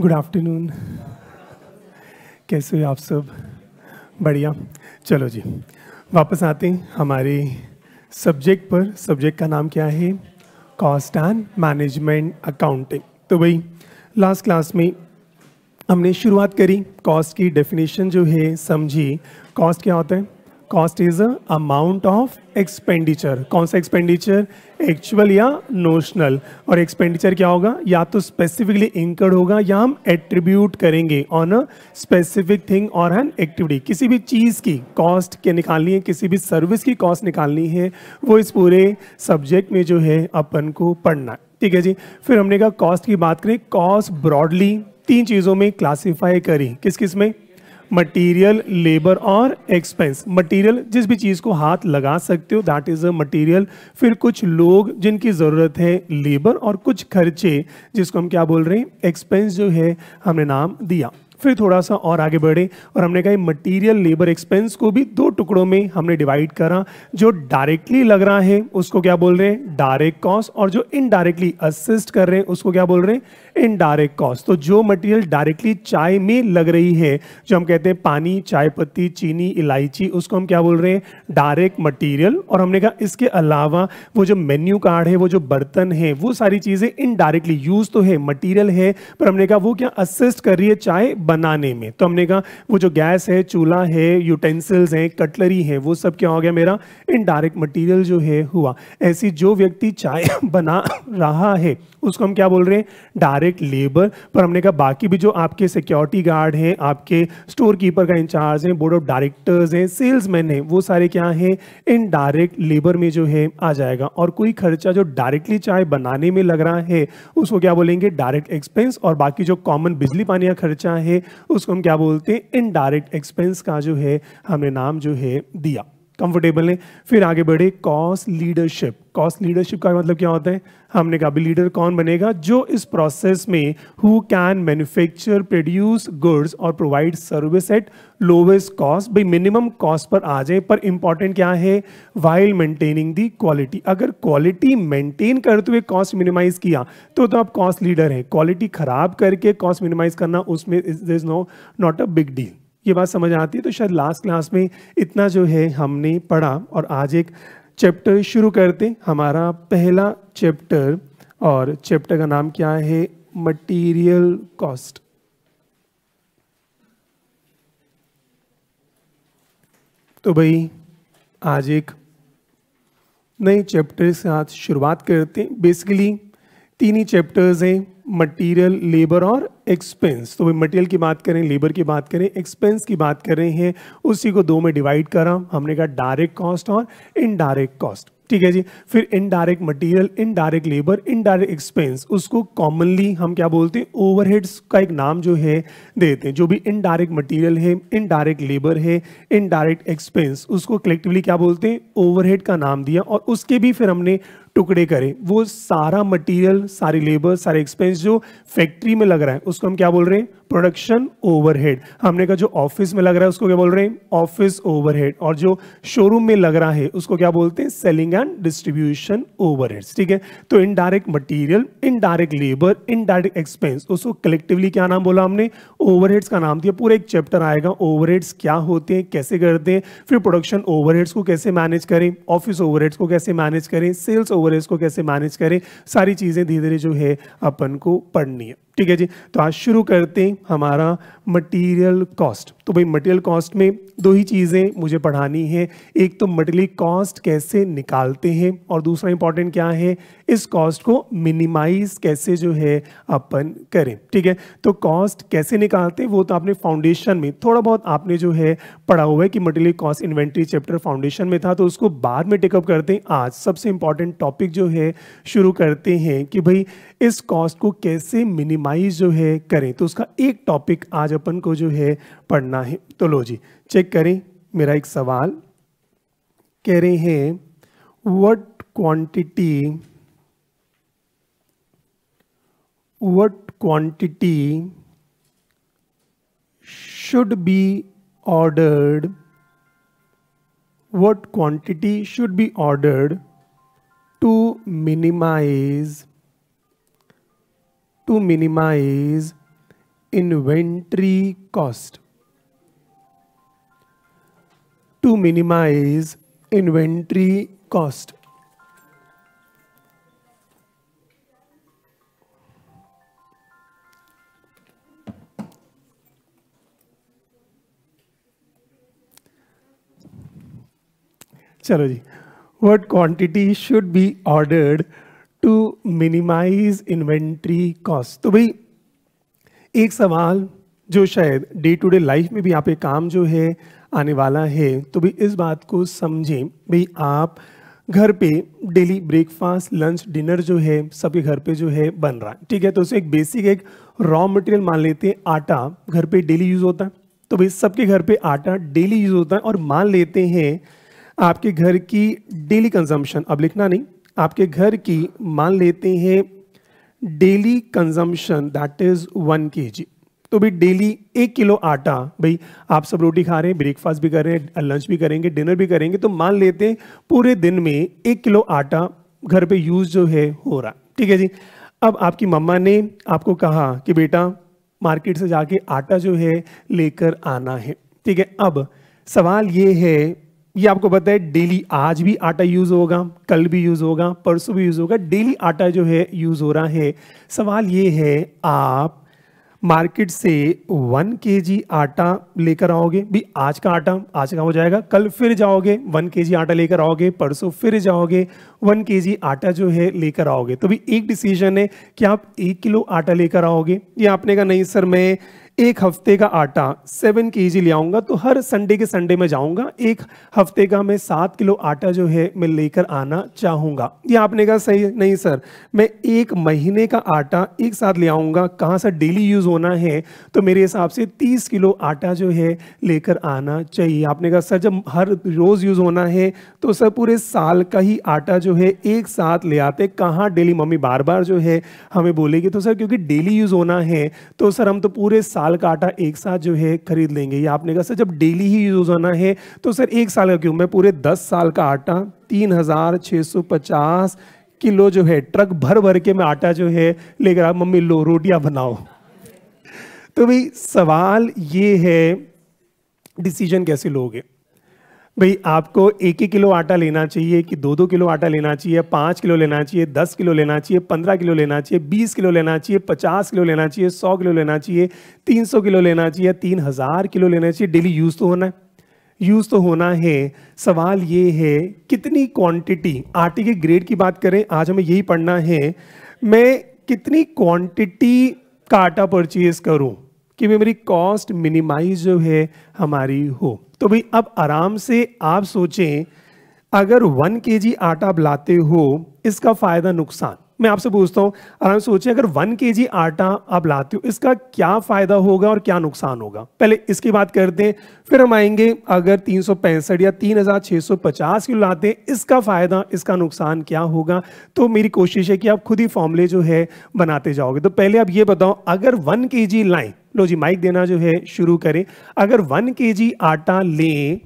Good afternoon कैसे हो आप सब बढ़िया चलो जी वापस आते हैं हमारे सब्जेक्ट पर सब्जेक्ट का नाम क्या है कॉस्ट एंड मैनेजमेंट अकाउंटिंग तो भाई लास्ट क्लास में हमने शुरुआत करी कॉस्ट की डेफिनेशन जो है समझी कॉस्ट क्या होता है cost is amount of expenditure कौन सा एक्सपेंडिचर एक्चुअल या नोशनल और एक्सपेंडिचर क्या होगा या तो स्पेसिफिकली इंकर्ड होगा या हम एट्रीब्यूट करेंगे ऑन अ स्पेसिफिक थिंग और एन एक्टिविटी किसी भी चीज़ की कॉस्ट के निकालनी है किसी भी सर्विस की कॉस्ट निकालनी है वो इस पूरे सब्जेक्ट में जो है अपन को पढ़ना है ठीक है जी फिर हमने कहा कॉस्ट की बात करें कॉस्ट ब्रॉडली तीन चीज़ों में क्लासीफाई करी किस किस में मटेरियल लेबर और एक्सपेंस मटेरियल जिस भी चीज़ को हाथ लगा सकते हो दैट इज़ अ मटेरियल फिर कुछ लोग जिनकी ज़रूरत है लेबर और कुछ खर्चे जिसको हम क्या बोल रहे हैं एक्सपेंस जो है हमने नाम दिया फिर थोड़ा सा और आगे बढ़े और हमने कहा मटेरियल लेबर एक्सपेंस को भी दो टुकड़ों में हमने डिवाइड करा जो डायरेक्टली लग रहा है उसको क्या बोल रहे हैं डायरेक्ट कॉस्ट और जो इनडायरेक्टली असिस्ट कर रहे हैं उसको क्या बोल रहे हैं इनडायरेक्ट कॉस्ट तो जो मटेरियल डायरेक्टली चाय में लग रही है जो हम कहते हैं पानी चाय पत्ती चीनी इलायची उसको हम क्या बोल रहे हैं डायरेक्ट मटेरियल और हमने कहा इसके अलावा वो जो मेन्यू कार्ड है वो जो बर्तन है वो सारी चीज़ें इनडायरेक्टली यूज़ तो है मटीरियल है पर हमने कहा वो क्या असिस्ट कर रही है चाय बनाने में तो हमने कहा वो जो गैस है चूल्हा है यूटेंसिल्स हैं कटलरी है वो सब क्या हो गया मेरा इनडायरेक्ट मटीरियल जो है हुआ ऐसी जो व्यक्ति चाय बना रहा है उसको हम क्या बोल रहे हैं डायरेक्ट डायरेक्ट लेबर पर हमने कहा बाकी भी जो आपके सिक्योरिटी गार्ड हैं आपके स्टोर कीपर का इंचार्ज हैं बोर्ड ऑफ डायरेक्टर्स हैं सेल्समैन हैं वो सारे क्या हैं इन डायरेक्ट लेबर में जो है आ जाएगा और कोई खर्चा जो डायरेक्टली चाय बनाने में लग रहा है उसको क्या बोलेंगे डायरेक्ट एक्सपेंस और बाकी जो कॉमन बिजली पानी का खर्चा है उसको हम क्या बोलते हैं इनडायरेक्ट एक्सपेंस का जो है हमने नाम जो है दिया कंफर्टेबल है फिर आगे बढ़े कॉस्ट लीडरशिप कॉस्ट लीडरशिप का मतलब क्या होता है हमने कहा भी लीडर कौन बनेगा जो इस प्रोसेस में who can manufacture produce goods और provide service at lowest cost भाई मिनिमम कॉस्ट पर आ जाए पर इंपॉर्टेंट क्या है वाइल मेंटेनिंग दी क्वालिटी अगर क्वालिटी मेंटेन करते हुए कॉस्ट मिनिमाइज किया तो तो आप कॉस्ट लीडर हैं क्वालिटी खराब करके कॉस्ट मिनिमाइज करना उसमें is is no not a big deal ये बात समझ आती है तो शायद लास्ट क्लास में इतना जो है हमने पढ़ा और आज एक चैप्टर शुरू करते हमारा पहला चैप्टर और चैप्टर का नाम क्या है मटेरियल कॉस्ट तो भाई आज एक नए चैप्टर से साथ शुरुआत करते हैं बेसिकली तीन ही चैप्टर्स हैं मटेरियल लेबर और एक्सपेंस तो भाई मटेरियल की बात करें लेबर की बात करें एक्सपेंस की बात कर रहे हैं उसी को दो में डिवाइड करा हमने कहा डायरेक्ट कॉस्ट और इनडायरेक्ट कॉस्ट ठीक है जी फिर indirect material indirect labour indirect expense उसको कॉमनली हम क्या बोलते हैं ओवरहेड्स का एक नाम जो है देते हैं जो भी इनडायरेक्ट मटेरियल है इनडायरेक्ट लेबर है इनडायरेक्ट एक्सपेंस उसको कलेक्टिवली क्या बोलते हैं ओवरहेड का नाम दिया और उसके भी फिर हमने टुकड़े करें वो सारा मटेरियल सारी लेबर सारे एक्सपेंस जो फैक्ट्री में लग रहा है उसको हम क्या बोल रहे हैं प्रोडक्शन ओवरहेड हमने कहा जो ऑफिस में लग रहा है उसको क्या बोल रहे हैं ऑफिस ओवरहेड और जो शोरूम में लग रहा है उसको क्या बोलते हैं सेलिंग एंड डिस्ट्रीब्यूशन ओवरहेड्स ठीक है तो indirect material indirect labour indirect expense उसको कलेक्टिवली क्या नाम बोला हमने ओवरहेड्स का नाम दिया पूरा एक चैप्टर आएगा ओवरहेड्स क्या होते हैं कैसे करते हैं फिर प्रोडक्शन ओवरहेड्स को कैसे मैनेज करें ऑफिस ओवरहेड्स को कैसे मैनेज करें सेल्स ओवर ओवरहेज इसको कैसे मैनेज करें सारी चीज़ें धीरे धीरे जो है अपन को पढ़नी है ठीक है जी तो आज शुरू करते हैं हमारा मटेरियल कॉस्ट तो भाई मटेरियल कॉस्ट में दो ही चीज़ें मुझे पढ़ानी है एक तो मटेरियल कॉस्ट कैसे निकालते हैं और दूसरा इंपॉर्टेंट क्या है इस कॉस्ट को मिनिमाइज कैसे जो है अपन करें ठीक है तो कॉस्ट कैसे निकालते हैं वो तो आपने फाउंडेशन में थोड़ा बहुत आपने जो है पढ़ा हुआ है कि material cost inventory chapter foundation में था तो उसको बाद में टेकअप करते हैं आज सबसे इंपॉर्टेंट टॉपिक जो है शुरू करते हैं कि भाई इस कॉस्ट को कैसे मिनिमाइज जो है करें तो उसका एक टॉपिक आज अपन को जो है पढ़ना है तो लो जी चेक करें मेरा एक सवाल कह रहे हैं what quantity what quantity should be ordered what quantity should be ordered to minimise to minimize inventory cost. To minimize inventory cost. Chalo ji. What quantity should be ordered to minimise inventory cost तो भाई एक सवाल जो शायद day to day life में भी आप एक काम जो है आने वाला है तो भी इस बात को समझें भाई आप घर पे डेली ब्रेकफास्ट लंच डिनर जो है सबके घर पे जो है बन रहा है ठीक है तो उसे एक बेसिक एक रॉ मटेरियल मान लेते हैं आटा घर पे डेली यूज़ होता है तो भाई सबके घर पे आटा डेली यूज़ होता है और मान लेते हैं आपके घर की डेली कंजम्पशन अब लिखना नहीं आपके घर की मान लेते हैं daily consumption that is one के जी तो भाई डेली एक किलो आटा भाई आप सब रोटी खा रहे हैं ब्रेकफास्ट भी कर रहे हैं लंच भी करेंगे डिनर भी करेंगे तो मान लेते हैं पूरे दिन में एक किलो आटा घर पे यूज जो है हो रहा ठीक है जी अब आपकी मम्मा ने आपको कहा कि बेटा मार्केट से जाके आटा जो है लेकर आना है ठीक है अब सवाल ये है ये आपको पता है डेली आज भी आटा यूज़ होगा कल भी यूज़ होगा परसों भी यूज़ होगा डेली आटा जो है यूज़ हो रहा है सवाल ये है आप मार्केट से वन के जी आटा लेकर आओगे भी आज का आटा आज का हो जाएगा कल फिर जाओगे वन के जी आटा लेकर आओगे परसों फिर जाओगे वन के जी आटा जो है लेकर आओगे तो भी एक डिसीजन है कि आप एक किलो आटा लेकर आओगे या आपने कहा नहीं सर मैं एक हफ्ते का आटा सेवन के जी ले आऊँगा तो हर संडे के संडे में जाऊँगा एक हफ्ते का मैं सात किलो आटा जो है मैं लेकर आना चाहूँगा ये आपने कहा सही नहीं सर मैं एक महीने का आटा एक साथ ले आऊँगा कहाँ सा डेली यूज़ होना है तो मेरे हिसाब से तीस किलो आटा जो है लेकर आना चाहिए आपने कहा सर जब हर रोज़ यूज़ होना है तो सर पूरे साल का ही आटा जो है एक साथ ले आते कहाँ डेली मम्मी बार बार जो है हमें बोलेगी तो सर क्योंकि डेली यूज़ होना है तो सर हम तो पूरे साल साल का आटा एक साथ जो है खरीद लेंगे या आपने कहा सर जब डेली ही यूज़ होना है तो सर एक साल का क्यों मैं पूरे दस साल का आटा तीन हज़ार छ सौ पचास किलो जो है ट्रक भर भर के मैं आटा जो है लेकर आप मम्मी लो रोटियां बनाओ तो भाई सवाल ये है डिसीजन कैसे लोगे भाई आपको एक ही किलो आटा लेना चाहिए कि दो दो किलो आटा लेना चाहिए पाँच किलो लेना चाहिए दस किलो लेना चाहिए पंद्रह किलो लेना चाहिए बीस किलो लेना चाहिए पचास किलो लेना चाहिए सौ किलो लेना चाहिए तीन सौ किलो लेना चाहिए तीन हज़ार किलो लेना चाहिए डेली यूज़ तो होना है यूज़ तो होना है सवाल ये है कितनी क्वांटिटी आटे के ग्रेड की बात करें आज हमें यही पढ़ना है मैं कितनी क्वांटिटी का आटा परचेज़ करूँ कि मेरी कॉस्ट मिनिमाइज जो है हमारी हो तो भाई अब आराम से आप सोचें अगर वन के जी आटा आप लाते हो इसका फ़ायदा नुकसान मैं आपसे पूछता हूँ आराम से सोचें अगर वन के जी आटा आप लाते हो इसका क्या फ़ायदा होगा और क्या नुकसान होगा पहले इसकी बात करते हैं फिर हम आएंगे अगर तीन सौ पैंसठ या तीन हजार सौ पचास किलो लाते हैं इसका फ़ायदा इसका नुकसान क्या होगा तो मेरी कोशिश है कि आप खुद ही फॉर्मूले जो है बनाते जाओगे तो पहले आप ये बताओ अगर वन के जी लाएं लो जी माइक देना जो है शुरू करें अगर वन के जी आटा लें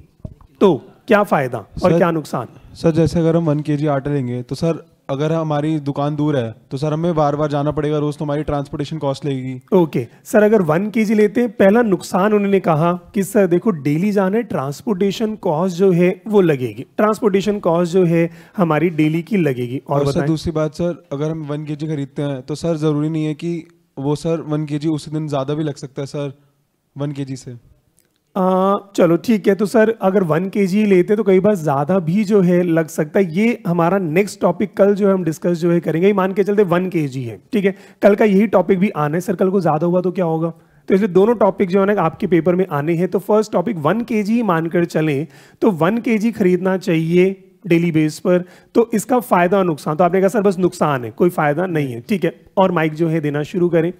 तो क्या फ़ायदा और सर, क्या नुकसान सर जैसे अगर हम वन के जी आटा लेंगे तो सर अगर हमारी दुकान दूर है तो सर हमें बार बार जाना पड़ेगा रोज तो हमारी ट्रांसपोर्टेशन कॉस्ट लगेगी ओके सर अगर वन के जी लेते हैं पहला नुकसान उन्होंने कहा कि सर देखो डेली जाने ट्रांसपोर्टेशन कॉस्ट जो है वो लगेगी ट्रांसपोर्टेशन कॉस्ट जो है हमारी डेली की लगेगी और, और सर दूसरी बात सर अगर हम वन के जी खरीदते हैं तो सर जरूरी नहीं है कि वो सर वन के जी उसी दिन ज़्यादा भी लग सकता है सर वन के से आ, चलो ठीक है तो सर अगर वन के जी लेते तो कई बार ज़्यादा भी जो है लग सकता है ये हमारा नेक्स्ट टॉपिक कल जो है हम डिस्कस जो है करेंगे ये मान के चलते वन के जी है ठीक है कल का यही टॉपिक भी आना है सर कल को ज़्यादा हुआ तो क्या होगा तो इसलिए दोनों टॉपिक जो है ना आपके पेपर में आने हैं तो फर्स्ट टॉपिक वन के जी मानकर चलें तो वन के जी खरीदना चाहिए डेली बेस पर तो इसका फ़ायदा और नुकसान तो आपने कहा सर बस नुकसान है कोई फ़ायदा नहीं है ठीक है और माइक जो है देना शुरू करें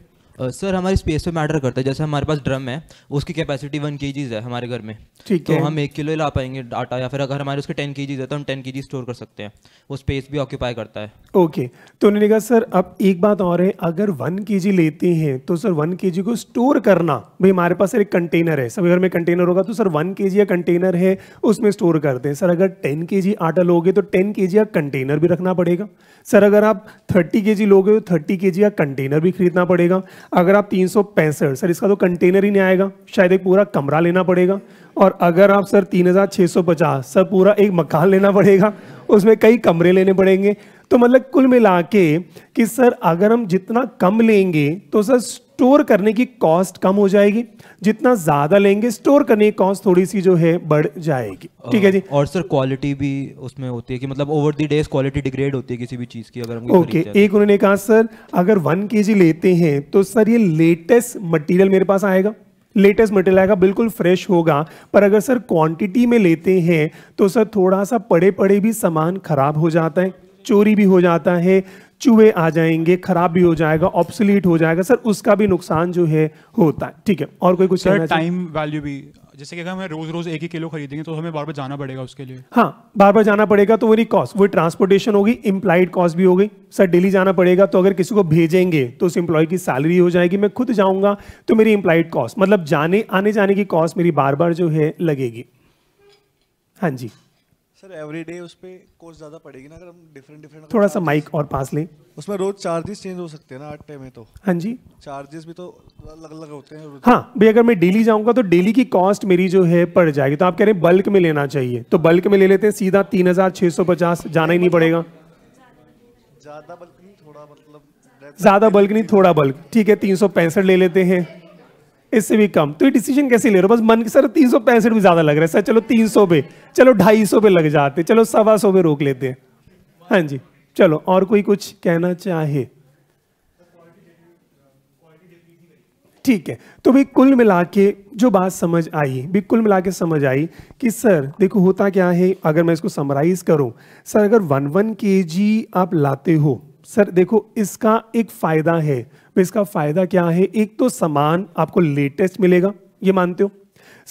सर हमारे हमारी स्पेस पे मैटर करता है जैसे हमारे पास ड्रम है उसकी कैपेसिटी वन के है हमारे घर में ठीक तो है। हम एक किलो ला पाएंगे डाटा या फिर अगर हमारे उसके टेन के है तो हम टेन के स्टोर कर सकते हैं वो स्पेस भी ऑक्यूपाई करता है ओके तो उन्होंने कहा सर अब एक बात और है अगर वन के लेते हैं तो सर वन के को स्टोर करना भाई हमारे पास सर एक कंटेनर है सब घर में कंटेनर होगा तो सर वन के या कंटेनर है उसमें स्टोर करते हैं सर अगर टेन के आटा लोगे तो टेन के या कंटेनर भी रखना पड़ेगा सर अगर आप थर्टी के लोगे तो थर्टी के या कंटेनर भी खरीदना पड़ेगा अगर आप तीन सौ पैंसठ सर इसका तो कंटेनर ही नहीं आएगा शायद एक पूरा कमरा लेना पड़ेगा और अगर आप सर तीन हजार छः सौ पचास सर पूरा एक मकान लेना पड़ेगा उसमें कई कमरे लेने पड़ेंगे तो मतलब कुल मिला के कि सर अगर हम जितना कम लेंगे तो सर स्टोर करने की कॉस्ट कम हो जाएगी जितना ज्यादा लेंगे स्टोर करने की कॉस्ट थोड़ी सी जो है बढ़ जाएगी ठीक है जी और सर क्वालिटी भी उसमें होती है कि मतलब over the days quality degrade होती है किसी भी चीज़ की अगर हम ओके एक उन्होंने कहा सर अगर वन के लेते हैं तो सर ये लेटेस्ट मटीरियल मेरे पास आएगा लेटेस्ट मटेरियल आएगा बिल्कुल फ्रेश होगा पर अगर सर क्वांटिटी में लेते हैं तो सर थोड़ा सा पड़े पड़े भी सामान खराब हो जाता है चोरी भी हो जाता है चूहे आ जाएंगे खराब भी हो जाएगा ऑप्सलीट हो जाएगा सर उसका भी नुकसान जो है होता है ठीक है और कोई कुछ टाइम वैल्यू भी जैसे कि अगर हमें रोज रोज एक ही किलो खरीदेंगे तो हमें बार बार जाना पड़ेगा उसके लिए हाँ बार बार जाना पड़ेगा तो वही कॉस्ट वही ट्रांसपोर्टेशन होगी इम्प्लाइड कॉस्ट भी होगी सर डेली जाना पड़ेगा तो अगर किसी को भेजेंगे तो उस इम्प्लॉय की सैलरी हो जाएगी मैं खुद जाऊंगा तो मेरी इम्प्लाइड कॉस्ट मतलब जाने आने जाने की कॉस्ट मेरी बार बार जो है लगेगी हाँ जी सर एवरी डे उस पर कोर्स ज़्यादा पड़ेगी ना अगर हम डिफरेंट डिफरेंट थोड़ा सा माइक और पास लें उसमें रोज चार्जेस चेंज हो सकते हैं ना आठ टाइम में तो हाँ जी चार्जेस भी तो अलग अलग होते हैं हाँ भाई अगर मैं डेली जाऊंगा तो डेली की कॉस्ट मेरी जो है पड़ जाएगी तो आप कह रहे हैं बल्क में लेना चाहिए तो बल्क में ले लेते हैं सीधा तीन हज़ार छः सौ पचास जाना ही नहीं मतलब पड़ेगा ज़्यादा बल्क नहीं थोड़ा मतलब ज़्यादा बल्क नहीं थोड़ा बल्क ठीक है तीन ले लेते हैं इससे भी कम तो ये डिसीजन कैसे ले रहे हो बस मन के सर तीन सौ पैंसठ भी ज़्यादा लग रहा है सर चलो तीन सौ पे चलो ढाई सौ पे लग जाते चलो सवा सौ पे रोक लेते हैं हाँ जी चलो और कोई कुछ कहना चाहे ठीक है तो भी कुल मिला के जो बात समझ आई भी कुल मिला के समझ आई कि सर देखो होता क्या है अगर मैं इसको समराइज करूं सर अगर वन वन के आप लाते हो सर देखो इसका एक फ़ायदा है तो इसका फायदा क्या है एक तो सामान आपको लेटेस्ट मिलेगा ये मानते हो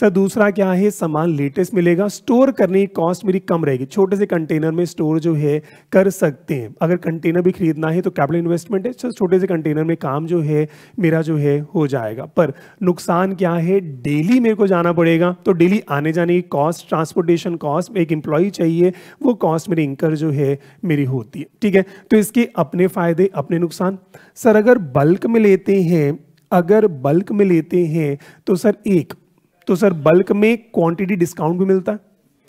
सर दूसरा क्या है सामान लेटेस्ट मिलेगा स्टोर करने की कॉस्ट मेरी कम रहेगी छोटे से कंटेनर में स्टोर जो है कर सकते हैं अगर कंटेनर भी खरीदना है तो कैपिटल इन्वेस्टमेंट है सर छोटे से कंटेनर में काम जो है मेरा जो है हो जाएगा पर नुकसान क्या है डेली मेरे को जाना पड़ेगा तो डेली आने जाने की कॉस्ट ट्रांसपोर्टेशन कॉस्ट एक इंप्लॉई चाहिए वो कॉस्ट मेरी इंकर जो है मेरी होती है ठीक है तो इसके अपने फ़ायदे अपने नुकसान सर अगर बल्क में लेते हैं अगर बल्क में लेते हैं तो सर एक तो सर बल्क में क्वांटिटी डिस्काउंट भी मिलता है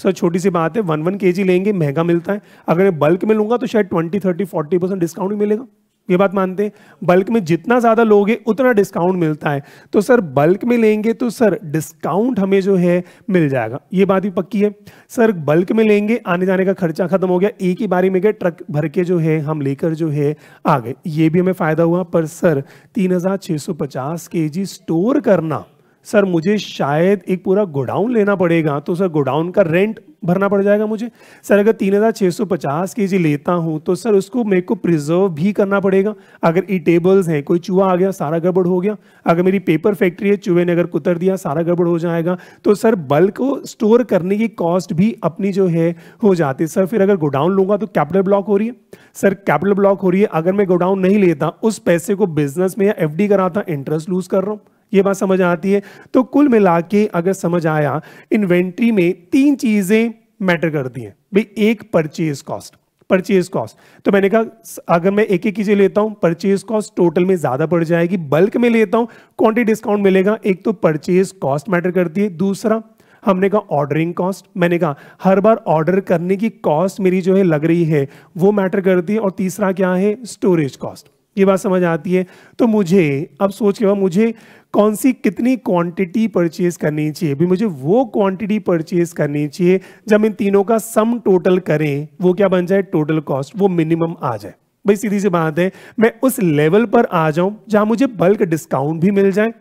सर छोटी सी बात है वन वन के जी लेंगे महंगा मिलता है अगर मैं बल्क में लूंगा तो शायद twenty thirty forty percent discount भी मिलेगा ये बात मानते हैं बल्क में जितना ज़्यादा लोगे उतना डिस्काउंट मिलता है तो सर बल्क में लेंगे तो सर डिस्काउंट हमें जो है मिल जाएगा ये बात भी पक्की है सर बल्क में लेंगे आने जाने का खर्चा खत्म हो गया एक ही बारी में गए ट्रक भर के जो है हम लेकर जो है आ गए ये भी हमें फ़ायदा हुआ पर सर तीन हज़ार छः सौ पचास के जी स्टोर करना सर मुझे शायद एक पूरा गोडाउन लेना पड़ेगा तो सर गोडाउन का रेंट भरना पड़ जाएगा मुझे सर अगर तीन हज़ार छः सौ पचास के जी लेता हूँ तो सर उसको मेरे को प्रिजर्व भी करना पड़ेगा अगर ई टेबल्स हैं कोई चूहा आ गया सारा गड़बड़ हो गया अगर मेरी पेपर फैक्ट्री है चूहे ने अगर कुतर दिया सारा गड़बड़ हो जाएगा तो सर बल्क को स्टोर करने की कॉस्ट भी अपनी जो है हो जाती है सर फिर अगर गोडाउन लूँगा तो कैपिटल ब्लॉक हो रही है सर कैपिटल ब्लॉक हो रही है अगर मैं गोडाउन नहीं लेता उस पैसे को बिजनेस में या एफ कराता इंटरेस्ट लूज़ कर रहा हूँ ये बात समझ आती है तो कुल मिला के अगर समझ आया इन्वेंट्री में तीन चीज़ें मैटर करती हैं भाई एक परचेज कॉस्ट परचेज कॉस्ट तो मैंने कहा अगर मैं एक एक चीज़ें लेता हूं परचेज कॉस्ट टोटल में ज़्यादा पड़ जाएगी बल्क में लेता हूं क्वान्टिटी डिस्काउंट मिलेगा एक तो परचेज कॉस्ट मैटर करती है दूसरा हमने कहा ऑर्डरिंग कॉस्ट मैंने कहा हर बार ऑर्डर करने की कॉस्ट मेरी जो है लग रही है वो मैटर करती है और तीसरा क्या है स्टोरेज कॉस्ट ये बात समझ आती है तो मुझे अब सोच के बाद मुझे कौन सी कितनी क्वांटिटी परचेज करनी चाहिए भी मुझे वो क्वांटिटी परचेज करनी चाहिए जब इन तीनों का सम टोटल करें वो क्या बन जाए टोटल कॉस्ट वो मिनिमम आ जाए भाई सीधी सी बात है मैं उस लेवल पर आ जाऊं जहां मुझे बल्क डिस्काउंट भी मिल जाए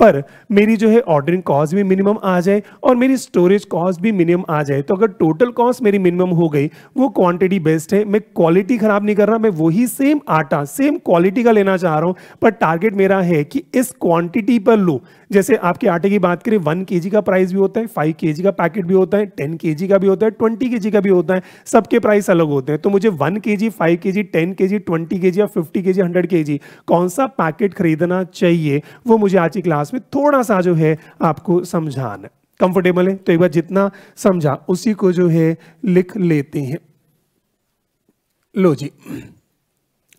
पर मेरी जो है ऑर्डरिंग कॉस्ट भी मिनिमम आ जाए और मेरी स्टोरेज कॉस्ट भी मिनिमम आ जाए तो अगर टोटल कॉस्ट मेरी मिनिमम हो गई वो क्वांटिटी बेस्ट है मैं क्वालिटी खराब नहीं कर रहा मैं वही सेम आटा सेम क्वालिटी का लेना चाह रहा हूँ पर टारगेट मेरा है कि इस क्वांटिटी पर लूँ जैसे आपके आटे की बात करें वन के का प्राइस भी होता है फाइव के का पैकेट भी होता है टेन के का भी होता है ट्वेंटी के का भी होता है सबके प्राइस अलग होते हैं तो मुझे वन के जी फाइव के जी टेन के जी ट्वेंटी के जी या फिफ्टी के जी हंड्रेड के जी कौन सा पैकेट खरीदना चाहिए वो मुझे आज की क्लास में थोड़ा सा जो है आपको समझाना कंफर्टेबल है तो एक बार जितना समझा उसी को जो है लिख लेते हैं लो जी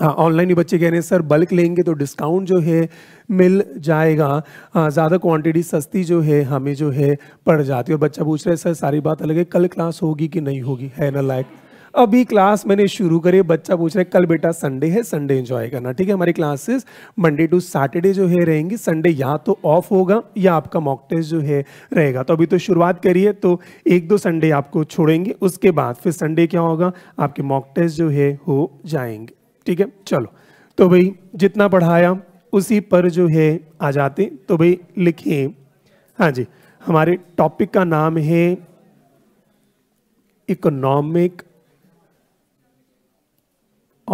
ऑनलाइन हाँ, भी बच्चे कह रहे हैं सर बल्क लेंगे तो डिस्काउंट जो है मिल जाएगा हाँ, ज़्यादा क्वांटिटी सस्ती जो है हमें जो है पड़ जाती है और बच्चा पूछ रहा है सर सारी बात अलग है कल क्लास होगी कि नहीं होगी है ना लाइक अभी क्लास मैंने शुरू करी बच्चा पूछ रहा है कल बेटा संडे है संडे एंजॉय करना ठीक है हमारी क्लासेस मंडे टू सैटरडे जो है रहेंगी संडे या तो ऑफ होगा या आपका मॉक टेस्ट जो है रहेगा तो अभी तो शुरुआत करिए तो एक दो संडे आपको छोड़ेंगे उसके बाद फिर संडे क्या होगा आपके मॉक टेस्ट जो है हो जाएंगे ठीक है चलो तो भाई जितना पढ़ाया उसी पर जो है आ जाते तो भाई लिखिए हाँ जी हमारे टॉपिक का नाम है इकोनॉमिक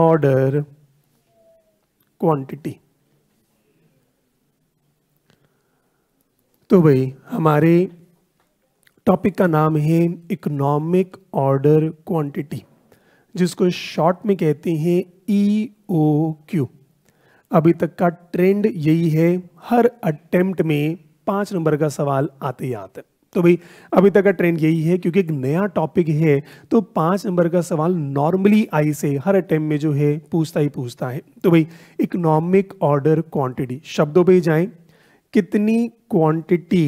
ऑर्डर क्वांटिटी तो भाई हमारे टॉपिक का नाम है इकोनॉमिक ऑर्डर क्वांटिटी जिसको शॉर्ट में कहते हैं ई ओ क्यू अभी तक का ट्रेंड यही है हर अटेम्प्ट में पाँच नंबर का सवाल आते ही आते तो भाई अभी तक का ट्रेंड यही है क्योंकि एक नया टॉपिक है तो पांच नंबर का सवाल नॉर्मली आई से हर अटेम्प में जो है पूछता ही पूछता है तो भाई इकोनॉमिक ऑर्डर क्वांटिटी शब्दों पर जाए कितनी क्वांटिटी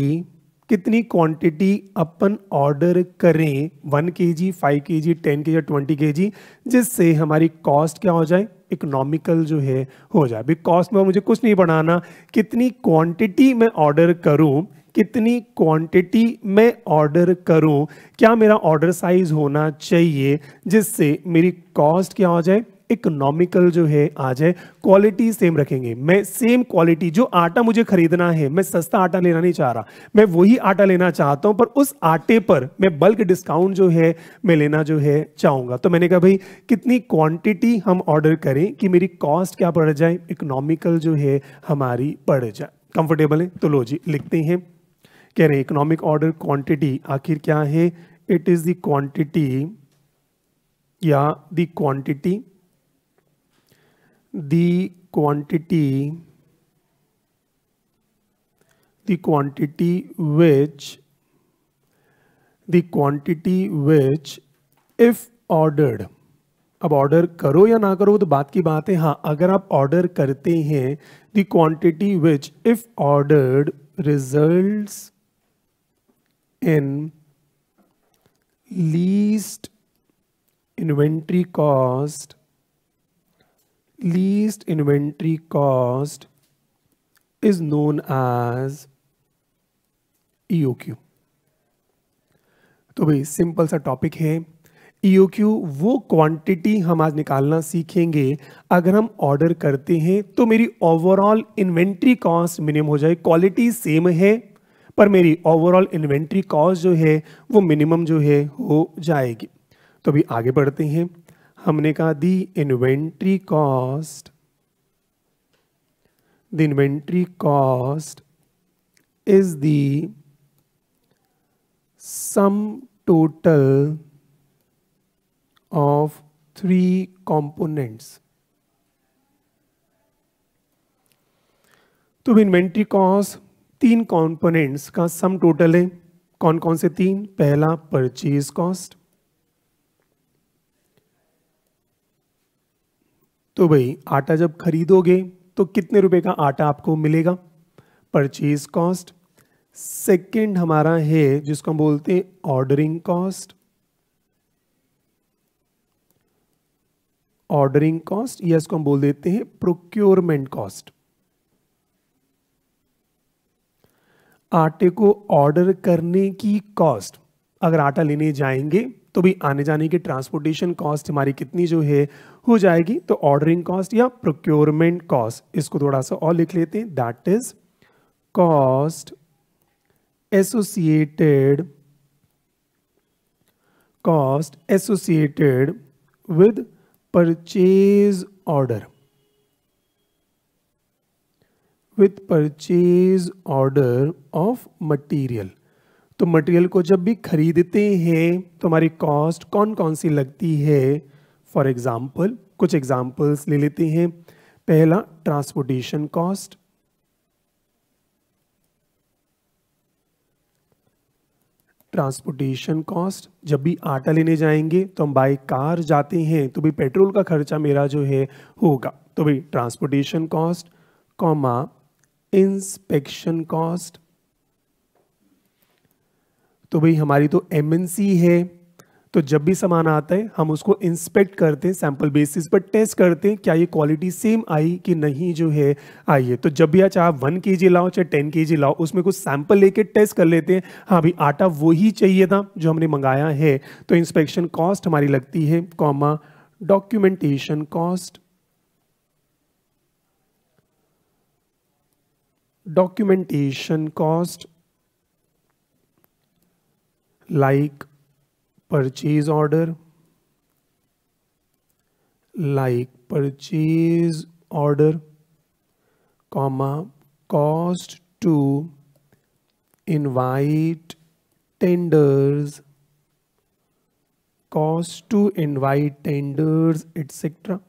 कितनी क्वांटिटी अपन ऑर्डर करें वन के जी फाइव के जी टेन के जी ट्वेंटी के जी जिससे हमारी कॉस्ट क्या हो जाए इकोनॉमिकल जो है हो जाए अभी कॉस्ट में मुझे कुछ नहीं बढ़ाना कितनी क्वांटिटी मैं ऑर्डर करूं कितनी क्वांटिटी में ऑर्डर करूं क्या मेरा ऑर्डर साइज होना चाहिए जिससे मेरी कॉस्ट क्या हो जाए इकोनॉमिकल जो है आज है क्वालिटी सेम रखेंगे मैं सेम क्वालिटी जो आटा मुझे खरीदना है मैं सस्ता आटा लेना नहीं चाह रहा मैं वही आटा लेना चाहता हूं पर उस आटे पर मैं बल्क डिस्काउंट जो है मैं लेना जो है चाहूंगा तो मैंने कहा भाई कितनी क्वांटिटी हम ऑर्डर करें कि मेरी कॉस्ट क्या पड़ जाए इकोनॉमिकल जो है हमारी पड़ जाए कंफर्टेबल है तो लो जी लिखते हैं कह रहे इकोनॉमिक ऑर्डर क्वांटिटी आखिर क्या है इट इज़ द क्वांटिटी या the quantity the quantity the quantity which the quantity which if ordered अब ऑर्डर करो या ना करो तो बात की बात है हाँ अगर आप ऑर्डर करते हैं the quantity which if ordered results in least inventory cost least inventory cost is known as EOQ. तो भाई सिंपल सा टॉपिक है EOQ वो क्वांटिटी हम आज निकालना सीखेंगे अगर हम ऑर्डर करते हैं तो मेरी ओवरऑल इन्वेंट्री कॉस्ट मिनिमम हो जाए क्वालिटी सेम है पर मेरी ओवरऑल इन्वेंट्री कॉस्ट जो है वो मिनिमम जो है हो जाएगी तो भी आगे बढ़ते हैं हमने कहा the inventory cost the inventory cost is the sum total of three components तो इन्वेंट्री कॉस्ट तीन कंपोनेंट्स का सम टोटल है कौन कौन से तीन पहला परचेज कॉस्ट तो भाई आटा जब खरीदोगे तो कितने रुपए का आटा आपको मिलेगा परचेज कॉस्ट सेकंड हमारा है जिसको हम बोलते हैं ऑर्डरिंग कॉस्ट ऑर्डरिंग कॉस्ट या इसको हम बोल देते हैं प्रोक्योरमेंट कॉस्ट आटे को ऑर्डर करने की कॉस्ट अगर आटा लेने जाएंगे तो भी आने जाने की ट्रांसपोर्टेशन कॉस्ट हमारी कितनी जो है हो जाएगी तो ऑर्डरिंग कॉस्ट या प्रोक्योरमेंट कॉस्ट इसको थोड़ा सा और लिख लेते हैं that is cost associated cost associated with purchase order with purchase order of material तो मटेरियल को जब भी खरीदते हैं तो हमारी कॉस्ट कौन कौन सी लगती है फॉर एग्जाम्पल कुछ एग्जाम्पल्स ले लेते हैं पहला ट्रांसपोर्टेशन कॉस्ट ट्रांसपोर्टेशन कॉस्ट जब भी आटा लेने जाएंगे तो हम बाई कार जाते हैं तो भाई पेट्रोल का खर्चा मेरा जो है होगा तो भाई transportation cost comma inspection cost तो भाई हमारी तो एमएनसी है तो जब भी सामान आता है हम उसको इंस्पेक्ट करते हैं सैंपल बेसिस पर टेस्ट करते हैं क्या ये क्वालिटी सेम आई कि नहीं जो है आई है तो जब भी आप चाहे वन के जी लाओ चाहे टेन के जी लाओ उसमें कुछ सैंपल लेके टेस्ट कर लेते हैं हाँ भाई आटा वही चाहिए था जो हमने मंगाया है तो इंस्पेक्शन कॉस्ट हमारी लगती है comma documentation cost documentation cost like purchase order like purchase order comma cost to invite tenders cost to invite tenders etc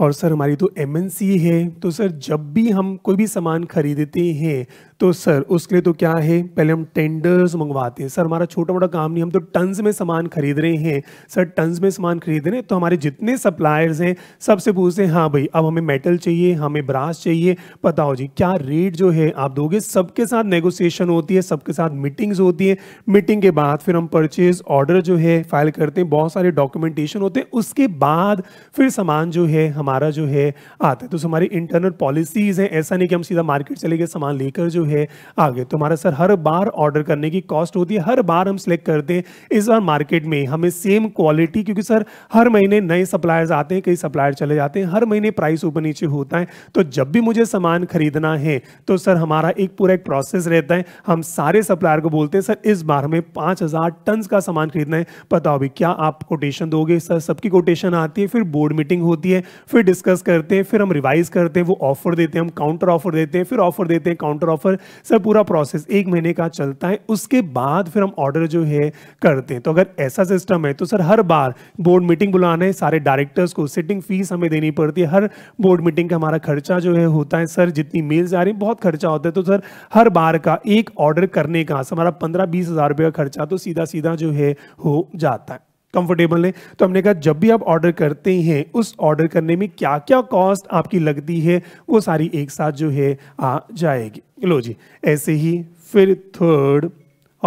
और सर हमारी तो एम है तो सर जब भी हम कोई भी सामान खरीदते हैं तो सर उसके लिए तो क्या है पहले हम टेंडर्स मंगवाते हैं सर हमारा छोटा मोटा काम नहीं हम तो टन्स में सामान खरीद रहे हैं सर टन्स में सामान खरीद रहे हैं तो हमारे जितने सप्लायर्स हैं सबसे पूछते हैं हाँ भाई अब हमें मेटल चाहिए हमें ब्रास चाहिए बताओ जी क्या रेट जो है आप दोगे सबके साथ नेगोसिएशन होती है सबके साथ मीटिंग्स होती है मीटिंग के बाद फिर हम परचेज ऑर्डर जो है फाइल करते हैं बहुत सारे डॉक्यूमेंटेशन होते हैं उसके बाद फिर सामान जो है हमारा जो है आता है तो हमारी इंटरनल पॉलिसीज हैं ऐसा नहीं कि हम सीधा मार्केट चले गए सामान लेकर जो है आगे तो हमारा सर हर बार ऑर्डर करने की कॉस्ट होती है हर बार हम सिलेक्ट करते हैं इस बार मार्केट में हमें सेम क्वालिटी क्योंकि सर हर महीने नए सप्लायर्स आते हैं कई सप्लायर चले जाते हैं हर महीने प्राइस ऊपर नीचे होता है तो जब भी मुझे सामान खरीदना है तो सर हमारा एक पूरा एक प्रोसेस रहता है हम सारे सप्लायर को बोलते हैं सर इस बार हमें पाँच हज़ार टन का सामान खरीदना है पता हो भी क्या आप कोटेशन दोगे सर सबकी कोटेशन आती है फिर बोर्ड मीटिंग होती है फिर डिस्कस करते हैं फिर हम रिवाइज करते हैं वो ऑफर देते हैं हम काउंटर ऑफर देते हैं फिर ऑफर देते हैं काउंटर ऑफर सर पूरा प्रोसेस एक महीने का चलता है उसके बाद फिर हम ऑर्डर जो है करते हैं तो अगर ऐसा सिस्टम है तो सर हर बार बोर्ड मीटिंग बुलाने सारे डायरेक्टर्स को सिटिंग फीस हमें देनी पड़ती है हर बोर्ड मीटिंग का हमारा खर्चा जो है होता है सर जितनी मेल्स आ रही है बहुत खर्चा होता है तो सर हर बार का एक ऑर्डर करने का हमारा पंद्रह बीस हज़ार का खर्चा तो सीधा सीधा जो है हो जाता है कंफर्टेबल है तो हमने कहा जब भी आप ऑर्डर करते हैं उस ऑर्डर करने में क्या क्या कॉस्ट आपकी लगती है वो सारी एक साथ जो है आ जाएगी लो जी ऐसे ही फिर थर्ड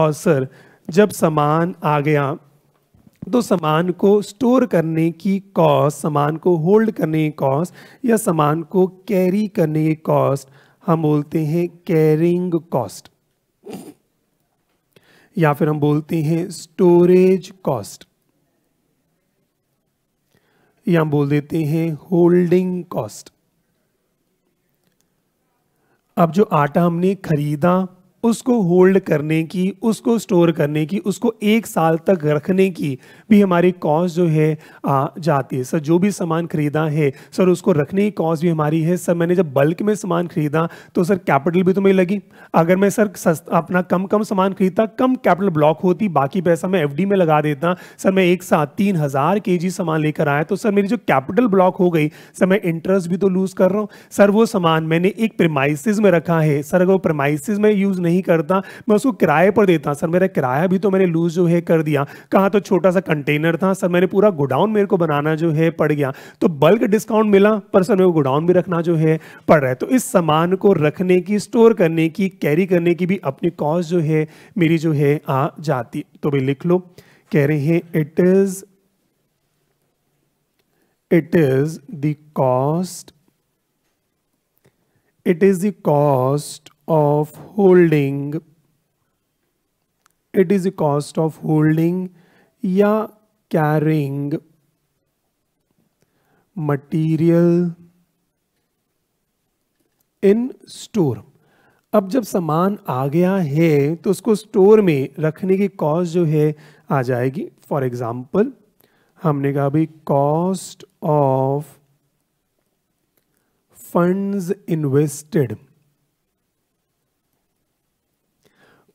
और सर जब सामान आ गया तो सामान को स्टोर करने की कॉस्ट सामान को होल्ड करने की कॉस्ट या सामान को कैरी करने की कॉस्ट हम बोलते हैं कैरिंग कॉस्ट या फिर हम बोलते हैं स्टोरेज कॉस्ट या हम बोल देते हैं होल्डिंग कॉस्ट अब जो आटा हमने खरीदा उसको होल्ड करने की उसको स्टोर करने की उसको एक साल तक रखने की भी हमारी कॉस्ट जो है आ, जाती है सर जो भी सामान खरीदा है सर उसको रखने की कॉस्ट भी हमारी है सर मैंने जब बल्क में सामान खरीदा तो सर कैपिटल भी तो मेरी लगी अगर मैं सर अपना कम कम सामान खरीदता कम कैपिटल ब्लॉक होती बाकी पैसा मैं एफ में लगा देता सर मैं एक साथ तीन हज़ार के जी सामान लेकर आया तो सर मेरी जो कैपिटल ब्लॉक हो गई सर मैं इंटरेस्ट भी तो लूज़ कर रहा हूँ सर वो सामान मैंने एक प्रमाइसिस में रखा है सर अगर वो प्रमाइसिस में यूज़ नहीं नहीं करता मैं उसको किराए पर देता सर मेरा किराया भी तो मैंने लूज जो है कर दिया कहाँ तो छोटा सा कंटेनर था सर मैंने पूरा गोडाउन मेरे को बनाना जो है पड़ गया तो बल्क डिस्काउंट मिला पर सर मेरे को गोडाउन भी रखना जो है पड़ रहा है तो इस सामान को रखने की स्टोर करने की कैरी करने की भी अपनी कॉस्ट जो है मेरी जो है आ जाती तो भाई लिख लो कह रहे हैं it is it is the cost it is the cost of holding it is a cost of holding या carrying material in store अब जब सामान आ गया है तो उसको स्टोर में रखने की कॉस्ट जो है आ जाएगी फॉर एग्जाम्पल हमने कहा भाई cost of funds invested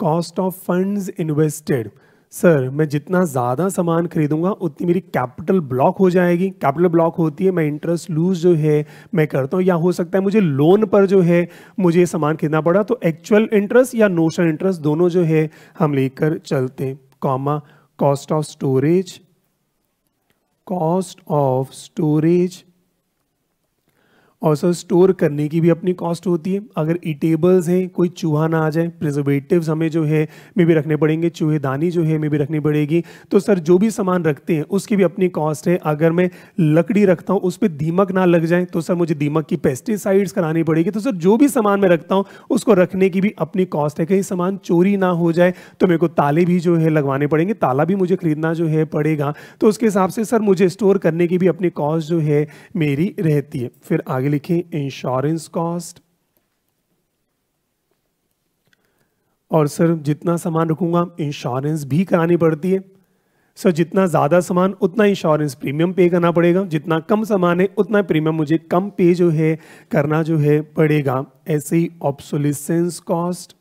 cost of funds invested sir मैं जितना ज़्यादा सामान खरीदूंगा उतनी मेरी कैपिटल ब्लॉक हो जाएगी कैपिटल ब्लॉक होती है मैं इंटरेस्ट लूज जो है मैं करता हूँ या हो सकता है मुझे लोन पर जो है मुझे सामान खरीदना पड़ा तो एक्चुअल इंटरेस्ट या नोशनल इंटरेस्ट दोनों जो है हम लेकर चलते comma cost of storage cost of storage और सर स्टोर करने की भी अपनी कॉस्ट होती है अगर ईटेबल्स हैं कोई चूहा ना आ जाए प्रिजर्वेटिव्स हमें जो है मे भी रखने पड़ेंगे चूहे दानी जो है मे भी रखनी पड़ेगी तो सर जो भी सामान रखते हैं उसकी भी अपनी कॉस्ट है अगर मैं लकड़ी रखता हूँ उस पर दीमक ना लग जाए तो सर मुझे दीमक की पेस्टिसाइड्स करानी पड़ेगी तो सर जो भी सामान मैं रखता हूँ उसको रखने की भी अपनी कॉस्ट है कहीं सामान चोरी ना हो जाए तो मेरे को ताले भी जो है लगवाने पड़ेंगे ताला भी मुझे खरीदना जो है पड़ेगा तो उसके हिसाब से सर मुझे स्टोर करने की भी अपनी कॉस्ट जो है मेरी रहती है फिर आगे आगे लिखें इंश्योरेंस कॉस्ट और सर जितना सामान रखूंगा इंश्योरेंस भी करानी पड़ती है सर जितना ज़्यादा सामान उतना इंश्योरेंस प्रीमियम पे करना पड़ेगा जितना कम सामान है उतना प्रीमियम मुझे कम पे जो है करना जो है पड़ेगा ऐसे ही ऑप्सोलिसेंस कॉस्ट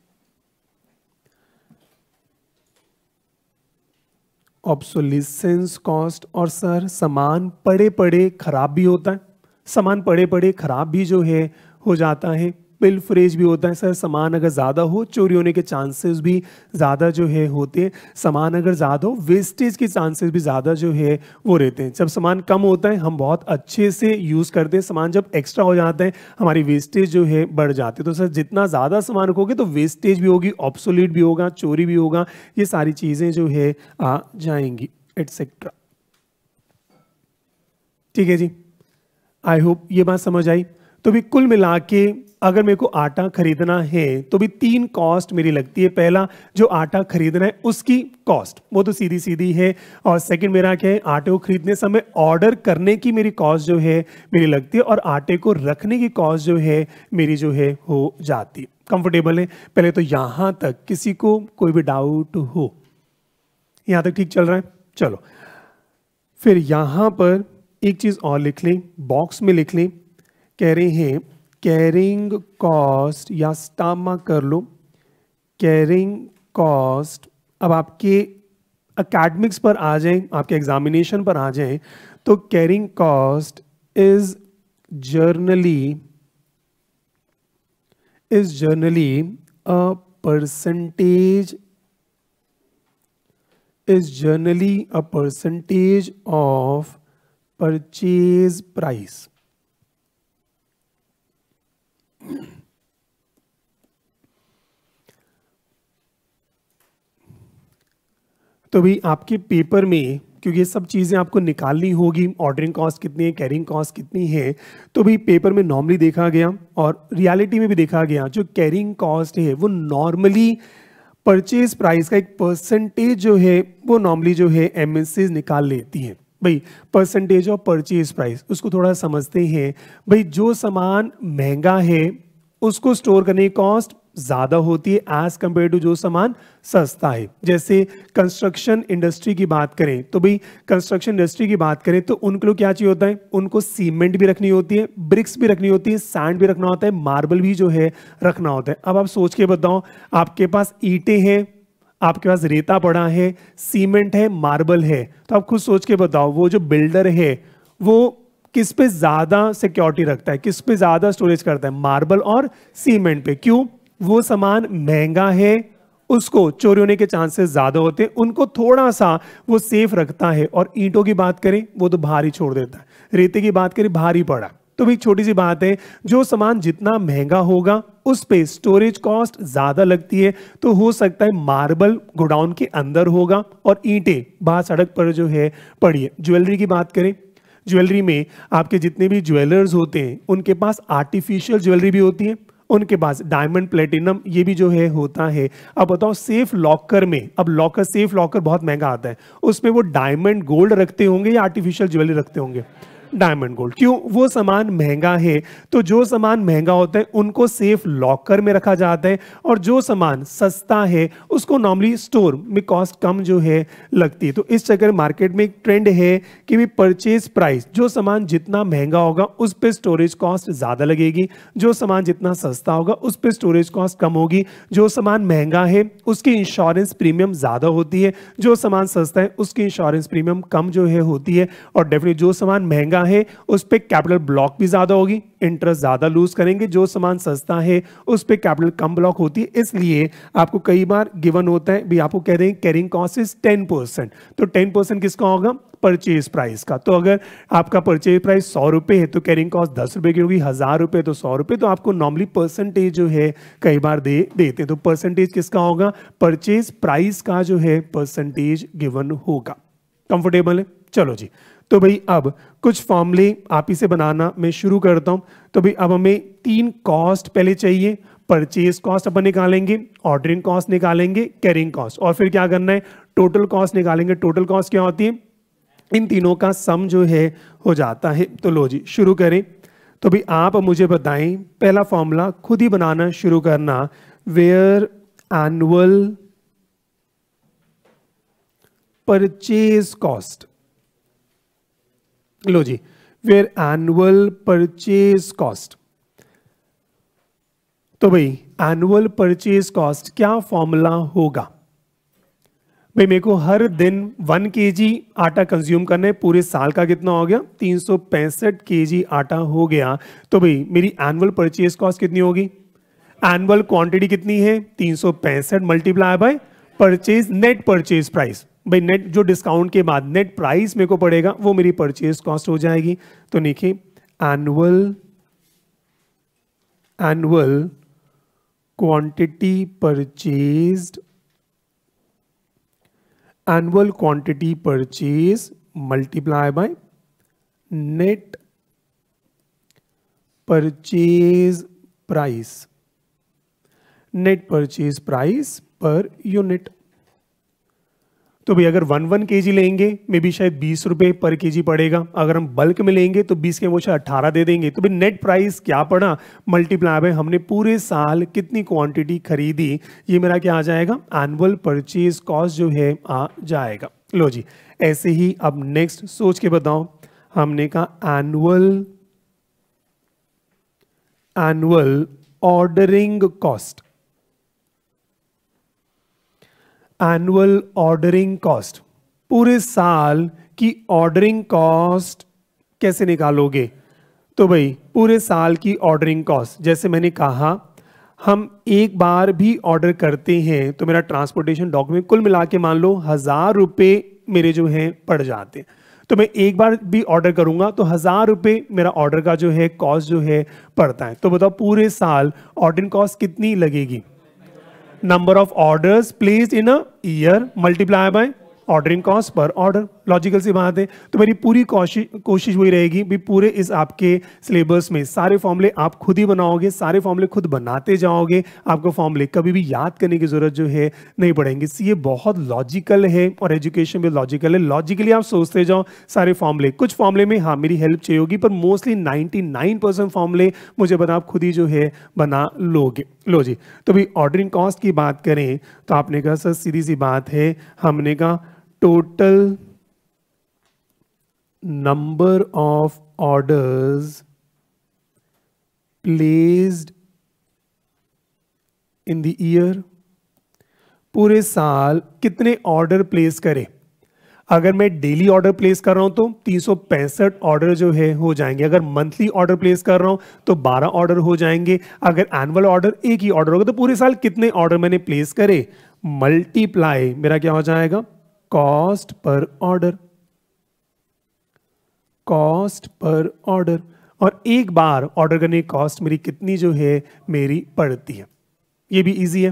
ऑप्सोलिसेंस कॉस्ट और सर सामान पड़े पड़े खराब भी होता है सामान पड़े पड़े खराब भी जो है हो जाता है बिल फ्रेज भी होता है सर सामान अगर ज़्यादा हो चोरी होने के चांसेस भी ज़्यादा जो है होते हैं सामान अगर ज़्यादा हो वेस्टेज के चांसेस भी ज़्यादा जो है वो रहते हैं जब सामान कम होता है हम बहुत अच्छे से यूज़ करते हैं सामान जब एक्स्ट्रा हो जाता है हमारी वेस्टेज जो है बढ़ जाती है तो सर जितना ज़्यादा सामान रखोगे तो वेस्टेज भी होगी ऑप्सोलिट भी होगा चोरी भी होगा ये सारी चीज़ें जो है आ जाएंगी एट्सेट्रा ठीक है जी आई होप ये बात समझ आई तो भी कुल मिला के अगर मेरे को आटा खरीदना है तो भी तीन कॉस्ट मेरी लगती है पहला जो आटा खरीदना है उसकी कॉस्ट वो तो सीधी सीधी है और सेकंड मेरा क्या है आटे को खरीदने समय ऑर्डर करने की मेरी कॉस्ट जो है मेरी लगती है और आटे को रखने की कॉस्ट जो है मेरी जो है हो जाती कंफर्टेबल है पहले तो यहां तक किसी को कोई भी डाउट हो यहां तक ठीक चल रहा है चलो फिर यहां पर एक चीज़ और लिख लें बॉक्स में लिख लें कह रहे हैं कैरिंग कॉस्ट या स्टामा कर लो कैरिंग कॉस्ट अब आपके अकेडमिक्स पर आ जाए आपके एग्जामिनेशन पर आ जाए तो carrying cost is generally is generally a percentage is generally a percentage of purchase price तो भी आपके पेपर में क्योंकि ये सब चीज़ें आपको निकालनी होगी ऑर्डरिंग कॉस्ट कितनी है कैरिंग कॉस्ट कितनी है तो भी पेपर में नॉर्मली देखा गया और रियलिटी में भी देखा गया जो कैरिंग कॉस्ट है वो नॉर्मली परचेज प्राइस का एक परसेंटेज जो है वो नॉर्मली जो है एम निकाल लेती है भाई परसेंटेज ऑफ परचेज प्राइस उसको थोड़ा समझते हैं भाई जो सामान महंगा है उसको स्टोर करने की कॉस्ट ज़्यादा होती है एज कम्पेयर टू जो सामान सस्ता है जैसे कंस्ट्रक्शन इंडस्ट्री की बात करें तो भाई कंस्ट्रक्शन इंडस्ट्री की बात करें तो उनको क्या चाहिए होता है उनको सीमेंट भी रखनी होती है ब्रिक्स भी रखनी होती है सैंड भी रखना होता है मार्बल भी जो है रखना होता है अब आप सोच के बताओ आपके पास ईटे हैं आपके पास रेता पड़ा है सीमेंट है मार्बल है तो आप खुद सोच के बताओ वो जो बिल्डर है वो किस पे ज़्यादा सिक्योरिटी रखता है किस पे ज़्यादा स्टोरेज करता है मार्बल और सीमेंट पे क्यों वो सामान महंगा है उसको चोरी होने के चांसेस ज़्यादा होते हैं उनको थोड़ा सा वो सेफ रखता है और ईंटों की बात करें वो तो भारी छोड़ देता है रेते की बात करें भारी पड़ा तो भी एक छोटी सी बात है जो सामान जितना महंगा होगा उस पे स्टोरेज कॉस्ट ज्यादा लगती है तो हो सकता है मार्बल गोडाउन के अंदर होगा और ईंटें बाहर सड़क पर जो है पड़ी है ज्वेलरी की बात करें ज्वेलरी में आपके जितने भी ज्वेलर्स होते हैं उनके पास आर्टिफिशियल ज्वेलरी भी होती है उनके पास डायमंड प्लेटिनम ये भी जो है होता है अब बताओ सेफ लॉकर में अब लॉकर सेफ लॉकर बहुत महंगा आता है उसमें वो डायमंड गोल्ड रखते होंगे या आर्टिफिशियल ज्वेलरी रखते होंगे डायमंड गोल्ड क्यों वो सामान महंगा है तो जो सामान महंगा होता है उनको सेफ लॉकर में रखा जाता है और जो सामान सस्ता है उसको नॉर्मली स्टोर में कॉस्ट कम जो है लगती है तो इस चक्कर मार्केट में एक ट्रेंड है कि भी परचेज प्राइस जो सामान जितना महंगा होगा उस पर स्टोरेज कॉस्ट ज़्यादा लगेगी जो सामान जितना सस्ता होगा उस पर स्टोरेज कॉस्ट कम होगी जो सामान महंगा है उसकी इंश्योरेंस प्रीमियम ज़्यादा होती है जो सामान सस्ता है उसकी इंश्योरेंस प्रीमियम कम जो है होती है और डेफिनेट जो सामान महंगा सस्ता है उस पर कैपिटल ब्लॉक भी ज़्यादा होगी इंटरेस्ट ज़्यादा लूज करेंगे जो सामान सस्ता है उस पर कैपिटल कम ब्लॉक होती है इसलिए आपको कई बार गिवन होता है भी आपको कह रहे हैं carrying cost is ten percent तो टेन परसेंट किसका होगा परचेज प्राइस का तो अगर आपका परचेज प्राइस सौ रुपए है तो कैरिंग कॉस्ट दस रुपए की होगी हज़ार रुपए तो सौ रुपए तो आपको नॉर्मली परसेंटेज जो है कई बार दे देते तो परसेंटेज किसका होगा परचेज प्राइस का जो है परसेंटेज गिवन होगा कंफर्टेबल है चलो जी तो भाई अब कुछ फॉर्मले आप ही से बनाना मैं शुरू करता हूँ तो भाई अब हमें तीन कॉस्ट पहले चाहिए परचेज कॉस्ट अपन निकालेंगे ऑर्डरिंग कॉस्ट निकालेंगे कैरिंग कॉस्ट और फिर क्या करना है टोटल कॉस्ट निकालेंगे टोटल कॉस्ट क्या होती है इन तीनों का सम जो है हो जाता है तो लो जी शुरू करें तो भाई आप मुझे बताएं पहला फॉर्मूला खुद ही बनाना शुरू करना वेयर एनुअल परचेज कॉस्ट लो जी वेयर एनुअल परचेज कॉस्ट तो भाई एनुअल परचेज कॉस्ट क्या फॉर्मूला होगा भाई मेरे को हर दिन वन के जी आटा कंज्यूम करने पूरे साल का कितना हो गया तीन सौ पैंसठ के जी आटा हो गया तो भाई मेरी एनुअल परचेज कॉस्ट कितनी होगी एनुअल क्वांटिटी कितनी है तीन सौ पैंसठ multiply by purchase net purchase price भाई नेट जो डिस्काउंट के बाद नेट प्राइस मेरे को पड़ेगा वो मेरी परचेज कॉस्ट हो जाएगी तो देखिए annual annual quantity purchase annual quantity purchase multiply by net purchase price net purchase price per unit तो भाई अगर वन वन के जी लेंगे मे बी शायद बीस रुपये पर के जी पड़ेगा अगर हम बल्क में लेंगे तो बीस के शायद अट्ठारह दे देंगे तो भाई नेट प्राइस क्या पड़ा मल्टीप्लाई में हमने पूरे साल कितनी क्वांटिटी खरीदी ये मेरा क्या आ जाएगा एनुअल परचेज कॉस्ट जो है आ जाएगा लो जी ऐसे ही अब नेक्स्ट सोच के बताओ हमने कहा annual annual ordering cost annual ordering cost पूरे साल की ऑर्डरिंग कॉस्ट कैसे निकालोगे तो भाई पूरे साल की ऑर्डरिंग कॉस्ट जैसे मैंने कहा हम एक बार भी ऑर्डर करते हैं तो मेरा ट्रांसपोर्टेशन डॉक्यूमेंट कुल मिला के मान लो हज़ार रुपये मेरे जो हैं पड़ जाते हैं तो मैं एक बार भी ऑर्डर करूंगा तो हज़ार रुपये मेरा ऑर्डर का जो है कॉस्ट जो है पड़ता है तो बताओ पूरे साल ऑर्डरिंग कॉस्ट कितनी लगेगी number of orders placed in a year multiplied by ordering cost per order. Logical सी बात है तो मेरी पूरी कोशिश कोशिश वही रहेगी भी पूरे इस आपके सिलेबस में सारे फॉर्मूले आप खुद ही बनाओगे सारे फॉर्मूले खुद बनाते जाओगे आपको फॉर्मूले कभी भी याद करने की ज़रूरत जो है नहीं पड़ेंगे सी ये बहुत लॉजिकल है और एजुकेशन भी लॉजिकल है लॉजिकली आप सोचते जाओ सारे फॉर्मूले कुछ फॉर्मूले में हाँ मेरी हेल्प चाहिए होगी पर मोस्टली नाइन्टी नाइन परसेंट फॉर्मूले मुझे बता आप खुद ही जो है बना लोगे लो जी तो भी ऑर्डरिंग कॉस्ट की बात करें तो आपने कहा सर सीधी सी बात है हमने कहा total number of orders placed in the year पूरे साल कितने ऑर्डर प्लेस करें अगर मैं डेली ऑर्डर प्लेस कर रहा हूं तो तीन ऑर्डर जो है हो जाएंगे अगर मंथली ऑर्डर प्लेस कर रहा हूं तो 12 ऑर्डर हो जाएंगे अगर एनुअल ऑर्डर एक ही ऑर्डर होगा तो पूरे साल कितने ऑर्डर मैंने प्लेस करे मल्टीप्लाई मेरा क्या हो जाएगा cost per order cost per order और एक बार ऑर्डर करने की कॉस्ट मेरी कितनी जो है मेरी पड़ती है ये भी इजी है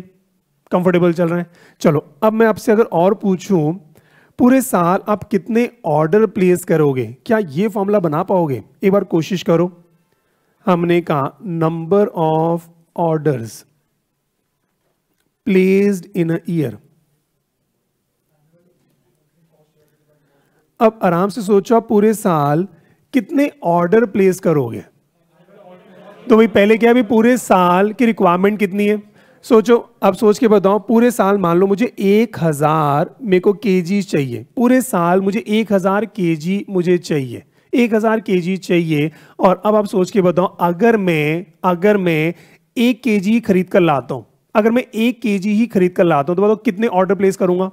कंफर्टेबल चल रहे हैं चलो अब मैं आपसे अगर और पूछूं पूरे साल आप कितने ऑर्डर प्लेस करोगे क्या ये फॉर्मूला बना पाओगे एक बार कोशिश करो हमने कहा number of orders placed in a year अब आराम से सोचो आप पूरे साल कितने ऑर्डर प्लेस करोगे तो भाई पहले क्या भी पूरे साल की रिक्वायरमेंट कितनी है सोचो अब सोच के बताओ पूरे साल मान लो मुझे एक हज़ार मेरे को के चाहिए पूरे साल मुझे एक हज़ार के मुझे चाहिए एक हज़ार के चाहिए और अब आप सोच के बताओ अगर मैं अगर मैं एक के खरीद कर लाता हूं अगर मैं एक के ही खरीद कर लाता हूं तो बताओ कितने ऑर्डर प्लेस करूंगा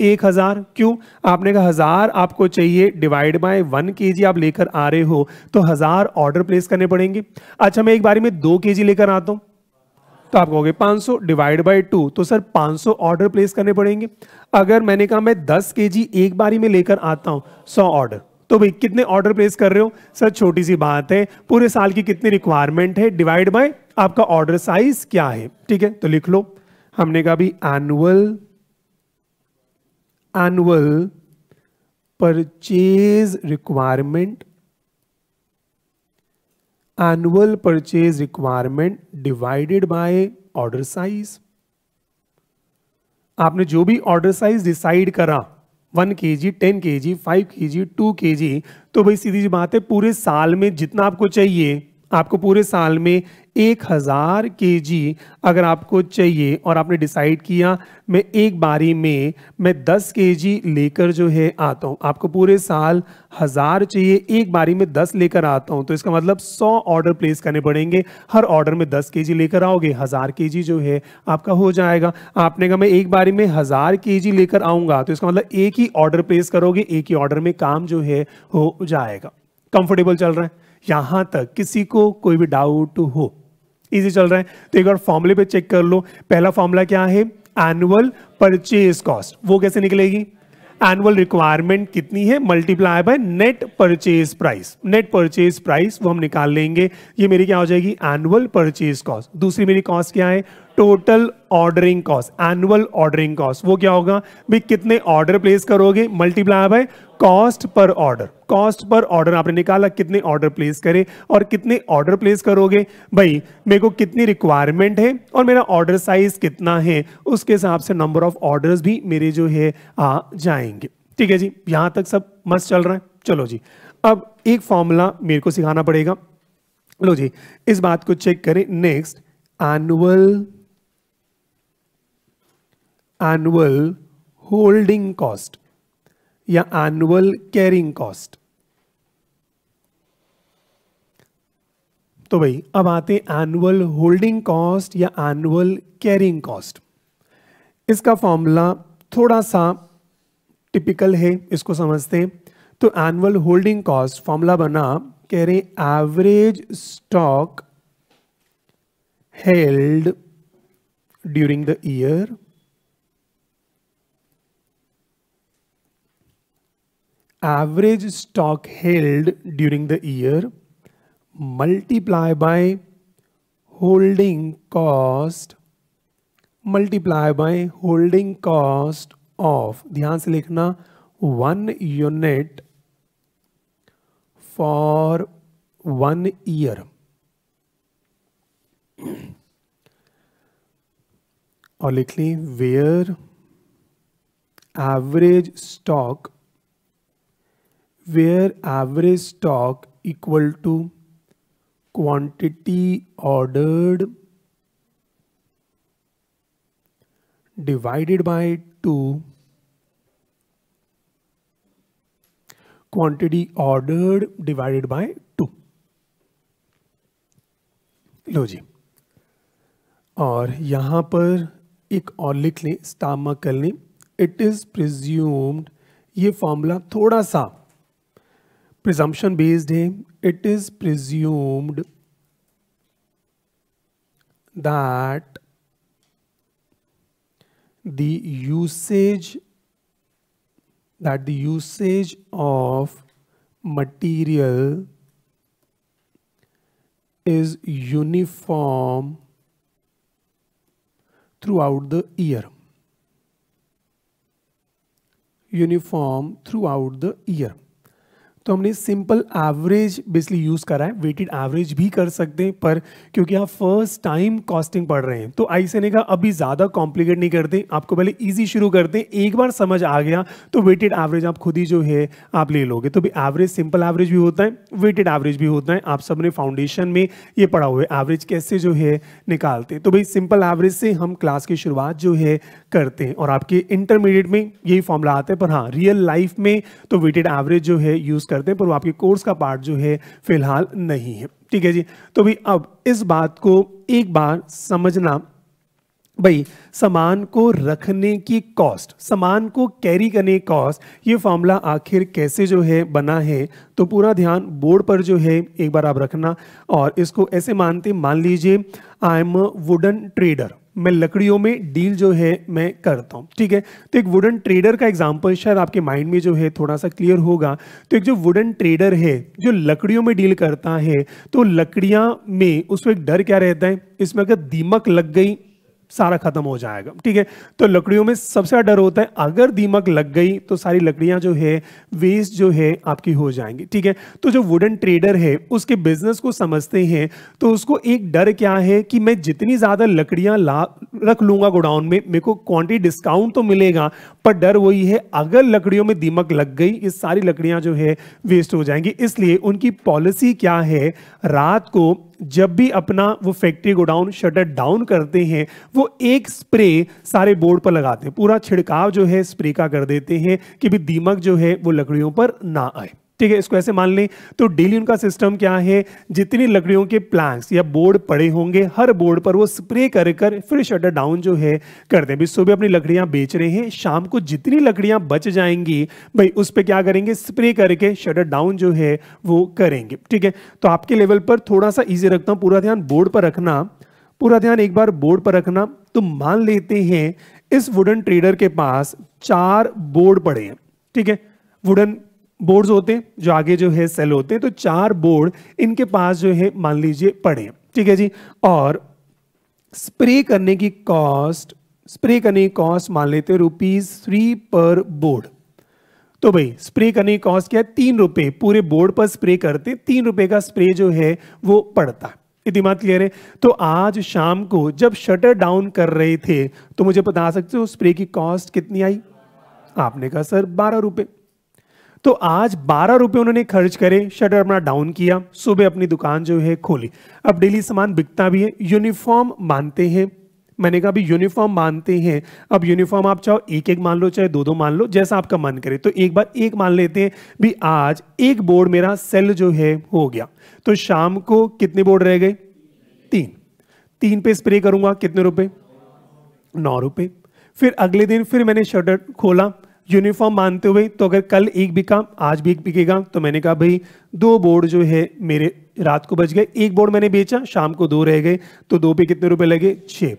एक हज़ार क्यों आपने कहा हज़ार आपको चाहिए डिवाइड बाय वन के जी आप लेकर आ रहे हो तो हज़ार ऑर्डर प्लेस करने पड़ेंगे अच्छा मैं एक बारी में दो के जी लेकर आता हूं तो आप कहोगे 500 डिवाइड बाय टू तो सर 500 ऑर्डर प्लेस करने पड़ेंगे अगर मैंने कहा मैं 10 के जी एक बारी में लेकर आता हूं 100 ऑर्डर तो भाई कितने ऑर्डर प्लेस कर रहे हो सर छोटी सी बात है पूरे साल की कितनी रिक्वायरमेंट है डिवाइड बाय आपका ऑर्डर साइज क्या है ठीक है तो लिख लो हमने कहा भी annual annual purchase requirement annual purchase requirement divided by order size आपने जो भी ऑर्डर साइज डिसाइड करा वन के जी टेन के जी फाइव के जी टू के जी तो भाई सीधी सी बात है पूरे साल में जितना आपको चाहिए आपको पूरे साल में एक हज़ार के जी अगर आपको चाहिए और आपने डिसाइड किया मैं एक बारी में मैं दस के जी लेकर जो है आता हूँ आपको पूरे साल हज़ार चाहिए एक बारी में दस लेकर आता हूँ तो इसका मतलब सौ ऑर्डर प्लेस करने पड़ेंगे हर ऑर्डर में दस के जी लेकर आओगे हज़ार के जी जो है आपका हो जाएगा आपने कहा मैं एक बारी में हज़ार के जी लेकर आऊँगा तो इसका मतलब एक ही ऑर्डर प्लेस करोगे एक ही ऑर्डर में काम जो है हो जाएगा कंफर्टेबल चल रहा है यहां तक किसी को कोई भी डाउट हो इजी चल रहा है तो एक बार फॉर्मूले पे चेक कर लो पहला फॉर्मूला क्या है एनुअल परचेज कॉस्ट वो कैसे निकलेगी एनुअल रिक्वायरमेंट कितनी है multiply by net purchase price net purchase price वो हम निकाल लेंगे ये मेरी क्या हो जाएगी एनुअल परचेज कॉस्ट दूसरी मेरी कॉस्ट क्या है total ordering cost annual ordering cost वो क्या होगा भी कितने ऑर्डर प्लेस करोगे multiply by cost per order cost per order आपने निकाला कितने ऑर्डर प्लेस करे और कितने ऑर्डर प्लेस करोगे भाई मेरे को कितनी रिक्वायरमेंट है और मेरा ऑर्डर साइज कितना है उसके हिसाब से नंबर ऑफ ऑर्डर भी मेरे जो है आ जाएंगे ठीक है जी यहां तक सब मस्त चल रहा है चलो जी अब एक फॉर्मूला मेरे को सिखाना पड़ेगा लो जी इस बात को चेक करें next annual annual holding cost या एनुअल कैरिंग कॉस्ट तो भाई अब आते एनुअल होल्डिंग कॉस्ट या एनुअल कैरिंग कॉस्ट इसका फॉर्मूला थोड़ा सा टिपिकल है इसको समझते हैं तो एनुअल होल्डिंग कॉस्ट फॉर्मूला बना कह रहे average stock held during the year average stock held during the year multiply by holding cost multiply by holding cost of ध्यान से लिखना one unit for one year और लिख ली where average stock where average stock equal to quantity ordered divided by 2 quantity ordered divided by 2 लो जी और यहाँ पर एक और लिख लें स्टामा कर लें इट इज़ प्रिज्यूम्ड ये फॉर्मूला थोड़ा सा presumption based है it is presumed that the usage that the usage of material is uniform throughout the year uniform throughout the year तो हमने सिंपल एवरेज बेसिकली यूज़ करा है वेटेड एवरेज भी कर सकते हैं पर क्योंकि आप फर्स्ट टाइम कॉस्टिंग पढ़ रहे हैं तो आईसे ने कहा अभी ज़्यादा कॉम्प्लिकेट नहीं करते आपको पहले ईजी शुरू करते हैं एक बार समझ आ गया तो वेटेड एवरेज आप खुद ही जो है आप ले लोगे तो भी एवरेज सिंपल एवरेज भी होता है वेटेड एवरेज भी होता है आप सब ने फाउंडेशन में ये पढ़ा हुआ है एवरेज कैसे जो है निकालते हैं तो भाई सिंपल एवरेज से हम क्लास की शुरुआत जो है करते हैं और आपके इंटरमीडिएट में यही फॉर्मूला आता है पर हाँ रियल लाइफ में तो वेटेड एवरेज जो है यूज़ कर करते हैं पर वो आपके कोर्स का पार्ट जो है फिलहाल नहीं है ठीक है जी तो भाई अब इस बात को एक बार समझना भाई सामान को रखने की कॉस्ट सामान को कैरी करने की कॉस्ट ये फॉर्मूला आखिर कैसे जो है बना है तो पूरा ध्यान बोर्ड पर जो है एक बार आप रखना और इसको ऐसे मानते मान लीजिए आई एम वुडन ट्रेडर मैं लकड़ियों में डील जो है मैं करता हूँ ठीक है तो एक वुडन ट्रेडर का एग्जाम्पल शायद आपके माइंड में जो है थोड़ा सा क्लियर होगा तो एक जो वुडन ट्रेडर है जो लकड़ियों में डील करता है तो लकड़ियाँ में उसको एक डर क्या रहता है इसमें अगर दीमक लग गई सारा खत्म हो जाएगा ठीक है तो लकड़ियों में सबसे डर होता है अगर दीमक लग गई तो सारी लकड़ियां जो है वेस्ट जो है आपकी हो जाएंगी ठीक है तो जो वुडन ट्रेडर है उसके बिजनेस को समझते हैं तो उसको एक डर क्या है कि मैं जितनी ज़्यादा लकड़ियां ला रख लूंगा गोडाउन में मेरे को क्वान्टिटी डिस्काउंट तो मिलेगा पर डर वही है अगर लकड़ियों में दीमक लग गई ये सारी लकड़ियाँ जो है वेस्ट हो जाएंगी इसलिए उनकी पॉलिसी क्या है रात को जब भी अपना वो फैक्ट्री गोडाउन शटर डाउन करते हैं वो एक स्प्रे सारे बोर्ड पर लगाते हैं पूरा छिड़काव जो है स्प्रे का कर देते हैं कि भी दीमक जो है वो लकड़ियों पर ना आए ठीक है इसको ऐसे मान लें तो डेली उनका सिस्टम क्या है जितनी लकड़ियों के प्लांक्स या बोर्ड पड़े होंगे हर बोर्ड पर वो स्प्रे कर कर फिर शटर डाउन जो है कर दें भाई सुबह अपनी लकड़ियां बेच रहे हैं शाम को जितनी लकड़ियां बच जाएंगी भाई उस पर क्या करेंगे स्प्रे करके शटर डाउन जो है वो करेंगे ठीक है तो आपके लेवल पर थोड़ा सा ईजी रखता हूँ पूरा ध्यान बोर्ड पर रखना पूरा ध्यान एक बार बोर्ड पर रखना तो मान लेते हैं इस वुडन ट्रेडर के पास चार बोर्ड पड़े हैं ठीक है वुडन बोर्ड्स होते हैं जो आगे जो है सेल होते हैं तो चार बोर्ड इनके पास जो है मान लीजिए पड़े ठीक है जी और स्प्रे करने की कॉस्ट स्प्रे करने की कॉस्ट मान लेते हैं रुपीज थ्री पर बोर्ड तो भाई स्प्रे करने की कॉस्ट क्या है तीन रुपए पूरे बोर्ड पर स्प्रे करते तीन रुपए का स्प्रे जो है वो पड़ता इतनी बात क्लियर है तो आज शाम को जब शटर डाउन कर रहे थे तो मुझे बता सकते हो स्प्रे की कॉस्ट कितनी आई आपने कहा सर बारह रुपए तो आज बारह रुपये उन्होंने खर्च करे शटर अपना डाउन किया सुबह अपनी दुकान जो है खोली अब डेली सामान बिकता भी है यूनिफॉर्म मानते हैं मैंने कहा अभी यूनिफॉर्म मानते हैं अब यूनिफॉर्म आप चाहो एक एक मान लो चाहे दो दो मान लो जैसा आपका मन करे तो एक बार एक मान लेते हैं भी आज एक बोर्ड मेरा सेल जो है हो गया तो शाम को कितने बोर्ड रह गए तीन तीन पे स्प्रे करूंगा कितने रुपए नौ रुपए फिर अगले दिन फिर मैंने शटर खोला यूनिफॉर्म मानते हुए तो अगर कल एक बिका आज भी एक बिकेगा तो मैंने कहा भाई दो बोर्ड जो है मेरे रात को बच गए एक बोर्ड मैंने बेचा शाम को दो रह गए तो दो पे कितने रुपए लगे छः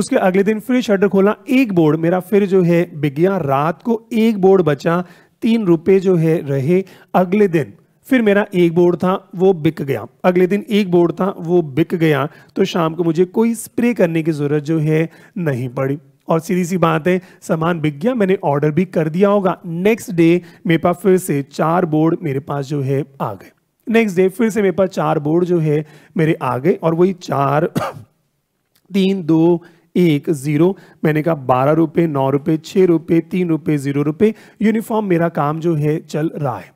उसके अगले दिन फिर शटर खोला एक बोर्ड मेरा फिर जो है बिक गया रात को एक बोर्ड बचा तीन रुपये जो है रहे अगले दिन फिर मेरा एक बोर्ड था वो बिक गया अगले दिन एक बोर्ड था वो बिक गया तो शाम को मुझे कोई स्प्रे करने की ज़रूरत जो है नहीं पड़ी और सीधी सी बात है सामान बिक गया मैंने ऑर्डर भी कर दिया होगा नेक्स्ट डे मेरे पास फिर से चार बोर्ड मेरे पास जो है आ गए नेक्स्ट डे फिर से मेरे पास चार बोर्ड जो है मेरे आ गए और वही चार तीन दो एक ज़ीरो मैंने कहा बारह रुपये नौ रुपये छः रुपये तीन रुपये ज़ीरो रुपये यूनिफॉर्म मेरा काम जो है चल रहा है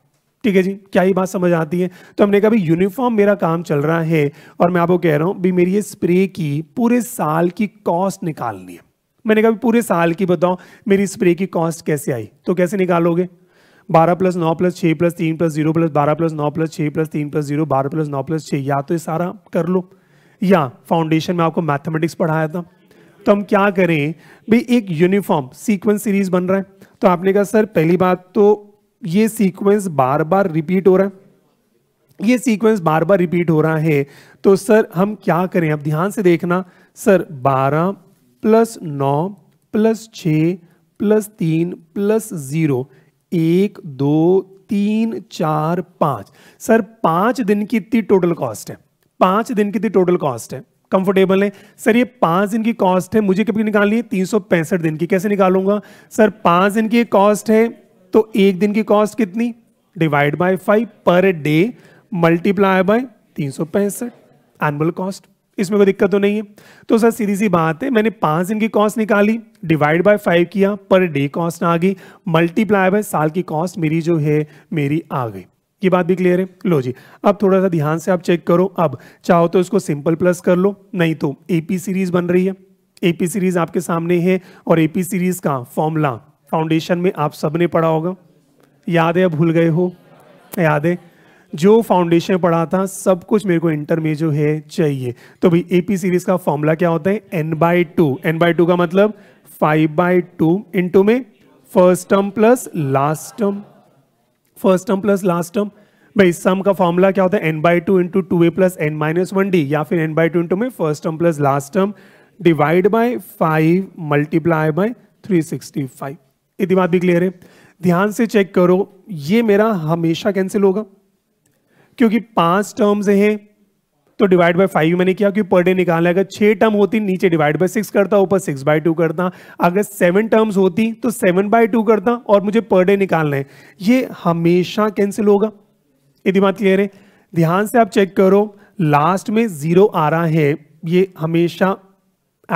ठीक है जी क्या ही बात समझ आती है तो हमने कहा भाई यूनिफॉर्म मेरा काम चल रहा है और मैं आपको कह रहा हूँ भी मेरी ये स्प्रे की पूरे साल की कॉस्ट निकालनी है मैंने कहा पूरे साल की बताओ मेरी स्प्रे की कॉस्ट कैसे आई तो कैसे निकालोगे बारह प्लस नौ प्लस छः प्लस तीन प्लस जीरो प्लस बारह प्लस नौ प्लस छः प्लस तीन प्लस जीरो बारह प्लस नौ प्लस छः या तो ये सारा कर लो या फाउंडेशन में आपको मैथमेटिक्स पढ़ाया था तो हम क्या करें भाई एक यूनिफॉर्म सीक्वेंस सीरीज बन रहा है तो आपने कहा सर पहली बात तो ये सीक्वेंस बार बार रिपीट हो रहा है ये सीक्वेंस बार बार रिपीट हो रहा है तो सर हम क्या करें अब ध्यान से देखना सर बारह प्लस नौ प्लस छ प्लस तीन प्लस ज़ीरो एक दो तीन चार पाँच सर पाँच दिन की इतनी टोटल कॉस्ट है पाँच दिन की इतनी टोटल कॉस्ट है कंफर्टेबल है सर ये पाँच दिन की कॉस्ट है मुझे कभी निकालनी है तीन सौ पैंसठ दिन की कैसे निकालूंगा सर पाँच दिन की कॉस्ट है तो एक दिन की कॉस्ट कितनी divide by five per day multiply by तीन सौ पैंसठ एनुअल कॉस्ट इसमें कोई दिक्कत तो नहीं है तो सर सीधी सी बात है मैंने पांच दिन की कॉस्ट निकाली डिवाइड बाय फाइव किया पर डे कॉस्ट आ गई मल्टीप्लाई बाय साल की कॉस्ट मेरी जो है मेरी आ गई ये बात भी क्लियर है लो जी अब थोड़ा सा ध्यान से आप चेक करो अब चाहो तो इसको सिंपल प्लस कर लो नहीं तो एपी सीरीज बन रही है एपी सीरीज आपके सामने है और एपी सीरीज का फॉर्मूला फाउंडेशन में आप सबने पढ़ा होगा याद है भूल गए हो याद है जो फाउंडेशन पढ़ा था सब कुछ मेरे को इंटर में जो है चाहिए तो भाई एपी सीरीज का फॉर्मूला क्या होता है n by two n by two का मतलब फाइव बाई टू इंटू में first term plus last term first term plus last term भाई सम का फॉर्मूला क्या होता है n by two into two a plus n minus one d या फिर एन बाई टू इंटू में first term plus last term divide by five multiply by three sixty five ये दिमाग भी क्लियर है ध्यान से चेक करो ये मेरा हमेशा कैंसिल होगा क्योंकि पांच टर्म्स हैं तो डिवाइड बाय फाइव मैंने किया क्योंकि पर डे निकालना है अगर छह टर्म होती नीचे डिवाइड बाय सिक्स करता ऊपर सिक्स बाय टू करता अगर सेवन टर्म्स होती तो सेवन बाय टू करता और मुझे पर डे निकालना है ये हमेशा कैंसिल होगा यदि बात क्लियर है ध्यान से आप चेक करो लास्ट में जीरो आ रहा है ये हमेशा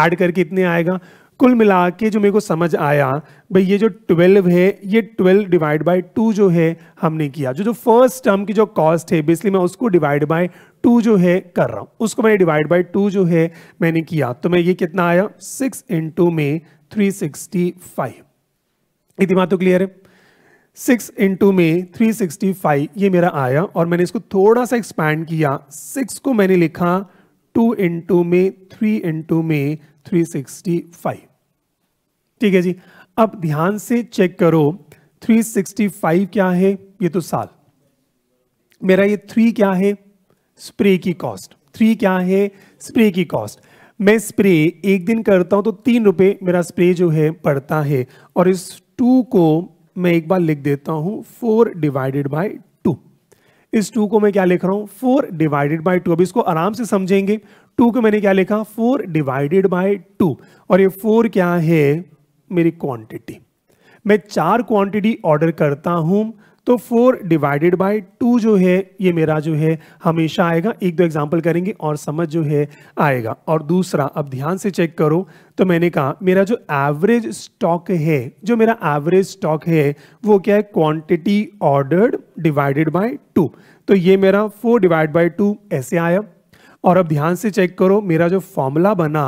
ऐड करके इतने आएगा कुल मिला के जो मेरे को समझ आया भाई ये जो ट्वेल्व है ये ट्वेल्व डिवाइड बाई टू जो है हमने किया जो जो फर्स्ट टर्म की जो कॉस्ट है बेसिकली मैं उसको डिवाइड बाई टू जो है कर रहा हूँ उसको मैंने डिवाइड बाई टू जो है मैंने किया तो मैं ये कितना आया सिक्स इंटू में थ्री सिक्सटी फाइव इतनी बात तो क्लियर है सिक्स इंटू में थ्री सिक्सटी फाइव ये मेरा आया और मैंने इसको थोड़ा सा एक्सपैंड किया सिक्स को मैंने लिखा टू इंटू में थ्री इंटू में थ्री सिक्सटी फाइव ठीक है जी अब ध्यान से चेक करो 365 क्या है ये तो साल मेरा ये थ्री क्या है स्प्रे की कॉस्ट थ्री क्या है स्प्रे की कॉस्ट मैं स्प्रे एक दिन करता हूं तो तीन रुपए मेरा स्प्रे जो है पड़ता है और इस टू को मैं एक बार लिख देता हूं फोर डिवाइडेड बाई टू इस टू को मैं क्या लिख रहा हूं फोर डिवाइडेड बाई टू अब इसको आराम से समझेंगे टू को मैंने क्या लिखा फोर डिवाइडेड बाई टू और ये फोर क्या है मेरी क्वांटिटी मैं चार क्वांटिटी ऑर्डर करता हूँ तो फोर डिवाइडेड बाय टू जो है ये मेरा जो है हमेशा आएगा एक दो एग्जाम्पल करेंगे और समझ जो है आएगा और दूसरा अब ध्यान से चेक करो तो मैंने कहा मेरा जो एवरेज स्टॉक है जो मेरा एवरेज स्टॉक है वो क्या है quantity ordered divided by two तो ये मेरा फोर डिवाइड बाय टू ऐसे आया और अब ध्यान से चेक करो मेरा जो फॉर्मूला बना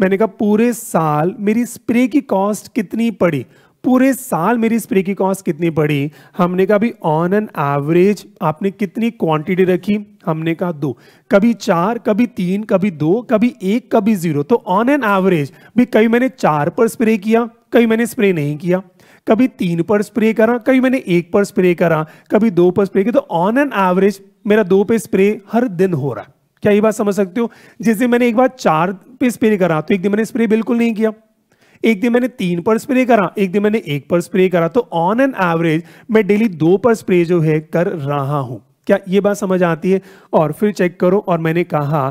मैंने कहा पूरे साल मेरी स्प्रे की कॉस्ट कितनी पड़ी पूरे साल मेरी स्प्रे की कॉस्ट कितनी पड़ी हमने कहा भी ऑन एन एवरेज आपने कितनी क्वांटिटी रखी हमने कहा दो कभी चार कभी तीन कभी दो कभी एक कभी जीरो तो ऑन एन एवरेज भी कभी मैंने चार पर स्प्रे किया कभी मैंने स्प्रे नहीं किया कभी तीन पर स्प्रे करा कभी मैंने एक पर स्प्रे करा कभी दो पर स्प्रे किया तो ऑन एन एवरेज मेरा दो पे स्प्रे हर दिन हो रहा है क्या ये बात समझ सकते हो जिस दिन मैंने एक बार चार पे स्प्रे करा तो एक दिन मैंने स्प्रे बिल्कुल नहीं किया एक दिन मैंने तीन पर स्प्रे करा एक दिन मैंने एक पर स्प्रे करा तो ऑन एन एवरेज मैं डेली दो पर स्प्रे जो है कर रहा हूं क्या ये बात समझ आती है और फिर चेक करो और मैंने कहा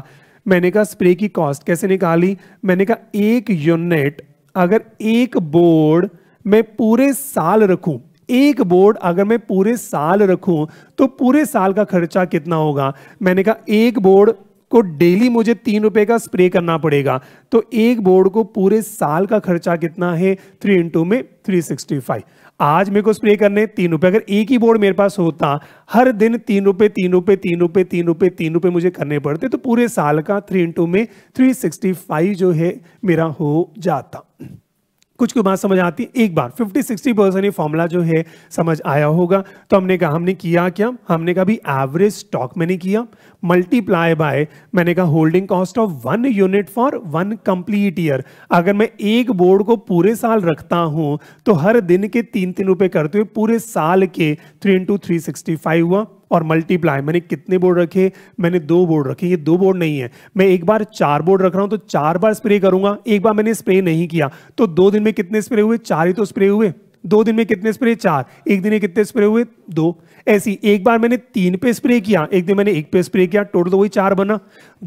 मैंने कहा स्प्रे की कॉस्ट कैसे निकाली मैंने कहा एक यूनिट अगर एक बोर्ड मैं पूरे साल रखूं एक बोर्ड अगर मैं पूरे साल रखूं तो पूरे साल का खर्चा कितना होगा मैंने कहा एक बोर्ड को डेली मुझे तीन रुपए का स्प्रे करना पड़ेगा तो एक बोर्ड को पूरे साल का खर्चा कितना है थ्री इंटू में थ्री सिक्सटी फाइव आज मेरे को स्प्रे करने तीन रुपए अगर एक ही बोर्ड मेरे पास होता हर दिन तीन रुपए तीन रुपए तीन रुपए तीन रुपए तीन रुपए मुझे करने पड़ते तो पूरे साल का थ्री इंटू में थ्री सिक्सटी फाइव जो है मेरा हो जाता कुछ कुछ बात समझ आती है एक बार 50-60 परसेंट ये फॉर्मूला जो है समझ आया होगा तो हमने कहा हमने किया क्या हमने कहा भी एवरेज स्टॉक मैंने किया मल्टीप्लाई बाय मैंने कहा holding cost of one unit for one complete year अगर मैं एक बोर्ड को पूरे साल रखता हूं तो हर दिन के तीन तीन रुपए करते हुए पूरे साल के थ्री इंटू थ्री हुआ और मल्टीप्लाई मैंने कितने बोर्ड रखे मैंने दो बोर्ड रखे ये दो बोर्ड नहीं है मैं एक बार चार बोर्ड रख रहा हूं तो चार बार स्प्रे करूंगा एक बार मैंने स्प्रे नहीं किया तो दो दिन में कितने स्प्रे हुए चार ही तो स्प्रे हुए दो दिन में कितने स्प्रे चार एक दिन में कितने स्प्रे हुए दो ऐसी एक बार मैंने तीन पे स्प्रे किया एक दिन मैंने एक पे स्प्रे किया टोटल तो वही चार बना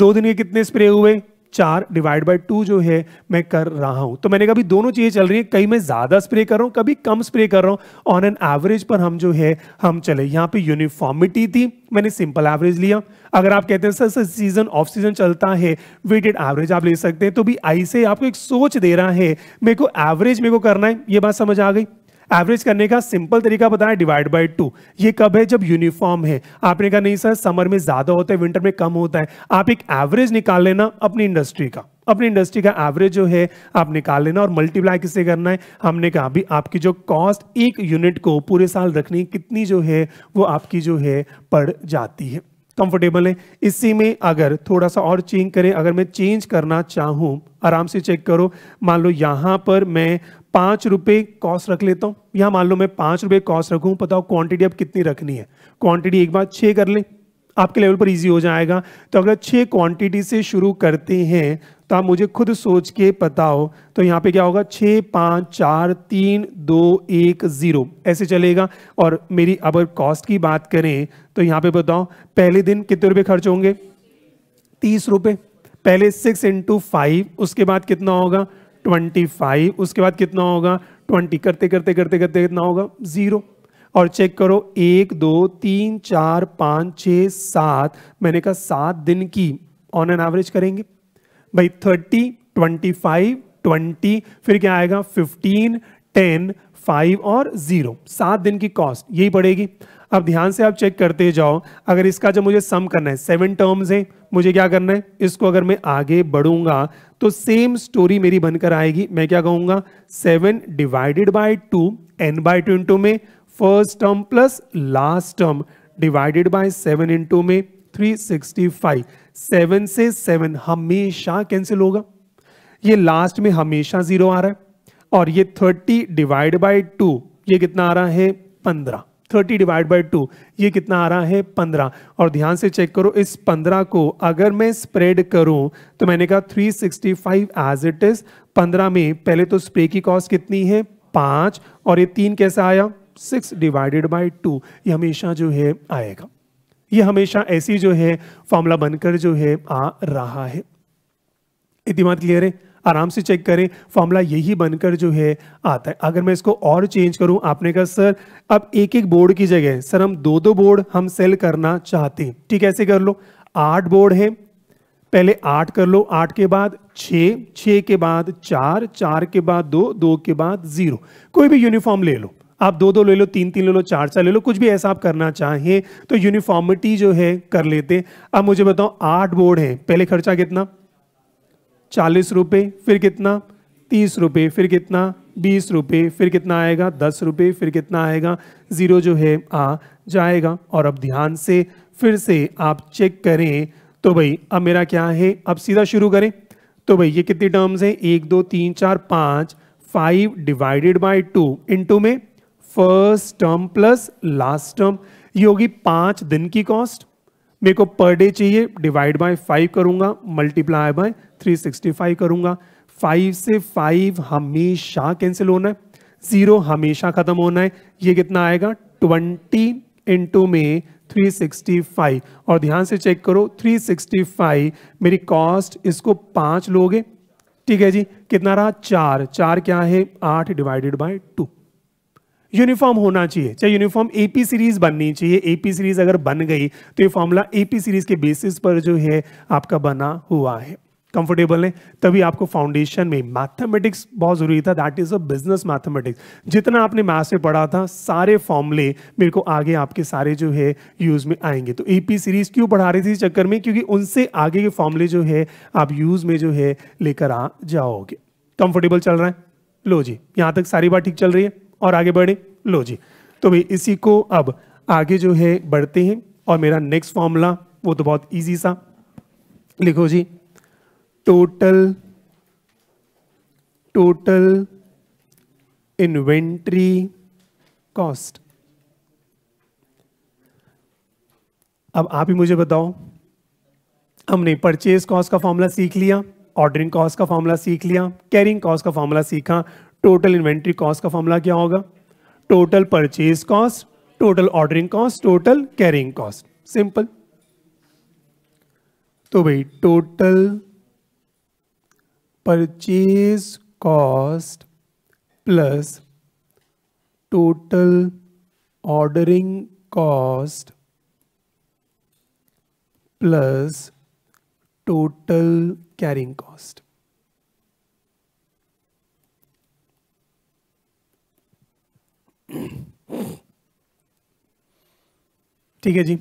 दो दिन में कितने स्प्रे हुए चार डिवाइड बाई टू जो है मैं कर रहा हूं तो मैंने कभी दोनों चीजें चल रही है कहीं मैं ज्यादा स्प्रे कर रहा हूं कभी कम स्प्रे कर रहा हूं ऑन एन एवरेज पर हम जो है हम चले यहां पे यूनिफॉर्मिटी थी मैंने सिंपल एवरेज लिया अगर आप कहते हैं sir sir season off season चलता है वेटेड एवरेज आप ले सकते हैं तो भी आई से आपको एक सोच दे रहा है मेरे को एवरेज मेरे को करना है ये बात समझ आ गई एवरेज करने का सिंपल तरीका बताना डिवाइड बाई टू ये कब है जब यूनिफॉर्म है आपने कहा नहीं सर समर में ज्यादा होता है विंटर में कम होता है आप एक एवरेज निकाल लेना अपनी इंडस्ट्री का अपनी इंडस्ट्री का एवरेज जो है आप निकाल लेना और मल्टीप्लाई किससे करना है हमने कहा अभी आपकी जो कॉस्ट एक यूनिट को पूरे साल रखनी कितनी जो है वो आपकी जो है पड़ जाती है कंफर्टेबल है इसी में अगर थोड़ा सा और चेंज करें अगर मैं चेंज करना चाहूँ आराम से चेक करो मान लो यहां पर मैं पाँच रुपये कॉस्ट रख लेता हूँ यहाँ मान लो मैं पाँच रुपये कॉस्ट रखूँ बताओ क्वांटिटी अब कितनी रखनी है क्वांटिटी एक बार छः कर लें आपके लेवल पर इजी हो जाएगा तो अगर छः क्वांटिटी से शुरू करते हैं तो आप मुझे खुद सोच के पता हो तो यहाँ पे क्या होगा छः पाँच चार तीन दो एक ज़ीरो ऐसे चलेगा और मेरी अगर कॉस्ट की बात करें तो यहाँ पे बताओ पहले दिन कितने रुपये खर्च होंगे तीस रुपये पहले सिक्स इंटू फाइव उसके बाद कितना होगा 25 उसके बाद कितना होगा 20 करते करते करते करते कितना होगा ज़ीरो और चेक करो एक दो तीन चार पाँच छः सात मैंने कहा सात दिन की ऑन एन एवरेज करेंगे भाई थर्टी ट्वेंटी फाइव ट्वेंटी फिर क्या आएगा फिफ्टीन टेन फाइव और जीरो सात दिन की कॉस्ट यही पड़ेगी अब ध्यान से आप चेक करते जाओ अगर इसका जब मुझे सम करना है सेवन टर्म्स है मुझे क्या करना है इसको अगर मैं आगे बढ़ूंगा तो सेम स्टोरी मेरी बनकर आएगी मैं क्या कहूंगा seven divided by two n by two into में first term plus last term divided by seven into में थ्री सिक्सटी फाइव सेवन से सेवन हमेशा कैंसिल होगा ये लास्ट में हमेशा जीरो आ रहा है और ये थर्टी डिवाइड बाय टू ये कितना आ रहा है पंद्रह थर्टी डिवाइड बाई टू ये कितना आ रहा है पंद्रह और ध्यान से चेक करो इस पंद्रह को अगर मैं स्प्रेड करूं तो मैंने कहा three sixty five as it is पंद्रह में पहले तो स्प्रे की कॉस्ट कितनी है पाँच और ये तीन कैसा आया सिक्स डिवाइडेड बाई टू ये हमेशा जो है आएगा ये हमेशा ऐसी जो है फॉर्मूला बनकर जो है आ रहा है इतनी बात क्लियर है आराम से चेक करें फॉर्मूला यही बनकर जो है आता है अगर मैं इसको और चेंज करूं आपने कहा सर अब एक एक बोर्ड की जगह सर हम दो दो बोर्ड हम सेल करना चाहते हैं ठीक ऐसे कर लो आठ बोर्ड है पहले आठ कर लो आठ के बाद छ छ के बाद चार चार के बाद दो दो के बाद ज़ीरो कोई भी यूनिफॉर्म ले लो आप दो दो ले लो तीन तीन ले लो चार चार ले लो कुछ भी ऐसा आप करना चाहें तो यूनिफॉर्मिटी जो है कर लेते अब मुझे बताओ आठ बोर्ड हैं पहले खर्चा कितना चालीस रुपये फिर कितना तीस रुपये फिर कितना बीस रुपये फिर कितना आएगा दस रुपये फिर कितना आएगा ज़ीरो जो है आ जाएगा और अब ध्यान से फिर से आप चेक करें तो भाई अब मेरा क्या है अब सीधा शुरू करें तो भाई ये कितनी टर्म्स हैं एक दो तीन चार पाँच five divided by two two में first term plus last term ये होगी पाँच दिन की कॉस्ट मेरे को पर डे चाहिए डिवाइड बाय फाइव करूंगा multiply by three sixty five करूंगा फाइव से फाइव हमेशा कैंसिल होना है ज़ीरो हमेशा ख़त्म होना है ये कितना आएगा ट्वेंटी इंटू में थ्री सिक्सटी फाइव और ध्यान से चेक करो थ्री सिक्सटी फाइव मेरी कॉस्ट इसको पाँच लोगे ठीक है जी कितना रहा चार चार क्या है आठ डिवाइडेड बाय टू यूनिफॉर्म होना चाहिए चाहे यूनिफॉर्म एपी सीरीज बननी चाहिए एपी सीरीज अगर बन गई तो ये फॉर्मूला एपी सीरीज के बेसिस पर जो है आपका बना हुआ है कंफर्टेबल है तभी आपको फाउंडेशन में मैथमेटिक्स बहुत जरूरी था that is a business mathematics जितना आपने मैथ्स में पढ़ा था सारे फॉर्मूले मेरे को आगे आपके सारे जो है यूज में आएंगे तो एपी सीरीज क्यों पढ़ा रही थी इस चक्कर में क्योंकि उनसे आगे के फॉर्मूले जो है आप यूज में जो है लेकर आ जाओगे कंफर्टेबल चल रहा है लो जी यहां तक सारी बात ठीक चल रही है और आगे बढ़े लो जी तो भाई इसी को अब आगे जो है बढ़ते हैं और मेरा नेक्स्ट फॉर्मूला वो तो बहुत इजी सा लिखो जी टोटल टोटल इन्वेंट्री कॉस्ट अब आप ही मुझे बताओ हमने परचेज कॉस्ट का फॉर्मूला सीख लिया ऑर्डरिंग कॉस्ट का फॉर्मूला सीख लिया कैरिंग कॉस्ट का फॉर्मूला सीखा टोटल इन्वेंट्री कॉस्ट का फॉर्मूला क्या होगा total purchase cost total ordering cost total carrying cost simple तो भाई total purchase cost plus total ordering cost plus total carrying cost ठीक है जी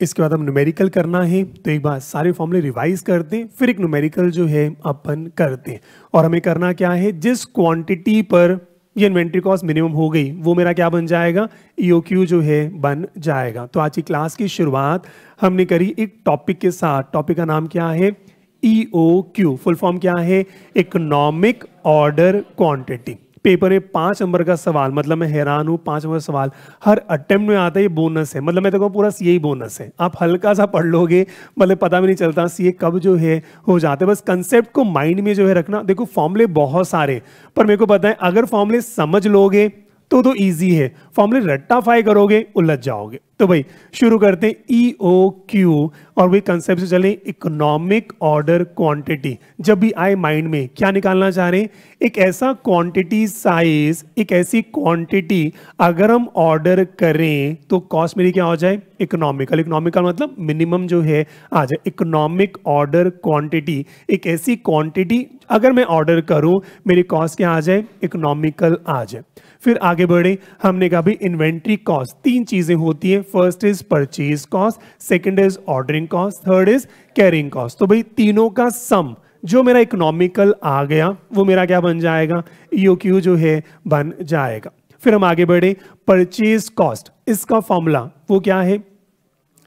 इसके बाद हम न्यूमेरिकल करना है तो एक बार सारे फॉर्मूले रिवाइज करते हैं फिर एक न्यूमेरिकल जो है अपन करते हैं और हमें करना क्या है जिस क्वांटिटी पर ये इन्वेंट्री कॉस्ट मिनिमम हो गई वो मेरा क्या बन जाएगा ईओक्यू e जो है बन जाएगा तो आज की क्लास की शुरुआत हमने करी एक टॉपिक के साथ टॉपिक का नाम क्या है ईओ क्यू फुल फॉर्म क्या है इकोनॉमिक ऑर्डर क्वांटिटी पेपर है पांच नंबर का सवाल मतलब मैं हैरान हूँ पांच नंबर सवाल हर अटेम्प्ट में आता है ये बोनस है मतलब मैं तो कहूँ पूरा सी बोनस है आप हल्का सा पढ़ लोगे मतलब पता भी नहीं चलता सी कब जो है हो जाता है बस कंसेप्ट को माइंड में जो है रखना देखो फॉर्मूले बहुत सारे पर मेरे को पता है अगर फॉर्मूले समझ लोगे तो तो इजी है फॉर्मूले रट्टाफाई करोगे उलझ जाओगे तो भाई शुरू करते हैं ई ओ क्यू और वही कंसेप्ट से चले इकोनॉमिक ऑर्डर क्वांटिटी जब भी आए माइंड में क्या निकालना चाह रहे हैं एक ऐसा क्वांटिटी साइज एक ऐसी क्वांटिटी अगर हम ऑर्डर करें तो कॉस्ट मेरी क्या हो जाए इकोनॉमिकल इकोनॉमिकल मतलब मिनिमम जो है आ जाए इकोनॉमिक ऑर्डर क्वांटिटी एक ऐसी क्वांटिटी अगर मैं ऑर्डर करूं मेरी कॉस्ट क्या आ जाए इकोनॉमिकल आ जाए फिर आगे बढ़े हमने कहा भाई इन्वेंट्री कॉस्ट तीन चीजें होती हैं first is purchase cost second is ordering cost third is carrying cost तो भाई तीनों का सम जो मेरा इकोनॉमिकल आ गया वो मेरा क्या बन जाएगा ईओक्यू e जो है बन जाएगा फिर हम आगे बढ़े परचेज कॉस्ट इसका फॉर्मूला वो क्या है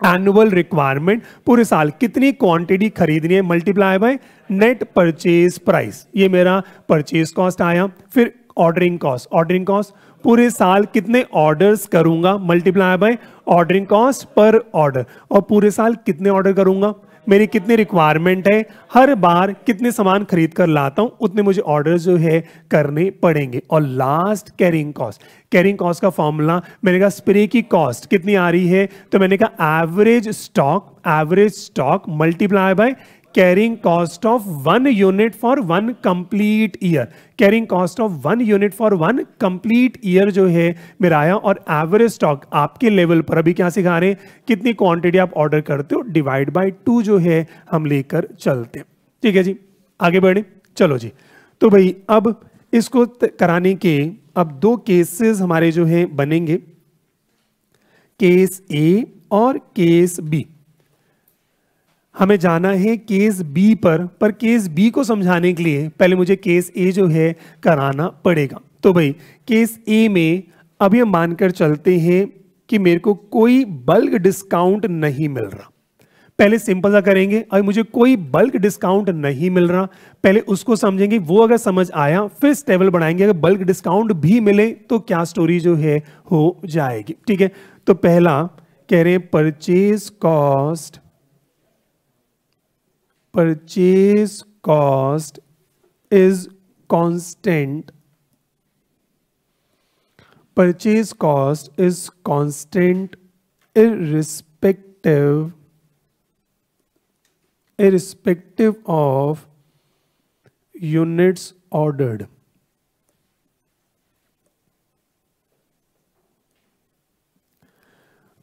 एनुअल रिक्वायरमेंट पूरे साल कितनी क्वांटिटी खरीदनी है multiply by net purchase price ये मेरा परचेज कॉस्ट आया फिर ऑर्डरिंग कॉस्ट ऑर्डरिंग कॉस्ट पूरे साल कितने ऑर्डर्स करूंगा multiply by ordering cost per order और पूरे साल कितने ऑर्डर करूंगा मेरी कितनी रिक्वायरमेंट है हर बार कितने सामान खरीद कर लाता हूँ उतने मुझे ऑर्डर जो है करने पड़ेंगे और last carrying cost carrying cost का फॉर्मूला मैंने कहा स्प्रे की कॉस्ट कितनी आ रही है तो मैंने कहा average stock average stock multiply by carrying cost of one unit for one complete year carrying cost of one unit for one complete year जो है मेरा आया और एवरेज स्टॉक आपके लेवल पर अभी क्या सिखा रहे हैं कितनी क्वांटिटी आप ऑर्डर करते हो डिवाइड बाय टू जो है हम लेकर चलते ठीक है जी आगे बढ़े चलो जी तो भाई अब इसको कराने के अब दो केसेस हमारे जो है बनेंगे केस ए और केस बी हमें जाना है केस बी पर पर केस बी को समझाने के लिए पहले मुझे केस ए जो है कराना पड़ेगा तो भाई केस ए में अब ये मानकर चलते हैं कि मेरे को कोई बल्क डिस्काउंट नहीं मिल रहा पहले सिंपल सा करेंगे अभी मुझे कोई बल्क डिस्काउंट नहीं मिल रहा पहले उसको समझेंगे वो अगर समझ आया फिर स्टेबल बढ़ाएंगे अगर बल्क डिस्काउंट भी मिले तो क्या स्टोरी जो है हो जाएगी ठीक है तो पहला कह रहे हैं purchase cost purchase cost is constant purchase cost is constant irrespective irrespective of units ordered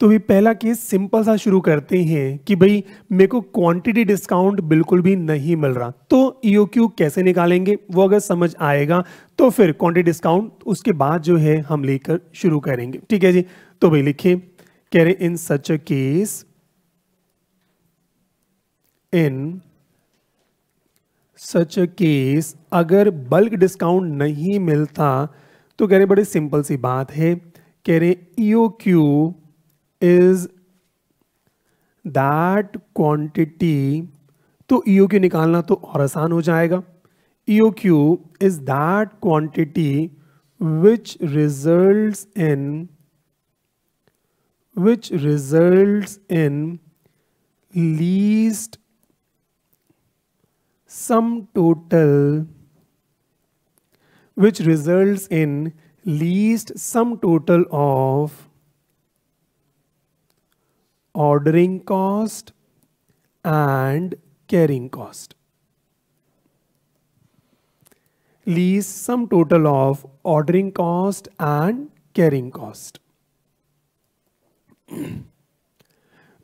तो भी पहला केस सिंपल सा शुरू करते हैं कि भाई मेरे को क्वांटिटी डिस्काउंट बिल्कुल भी नहीं मिल रहा तो ईओक्यू e कैसे निकालेंगे वो अगर समझ आएगा तो फिर क्वांटिटी डिस्काउंट उसके बाद जो है हम लेकर शुरू करेंगे ठीक है जी तो भाई लिखे कह रहे in such a case in such a case अगर बल्क डिस्काउंट नहीं मिलता तो कह रहे बड़ी सिंपल सी बात है कह रहे E O e Q is that quantity तो ईओ e क्यू निकालना तो और आसान हो जाएगा E Q is that quantity which result in which result in least sum total which results in least sum total of ordering cost and carrying cost. Lease sum total of ordering cost and carrying cost.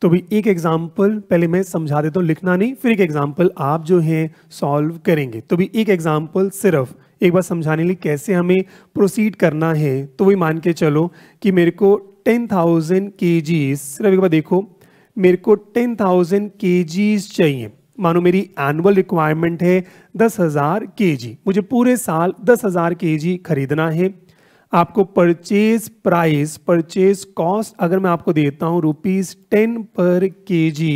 तो भी एक example पहले मैं समझा देता हूँ लिखना नहीं फिर एक एग्जाम्पल आप जो है सॉल्व करेंगे तो भी एक एग्जाम्पल सिर्फ एक बार समझाने लिए कैसे हमें प्रोसीड करना है तो वही मान के चलो कि मेरे को टेन थाउजेंड के जीज रवि देखो मेरे को टेन थाउजेंड के जीज चाहिए मानो मेरी एनुअल रिक्वायरमेंट है दस हज़ार के जी मुझे पूरे साल दस हज़ार के जी खरीदना है आपको परचेज प्राइस परचेज कॉस्ट अगर मैं आपको देता हूँ रुपीज़ टेन पर के जी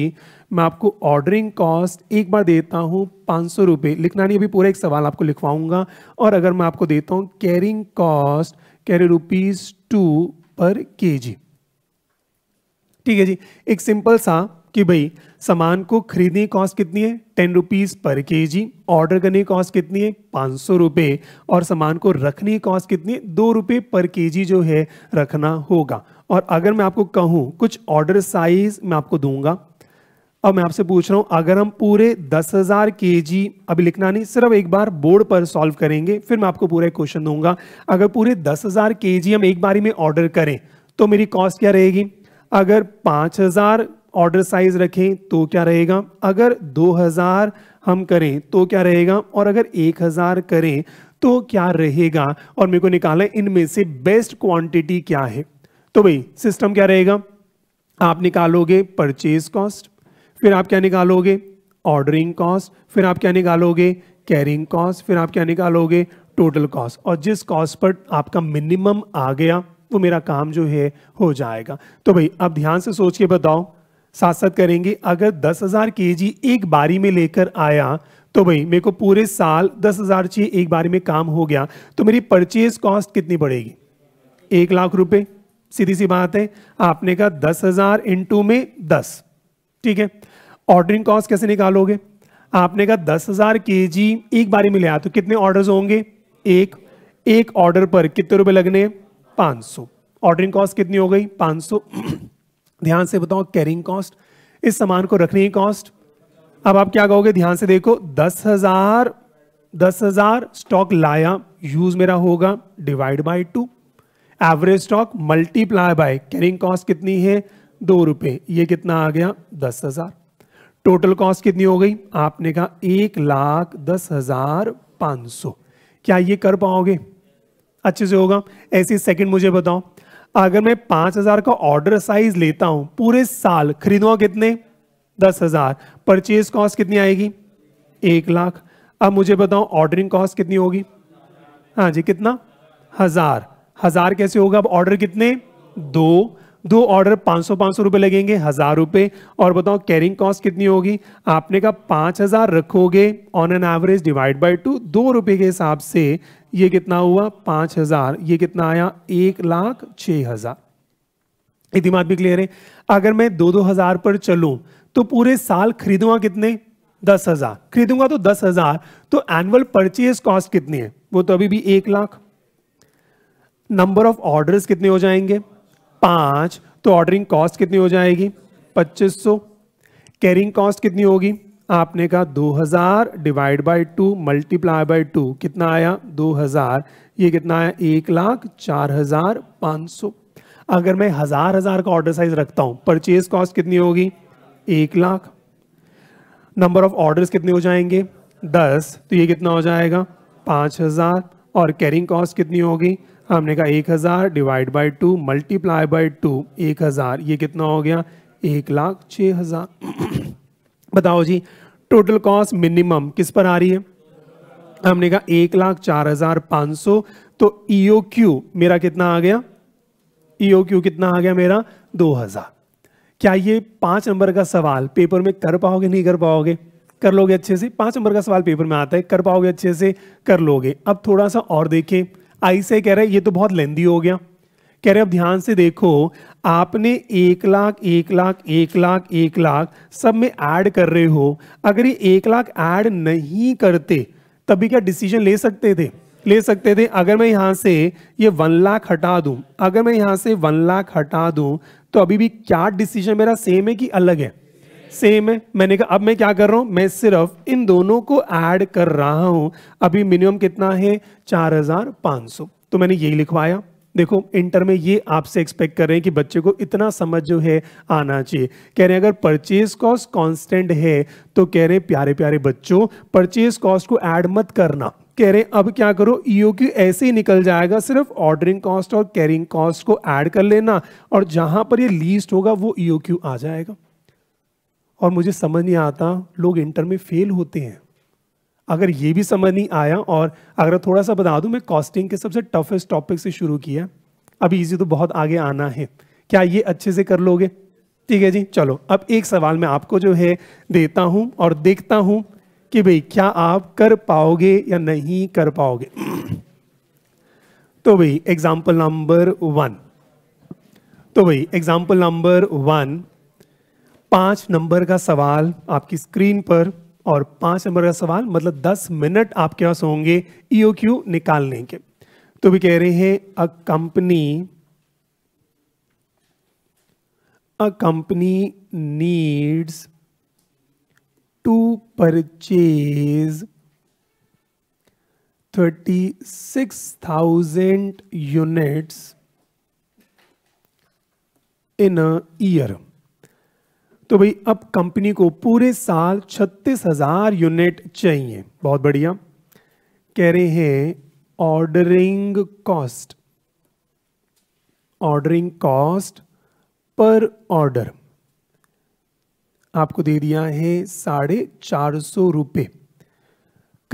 मैं आपको ऑर्डरिंग कॉस्ट एक बार देता हूँ पाँच सौ रुपये लिखना नहीं अभी पूरा एक सवाल आपको लिखवाऊंगा और अगर मैं आपको देता हूँ कैरिंग कॉस्ट कैरे रुपीज़ टू पर के ठीक है जी एक सिंपल सा कि भाई सामान को खरीदने की कॉस्ट कितनी है टेन रुपीज पर के जी ऑर्डर करने की कॉस्ट कितनी है पाँच सौ रुपये और सामान को रखने की कॉस्ट कितनी है दो रुपये पर के जी जो है रखना होगा और अगर मैं आपको कहूँ कुछ ऑर्डर साइज मैं आपको दूंगा अब मैं आपसे पूछ रहा हूं अगर हम पूरे दस हजार के जी अभी लिखना नहीं सिर्फ एक बार बोर्ड पर सॉल्व करेंगे फिर मैं आपको पूरा क्वेश्चन दूंगा अगर पूरे दस हजार के जी हम एक बारी में ऑर्डर करें तो मेरी कॉस्ट क्या रहेगी अगर पांच हजार ऑर्डर साइज रखें तो क्या रहेगा अगर दो हजार हम करें तो क्या रहेगा और अगर एक हजार करें तो क्या रहेगा और मेरे को निकाला इनमें से बेस्ट क्वांटिटी क्या है तो भाई सिस्टम क्या रहेगा आप निकालोगे परचेज कॉस्ट फिर आप क्या निकालोगे ऑर्डरिंग कॉस्ट फिर आप क्या निकालोगे कैरिंग कॉस्ट फिर आप क्या निकालोगे टोटल कॉस्ट और जिस कॉस्ट पर आपका मिनिमम आ गया वो मेरा काम जो है हो जाएगा तो भाई अब ध्यान से सोच के बताओ साथ साथ करेंगे अगर दस हजार के जी एक बारी में लेकर आया तो भाई मेरे को पूरे साल दस हजार चाहिए एक बारी में काम हो गया तो मेरी परचेज कॉस्ट कितनी पड़ेगी एक लाख रुपए सीधी सी बात है आपने कहा दस हजार इंटू में दस ठीक है ऑर्डरिंग कॉस्ट कैसे निकालोगे आपने कहा दस हजार के जी एक बारी में लिया तो कितने ऑर्डर होंगे एक एक ऑर्डर पर कितने रुपए लगने पांच सौ ऑर्डरिंग कॉस्ट कितनी हो गई पांच सौ ध्यान से बताओ कैरिंग कॉस्ट इस सामान को रखने की कॉस्ट अब आप क्या कहोगे ध्यान से देखो दस हजार दस हजार स्टॉक लाया यूज मेरा होगा divide by two average stock multiply by carrying cost कितनी है दो रुपए ये कितना आ गया दस हजार टोटल कॉस्ट कितनी हो गई आपने कहा एक लाख दस हजार पाँच सौ क्या ये कर पाओगे अच्छे से होगा ऐसे सेकंड मुझे बताओ अगर मैं पाँच हज़ार का ऑर्डर साइज लेता हूँ पूरे साल खरीदूंगा कितने दस हज़ार परचेज कॉस्ट कितनी आएगी एक लाख अब मुझे बताओ ऑर्डरिंग कॉस्ट कितनी होगी हाँ जी कितना हज़ार हज़ार कैसे होगा अब ऑर्डर कितने दो दो ऑर्डर पाँच सौ पाँच सौ रुपये लगेंगे हज़ार रुपये और बताओ कैरिंग कॉस्ट कितनी होगी आपने कहा पाँच हज़ार रखोगे on an average divide by two दो रुपये के हिसाब से ये कितना हुआ पाँच हज़ार ये कितना आया एक लाख छः हज़ार इतनी बात भी क्लियर है अगर मैं दो दो हज़ार पर चलूँ तो पूरे साल खरीदूंगा कितने दस हज़ार खरीदूंगा तो दस हज़ार तो एनुअल परचेज कॉस्ट कितनी है वो तो अभी भी एक लाख नंबर ऑफ ऑर्डर्स कितने हो जाएंगे पांच तो ऑर्डरिंग कॉस्ट कितनी हो जाएगी पच्चीस सौ कैरिंग कॉस्ट कितनी होगी आपने कहा 2000 divide by two multiply by two कितना आया 2000 ये कितना आया एक लाख चार हजार पाँच सौ अगर मैं हजार हजार का ऑर्डर साइज रखता हूँ परचेज कॉस्ट कितनी होगी एक लाख नंबर ऑफ ऑर्डर्स कितने हो जाएंगे दस तो ये कितना हो जाएगा पाँच हजार और कैरिंग कॉस्ट कितनी होगी हमने कहा एक हज़ार divide by two multiply by two एक हज़ार ये कितना हो गया एक लाख छः हज़ार बताओ जी टोटल कॉस्ट मिनिमम किस पर आ रही है हमने कहा एक लाख चार हजार पाँच सौ तो ईओ e क्यू मेरा कितना आ गया ईओ e क्यू कितना आ गया मेरा दो हजार क्या ये पांच नंबर का सवाल पेपर में कर पाओगे नहीं कर पाओगे कर लोगे अच्छे से पांच नंबर का सवाल पेपर में आता है कर पाओगे अच्छे से कर लोगे अब थोड़ा सा और देखें आई से कह रहे ये तो बहुत लेंदी हो गया कह रहे अब ध्यान से देखो आपने एक लाख एक लाख एक लाख एक लाख सब में ऐड कर रहे हो अगर ये एक लाख ऐड नहीं करते तभी क्या डिसीजन ले सकते थे ले सकते थे अगर मैं यहाँ से ये वन लाख हटा दूँ अगर मैं यहाँ से वन लाख हटा दूँ तो अभी भी क्या डिसीजन मेरा सेम है कि अलग है सेम है मैंने कहा अब मैं क्या कर रहा हूँ मैं सिर्फ इन दोनों को ऐड कर रहा हूँ अभी मिनिमम कितना है चार हजार सौ तो मैंने यही लिखवाया देखो इंटर में ये आपसे एक्सपेक्ट कर रहे हैं कि बच्चे को इतना समझ जो है आना चाहिए कह रहे हैं अगर परचेज कॉस्ट कांस्टेंट है तो कह रहे हैं प्यारे प्यारे बच्चों परचेज कॉस्ट को ऐड मत करना कह रहे हैं अब क्या करो ईओ e क्यू ऐसे ही निकल जाएगा सिर्फ ऑर्डरिंग कॉस्ट और कैरिंग कॉस्ट को ऐड कर लेना और जहां पर ये लीस्ट होगा वो ईओ e क्यू आ जाएगा और मुझे समझ नहीं आता लोग इंटर में फेल होते हैं अगर ये भी समझ नहीं आया और अगर थोड़ा सा बता दूं मैं कॉस्टिंग के सबसे टफेस्ट टॉपिक से शुरू किया अभी इजी तो बहुत आगे आना है क्या ये अच्छे से कर लोगे ठीक है जी चलो अब एक सवाल मैं आपको जो है देता हूं और देखता हूं कि भाई क्या आप कर पाओगे या नहीं कर पाओगे तो भाई एग्जाम्पल नंबर वन तो भाई एग्जाम्पल नंबर वन पांच नंबर का सवाल आपकी स्क्रीन पर और पांच नंबर का सवाल मतलब दस मिनट आपके पास होंगे ईओ e क्यू निकालने के तो भी कह रहे हैं a company a company needs to purchase thirty six thousand units in a year तो भाई अब कंपनी को पूरे साल छत्तीस हजार यूनिट चाहिए बहुत बढ़िया कह रहे हैं ordering cost ordering cost per order आपको दे दिया है साढ़े चार सौ रुपये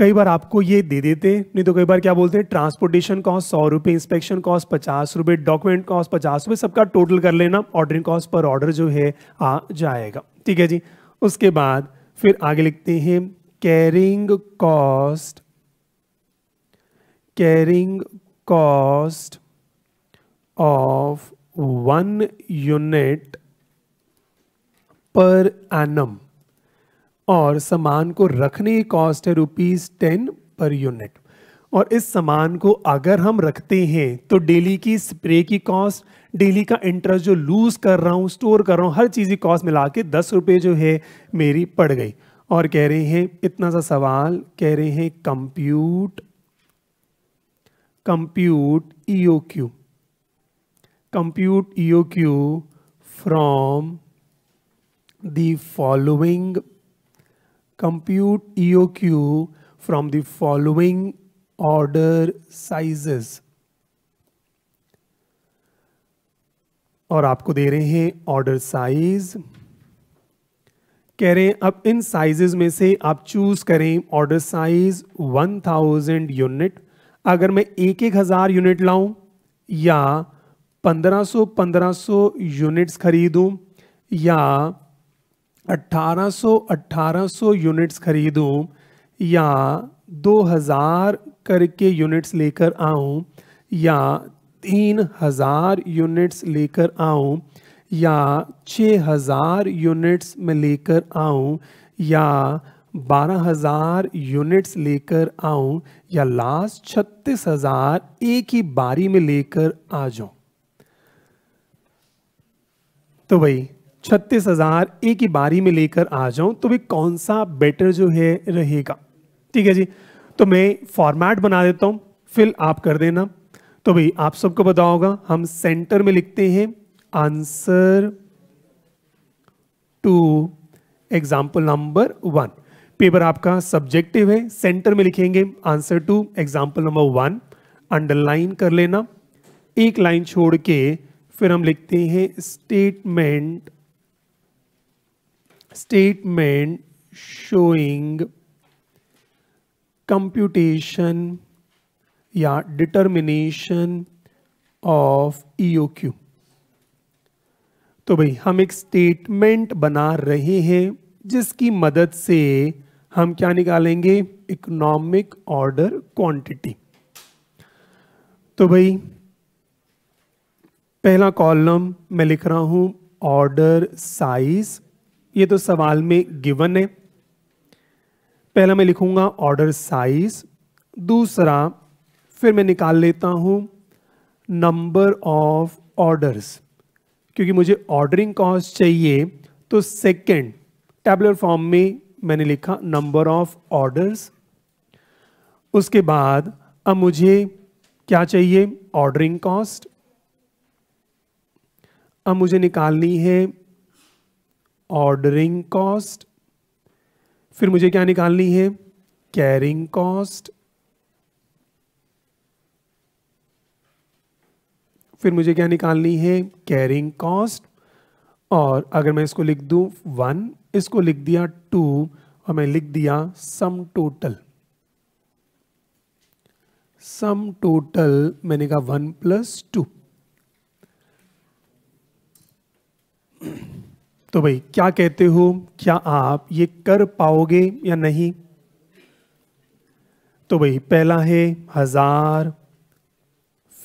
कई बार आपको ये दे देते नहीं तो कई बार क्या बोलते हैं ट्रांसपोर्टेशन कॉस्ट सौ रुपये इंस्पेक्शन कॉस्ट पचास रुपये डॉक्यूमेंट कॉस्ट पचास रुपये सबका टोटल कर लेना ऑर्डरिंग कॉस्ट पर ऑर्डर जो है आ जाएगा ठीक है जी उसके बाद फिर आगे लिखते हैं carrying cost carrying cost of one unit per annum और सामान को रखने की कॉस्ट है रुपीज़ टेन पर यूनिट और इस सामान को अगर हम रखते हैं तो डेली की स्प्रे की कॉस्ट डेली का इंटरेस्ट जो लूज़ कर रहा हूँ स्टोर कर रहा हूँ हर चीज़ की कॉस्ट मिला के दस रुपये जो है मेरी पड़ गई और कह रहे हैं इतना सा सवाल कह रहे हैं compute compute EO Q compute EO Q from the following compute EOQ from the following order sizes और आपको दे रहे हैं ऑर्डर साइज कह रहे हैं अब इन साइजेस में से आप चूज करें ऑर्डर साइज 1000 यूनिट अगर मैं एक एक हजार यूनिट लाऊं या 1500 1500 यूनिट्स खरीदूं या 1800 1800 यूनिट्स खरीदूं या 2000 करके यूनिट्स लेकर आऊं या 3000 यूनिट्स लेकर आऊं या 6000 यूनिट्स में लेकर आऊं या 12000 यूनिट्स लेकर आऊं या लास्ट छत्तीस एक ही बारी में लेकर आ जाऊं तो भाई छत्तीस हज़ार एक ही बारी में लेकर आ जाऊं तो भी कौन सा बेटर जो है रहेगा ठीक है जी तो मैं फॉर्मेट बना देता हूं फिल आप कर देना तो भाई आप सबको बताओगा हम सेंटर में लिखते हैं answer to example number one paper आपका सब्जेक्टिव है सेंटर में लिखेंगे answer to example number one underline कर लेना एक लाइन छोड़ के फिर हम लिखते हैं स्टेटमेंट statement showing computation या डिटर्मिनेशन ऑफ EOQ. तो भाई हम एक स्टेटमेंट बना रहे हैं जिसकी मदद से हम क्या निकालेंगे इकोनॉमिक ऑर्डर क्वांटिटी तो भाई पहला कॉलम मैं लिख रहा हूं ऑर्डर साइज ये तो सवाल में गिवन है पहला मैं लिखूंगा ऑर्डर साइज दूसरा फिर मैं निकाल लेता हूं नंबर ऑफ ऑर्डर्स क्योंकि मुझे ऑर्डरिंग कॉस्ट चाहिए तो सेकंड टैबलर फॉर्म में मैंने लिखा नंबर ऑफ ऑर्डर्स उसके बाद अब मुझे क्या चाहिए ऑर्डरिंग कॉस्ट अब मुझे निकालनी है ऑर्डरिंग कॉस्ट फिर मुझे क्या निकालनी है कैरिंग कॉस्ट फिर मुझे क्या निकालनी है कैरिंग कॉस्ट और अगर मैं इसको लिख दूं वन इसको लिख दिया टू और मैं लिख दिया सम टोटल सम टोटल मैंने कहा वन प्लस टू तो भाई क्या कहते हो क्या आप ये कर पाओगे या नहीं तो भाई पहला है हजार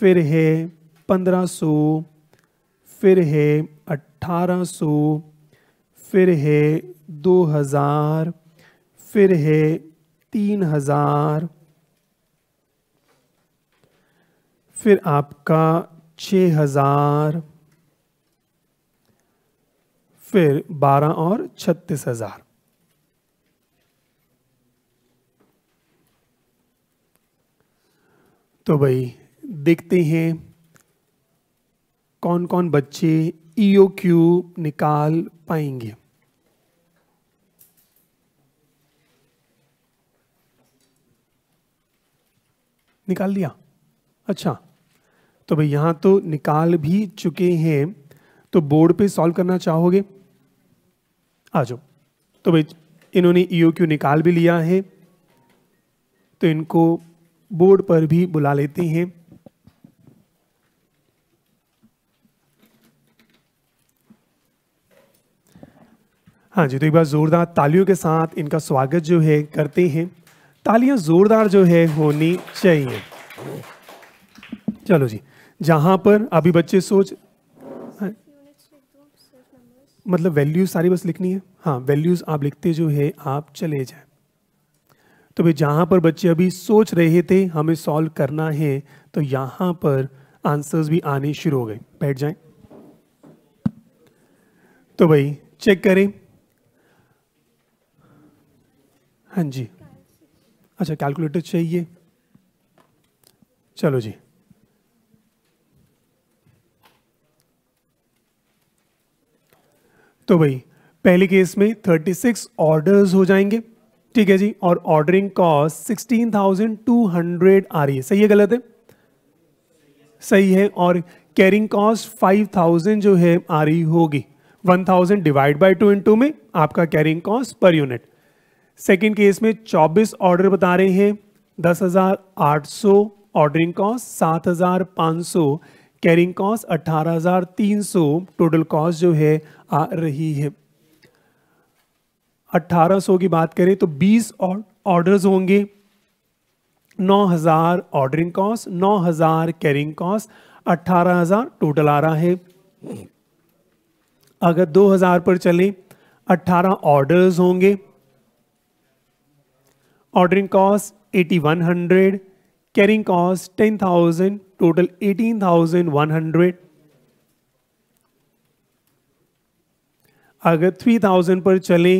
फिर है पंद्रह सौ फिर है अट्ठारह सौ फिर है दो हजार फिर है तीन हजार फिर आपका छ हजार फिर बारह और छत्तीस हजार तो भाई देखते हैं कौन कौन बच्चे ईओ e क्यू निकाल पाएंगे निकाल दिया अच्छा तो भाई यहां तो निकाल भी चुके हैं तो बोर्ड पे सॉल्व करना चाहोगे आ जाओ तो भाई इन्होंने ई e निकाल भी लिया है तो इनको बोर्ड पर भी बुला लेते हैं हाँ जी तो एक बार ज़ोरदार तालियों के साथ इनका स्वागत जो है करते हैं तालियां ज़ोरदार जो है होनी चाहिए चलो जी जहां पर अभी बच्चे सोच मतलब वैल्यूज सारी बस लिखनी है हाँ वैल्यूज आप लिखते जो है आप चले जाए तो भाई जहां पर बच्चे अभी सोच रहे थे हमें सॉल्व करना है तो यहां पर आंसर्स भी आने शुरू हो गए बैठ जाए तो भाई चेक करें हाँ जी अच्छा कैलकुलेटर चाहिए चलो जी तो भाई पहले केस में 36 ऑर्डर्स हो जाएंगे ठीक है जी और ऑर्डरिंग कॉस्ट 16,200 आ रही है सही है गलत है सही है और कैरिंग कॉस्ट 5,000 जो है आ रही होगी 1,000 डिवाइड बाई टू टू में आपका carrying cost per unit second case में 24 ऑर्डर बता रहे हैं 10,800 ordering cost 7,500 carrying cost 18,300 total cost जो है आ रही है 1800 की बात करें तो 20 ऑर्डर ऑर्डर्स होंगे 9000 ordering cost 9000 carrying cost 18000 total आ रहा है अगर 2000 पर चलें 18 ऑर्डर्स होंगे ordering cost 8100 carrying cost 10000 total 18,100 अगर 3000 पर चले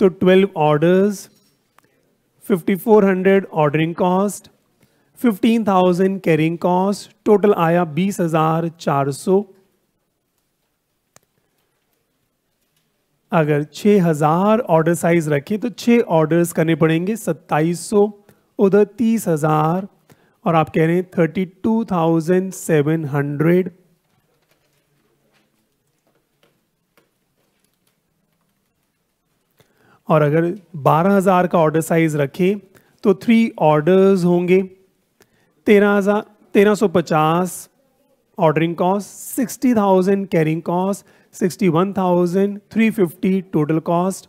तो 12 orders 5400 ordering cost 15,000 carrying cost total आया 20,400 अगर 6000 ऑर्डर साइज रखें तो 6 ऑर्डर्स करने पड़ेंगे 2700 उधर 30,000 और आप कह रहे हैं thirty two thousand seven hundred और अगर बारह हजार का ऑर्डर साइज रखें तो थ्री ऑर्डर्स होंगे तेरह हजार तेरह सौ पचास ordering cost sixty thousand carrying cost sixty one thousand three fifty total cost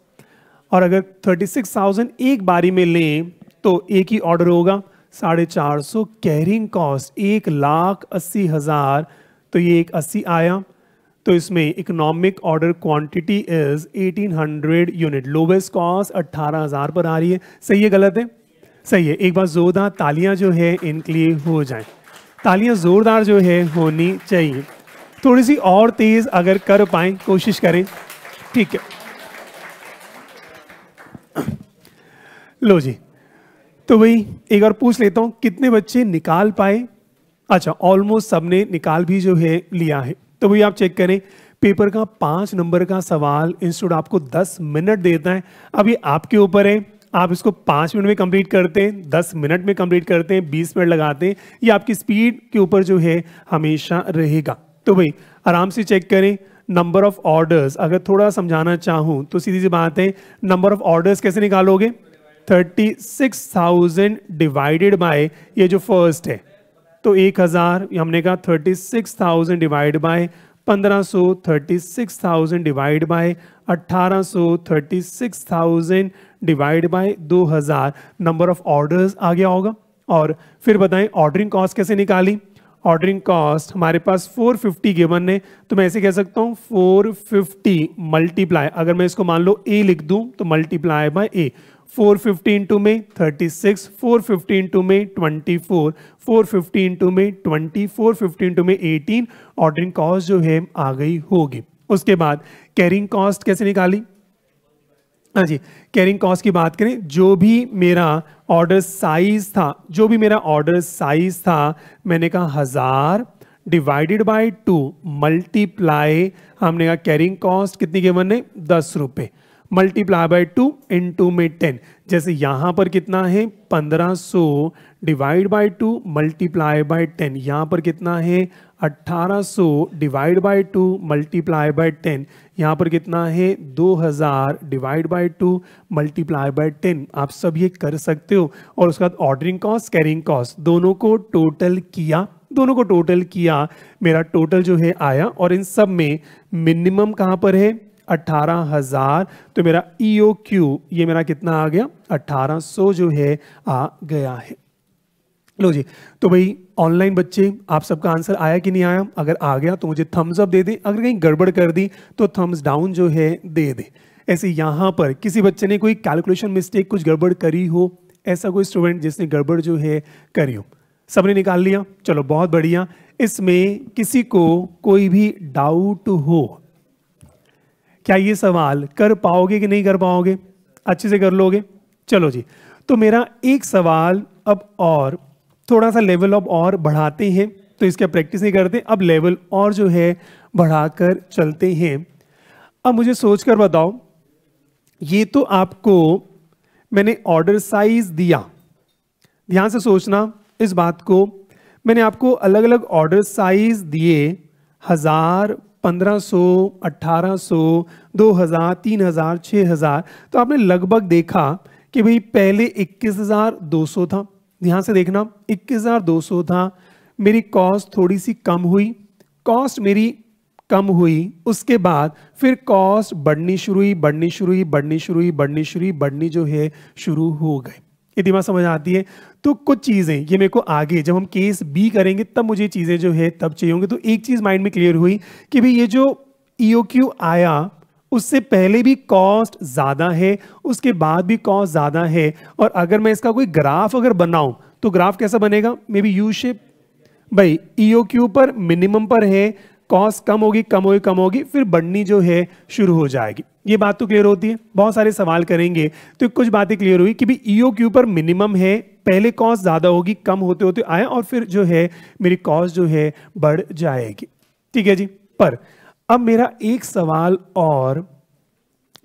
और अगर थर्टी सिक्स थाउजेंड एक बारी में लें तो एक ही ऑर्डर होगा साढ़े चार सौ कैरिंग कॉस्ट एक लाख अस्सी हज़ार तो ये एक अस्सी आया तो इसमें economic order quantity is 1800 unit lowest cost 18000 पर आ रही है सही है गलत है सही है एक बार जोरदार तालियां जो है इनके लिए हो जाए तालियां जोरदार जो है होनी चाहिए थोड़ी सी और तेज अगर कर पाए कोशिश करें ठीक है लो जी तो भाई एक बार पूछ लेता हूँ कितने बच्चे निकाल पाए अच्छा ऑलमोस्ट सबने निकाल भी जो है लिया है तो भाई आप चेक करें पेपर का पाँच नंबर का सवाल इंस्टीट्यूट आपको दस मिनट देता है अब ये आपके ऊपर है आप इसको पाँच मिनट में कंप्लीट करते हैं दस मिनट में कंप्लीट करते हैं बीस मिनट लगाते हैं ये आपकी स्पीड के ऊपर जो है हमेशा रहेगा तो भाई आराम से चेक करें नंबर ऑफ ऑर्डर्स अगर थोड़ा समझाना चाहूँ तो सीधी सी बात है नंबर ऑफ ऑर्डर्स कैसे निकालोगे thirty six thousand divided by ये जो फर्स्ट है तो एक हज़ार हमने कहा thirty six thousand divide by पंद्रह सौ thirty six thousand divide by अट्ठारह सौ thirty six thousand divide by दो हज़ार नंबर ऑफ ऑर्डर्स आ गया होगा और फिर बताएं ऑर्डरिंग कॉस्ट कैसे निकाली ऑर्डरिंग कॉस्ट हमारे पास 450 गिवन है तो मैं ऐसे कह सकता हूँ 450 मल्टीप्लाई अगर मैं इसको मान लो ए लिख दूँ तो multiply by A four fifty into में thirty six four fifty into में twenty four four fifty into में ट्वेंटी फोर फिफ्टी इंटू में एटीन ऑर्डरिंग कॉस्ट जो है आ गई होगी उसके बाद कैरिंग कॉस्ट कैसे निकाली हाँ जी कैरिंग कॉस्ट की बात करें जो भी मेरा ऑर्डर साइज था जो भी मेरा ऑर्डर साइज था मैंने कहा हजार डिवाइडेड बाय टू मल्टीप्लाई हमने कहा कैरिंग कॉस्ट कितनी के बने दस रुपये multiply by two into में टेन जैसे यहाँ पर कितना है पंद्रह सौ divide by two multiply by ten यहाँ पर कितना है अट्ठारह सौ divide by two multiply by ten यहाँ पर कितना है दो हज़ार divide by two multiply by ten आप सब ये कर सकते हो और उसके बाद ऑर्डरिंग कॉस्ट कैरिंग कॉस्ट दोनों को टोटल किया दोनों को टोटल किया मेरा टोटल जो है आया और इन सब में मिनिमम कहाँ पर है अट्ठारह हजार तो मेरा ईओ e क्यू ये मेरा कितना आ गया अट्ठारह सौ जो है आ गया है लो जी तो भाई ऑनलाइन बच्चे आप सबका आंसर आया कि नहीं आया अगर आ गया तो मुझे थम्स अप दे दे अगर कहीं गड़बड़ कर दी तो थम्स डाउन जो है दे दें ऐसे यहाँ पर किसी बच्चे ने कोई कैलकुलेशन मिस्टेक कुछ गड़बड़ करी हो ऐसा कोई स्टूडेंट जिसने गड़बड़ जो है करी हो सबने निकाल लिया चलो बहुत बढ़िया इसमें किसी को कोई भी डाउट हो क्या ये सवाल कर पाओगे कि नहीं कर पाओगे अच्छे से कर लोगे चलो जी तो मेरा एक सवाल अब और थोड़ा सा लेवल अब और बढ़ाते हैं तो इसका प्रैक्टिस नहीं करते अब लेवल और जो है बढ़ाकर चलते हैं अब मुझे सोच कर बताओ ये तो आपको मैंने ऑर्डर साइज दिया ध्यान से सोचना इस बात को मैंने आपको अलग अलग ऑर्डर साइज दिए हजार 1500, 1800, 2000, 3000, हजार तो आपने लगभग देखा कि भाई पहले 21,200 था ध्यान से देखना 21,200 था मेरी कॉस्ट थोड़ी सी कम हुई कॉस्ट मेरी कम हुई उसके बाद फिर कॉस्ट बढ़नी शुरू हुई बढ़नी शुरू हुई बढ़नी शुरू हुई बढ़नी शुरू हुई बढ़नी जो है शुरू हो गए ये दिमाग समझ आती है तो कुछ चीज़ें ये मेरे को आगे जब हम केस बी करेंगे तब मुझे चीज़ें जो है तब चाहिए होंगे तो एक चीज़ माइंड में क्लियर हुई कि भाई ये जो ईओ e क्यू आया उससे पहले भी कॉस्ट ज़्यादा है उसके बाद भी कॉस्ट ज़्यादा है और अगर मैं इसका कोई ग्राफ अगर बनाऊं तो ग्राफ कैसा बनेगा मे बी यू शेप भाई क्यू e पर मिनिमम पर है कॉस्ट कम होगी कम होगी कम होगी फिर बढ़नी जो है शुरू हो जाएगी ये बात तो क्लियर होती है बहुत सारे सवाल करेंगे तो कुछ बातें क्लियर हुई कि भाई ईओ क्यू पर मिनिमम है पहले कॉस्ट ज़्यादा होगी कम होते होते आए और फिर जो है मेरी कॉस्ट जो है बढ़ जाएगी ठीक है जी पर अब मेरा एक सवाल और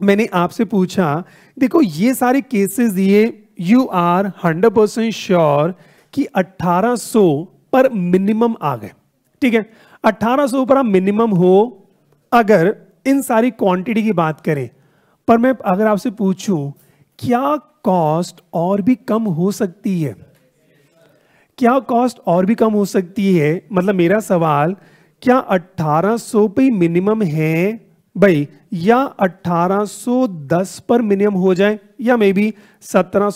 मैंने आपसे पूछा देखो ये सारे केसेस ये you are hundred percent sure कि 1800 पर मिनिमम आ गए ठीक है 1800 पर आप मिनिमम हो अगर इन सारी क्वांटिटी की बात करें पर मैं अगर आपसे पूछूं क्या कॉस्ट और भी कम हो सकती है क्या कॉस्ट और भी कम हो सकती है मतलब मेरा सवाल क्या 1800 पे मिनिमम है भाई या 1810 पर मिनिमम हो जाए या मे बी सत्रह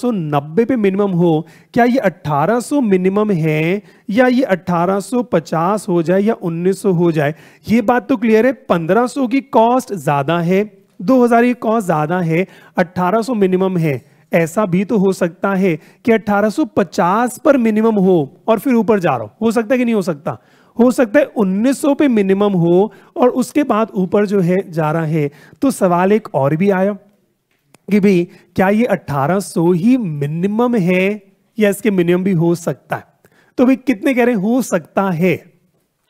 पे मिनिमम हो क्या ये 1800 मिनिमम है या ये 1850 हो जाए या 1900 हो जाए ये बात तो क्लियर है 1500 की कॉस्ट ज़्यादा है 2000 की कॉस्ट ज़्यादा है 1800 मिनिमम है ऐसा भी तो हो सकता है कि 1850 पर मिनिमम हो और फिर ऊपर जा रहा हो हो सकता है कि नहीं हो सकता हो सकता है 1900 पे मिनिमम हो और उसके बाद ऊपर जो है जा रहा है तो सवाल एक और भी आया कि भाई क्या ये 1800 ही मिनिमम है या इसके मिनिमम भी हो सकता है तो भाई कितने कह रहे हैं हो सकता है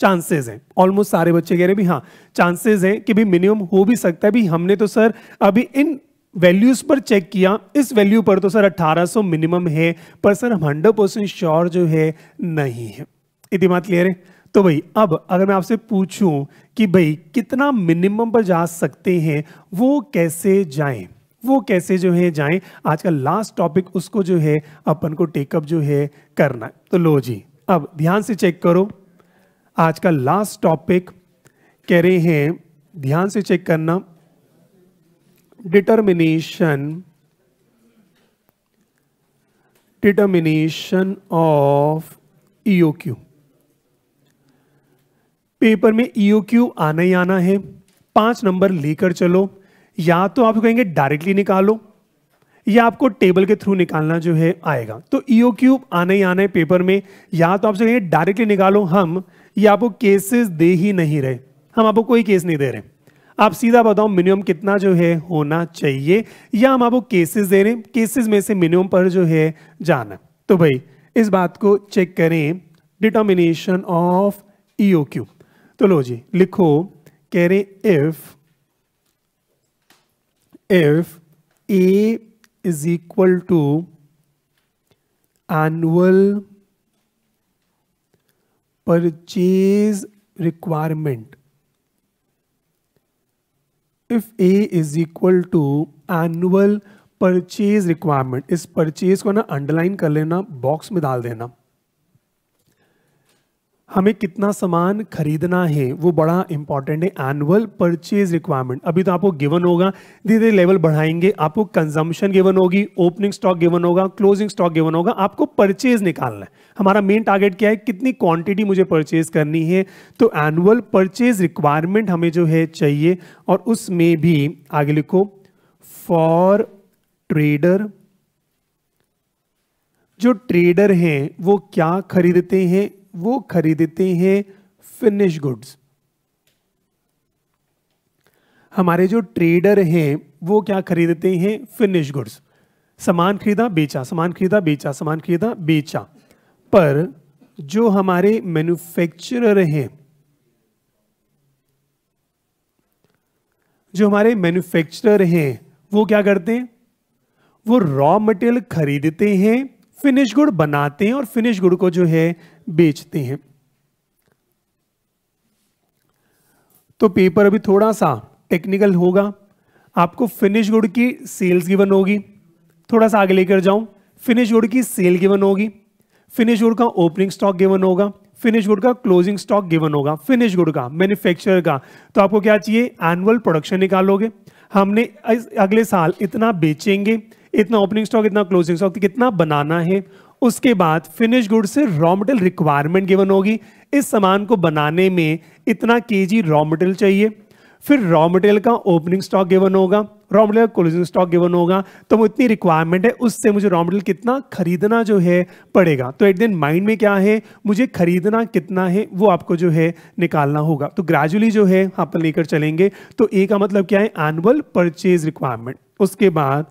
चांसेस हैं ऑलमोस्ट सारे बच्चे कह रहे हैं भी हाँ चांसेस हैं कि भी मिनिमम हो भी सकता है भी हमने तो सर अभी इन वैल्यूज पर चेक किया इस वैल्यू पर तो सर 1800 मिनिमम है पर सर हम 100 परसेंट श्योर जो है नहीं है इतनी बात क्लियर है तो भाई अब अगर मैं आपसे पूछूं कि भाई कितना मिनिमम पर जा सकते हैं वो कैसे जाएं वो कैसे जो है जाएं आज का लास्ट टॉपिक उसको जो है अपन को टेकअप जो है करना है तो लो जी अब ध्यान से चेक करो आज का लास्ट टॉपिक कह रहे हैं ध्यान से चेक करना determination determination of EOQ paper में ईओक्यू e आना ही आना है पांच नंबर लेकर चलो या तो आप कहेंगे डायरेक्टली निकालो या आपको टेबल के थ्रू निकालना जो है आएगा तो ईओ क्यूब आने ही आना है पेपर में या तो आपसे कहेंगे डायरेक्टली निकालो हम या आपको केसेस दे ही नहीं रहे हम आपको कोई केस नहीं दे रहे आप सीधा बताओ मिनिमम कितना जो है होना चाहिए या हम आपको केसेस दे रहे हैं केसेस में से मिनिमम पर जो है जाना तो भाई इस बात को चेक करें डिटर्मिनेशन ऑफ ईओ क्यूब तो लो जी लिखो कह रहे if if A is equal to annual purchase requirement if A is equal to annual purchase requirement इस परचेज को ना अंडरलाइन कर लेना बॉक्स में डाल देना हमें कितना सामान खरीदना है वो बड़ा इंपॉर्टेंट है एनुअल परचेज रिक्वायरमेंट अभी तो आपको गिवन होगा धीरे धीरे लेवल बढ़ाएंगे आपको कंजम्पशन गिवन होगी ओपनिंग स्टॉक गिवन होगा क्लोजिंग स्टॉक गिवन होगा आपको परचेज निकालना है हमारा मेन टारगेट क्या है कितनी क्वांटिटी मुझे परचेज करनी है तो एनुअल परचेज रिक्वायरमेंट हमें जो है चाहिए और उसमें भी आगे लिखो फॉर ट्रेडर जो ट्रेडर हैं वो क्या खरीदते हैं वो खरीदते हैं फिनिश गुड्स हमारे जो ट्रेडर हैं वो क्या खरीदते हैं फिनिश गुड्स सामान खरीदा बेचा सामान खरीदा बेचा सामान खरीदा बेचा पर जो हमारे मैन्युफैक्चरर हैं जो हमारे मैन्युफैक्चरर हैं वो क्या करते हैं वो रॉ मटेरियल खरीदते हैं फिनिश गुड़ बनाते हैं और फिनिश गुड़ को जो है बेचते हैं तो पेपर अभी थोड़ा सा टेक्निकल होगा आपको फिनिश गुड की सेल्स गिवन होगी थोड़ा सा आगे लेकर जाऊं फिनिश गुड की सेल गिवन होगी फिनिश गुड का ओपनिंग स्टॉक गिवन होगा फिनिश गुड का क्लोजिंग स्टॉक गिवन होगा फिनिश गुड का मैन्युफैक्चरर का तो आपको क्या चाहिए एनुअल प्रोडक्शन निकालोगे हमने अगले साल इतना बेचेंगे इतना ओपनिंग स्टॉक इतना क्लोजिंग तो स्टॉक कितना बनाना है उसके बाद फिनिश गुड से रॉ मटेरियल रिक्वायरमेंट गिवन होगी इस सामान को बनाने में इतना केजी रॉ मटेरियल चाहिए फिर रॉ मटेरियल का ओपनिंग स्टॉक गिवन होगा raw material closing stock given होगा तो वो इतनी रिक्वायरमेंट है उससे मुझे रॉ मटेरियल कितना खरीदना जो है पड़ेगा तो एट दिन माइंड में क्या है मुझे खरीदना कितना है वो आपको जो है निकालना होगा तो ग्रेजुअली जो है आप लेकर चलेंगे तो ए का मतलब क्या है एनुअल परचेज रिक्वायरमेंट उसके बाद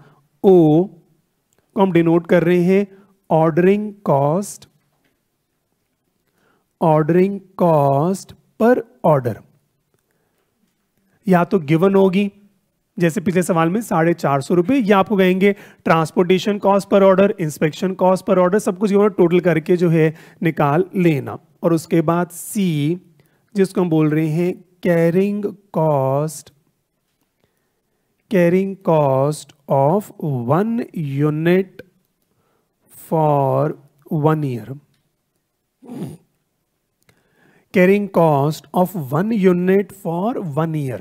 ओ को हम डिनोट कर रहे हैं ordering cost ordering cost per order या तो गिवन होगी जैसे पिछले सवाल में साढ़े चार सौ रुपए या आपको कहेंगे transportation cost per order inspection cost per order सब कुछ टोटल करके जो है निकाल लेना और उसके बाद सी जिसको हम बोल रहे हैं carrying cost carrying cost of one unit for one year, carrying cost of one unit for one year.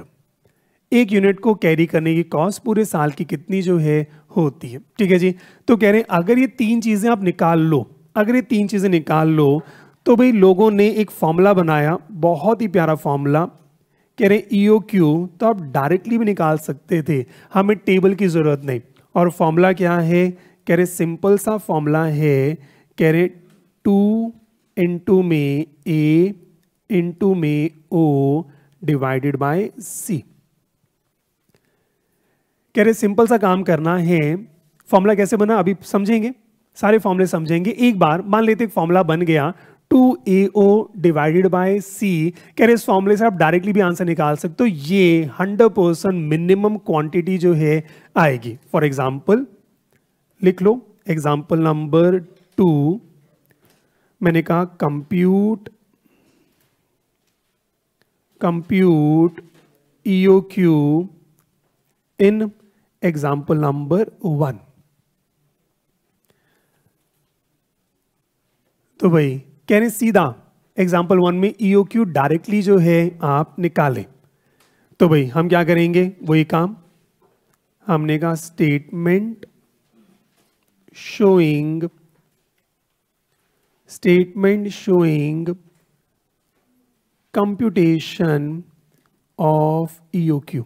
एक यूनिट को कैरी करने की कॉस्ट पूरे साल की कितनी जो है होती है ठीक है जी तो कह रहे हैं अगर ये तीन चीज़ें आप निकाल लो अगर ये तीन चीज़ें निकाल लो तो भाई लोगों ने एक फॉर्मूला बनाया बहुत ही प्यारा फॉर्मूला कह रहे हैं ईओ e क्यू तो आप डायरेक्टली भी निकाल सकते थे हमें टेबल की ज़रूरत नहीं और फॉर्मूला क्या है कह रहे सिंपल सा फॉर्मूला है कह रहे टू इंटू में ए इंटू में ओ डिवाइडेड बाय सी कह रहे सिंपल सा काम करना है फॉर्मूला कैसे बना अभी समझेंगे सारे फॉर्मूले समझेंगे एक बार मान लेते फॉर्मूला बन गया two A O divided by C कह रहे इस फॉर्मूले से आप डायरेक्टली भी आंसर निकाल सकते हो ये हंड्रेड परसेंट मिनिमम क्वांटिटी जो है आएगी फॉर एग्जाम्पल लिख लो एग्जाम्पल नंबर टू मैंने कहा compute compute EO Q in example number one तो भाई कह रहे सीधा एग्जाम्पल वन में ईओ क्यू डायरेक्टली जो है आप निकालें तो भाई हम क्या करेंगे वही काम हमने कहा statement showing statement showing computation of EOQ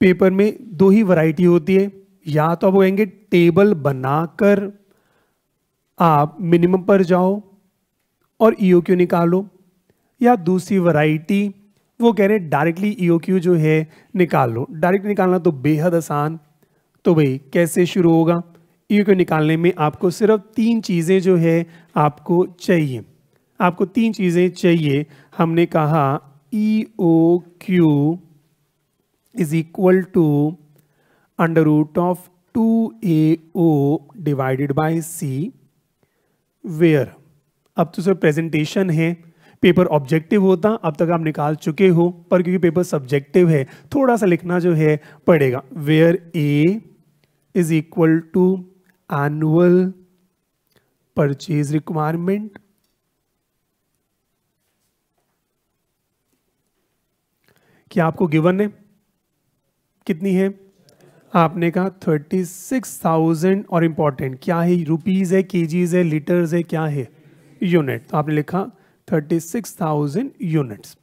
paper में दो ही वैरायटी होती है या तो आप कहेंगे टेबल बनाकर आप मिनिमम पर जाओ और ईओक्यू e निकालो या दूसरी वैरायटी वो कह रहे हैं डायरेक्टली ईओक्यू e जो है निकाल लो डायरेक्ट निकालना तो बेहद आसान तो भाई कैसे शुरू होगा ई को निकालने में आपको सिर्फ तीन चीज़ें जो है आपको चाहिए आपको तीन चीज़ें चाहिए हमने कहा E O Q is equal to under root of two A O divided by C where अब तो सर प्रेजेंटेशन है पेपर ऑब्जेक्टिव होता अब तक आप निकाल चुके हो पर क्योंकि पेपर सब्जेक्टिव है थोड़ा सा लिखना जो है पड़ेगा where A is equal to annual purchase requirement क्या आपको गिवन है कितनी है आपने कहा थर्टी सिक्स थाउजेंड और इंपॉर्टेंट क्या है रुपीज है केजीज है लीटर्स है क्या है यूनिट तो आपने लिखा थर्टी सिक्स थाउजेंड यूनिट्स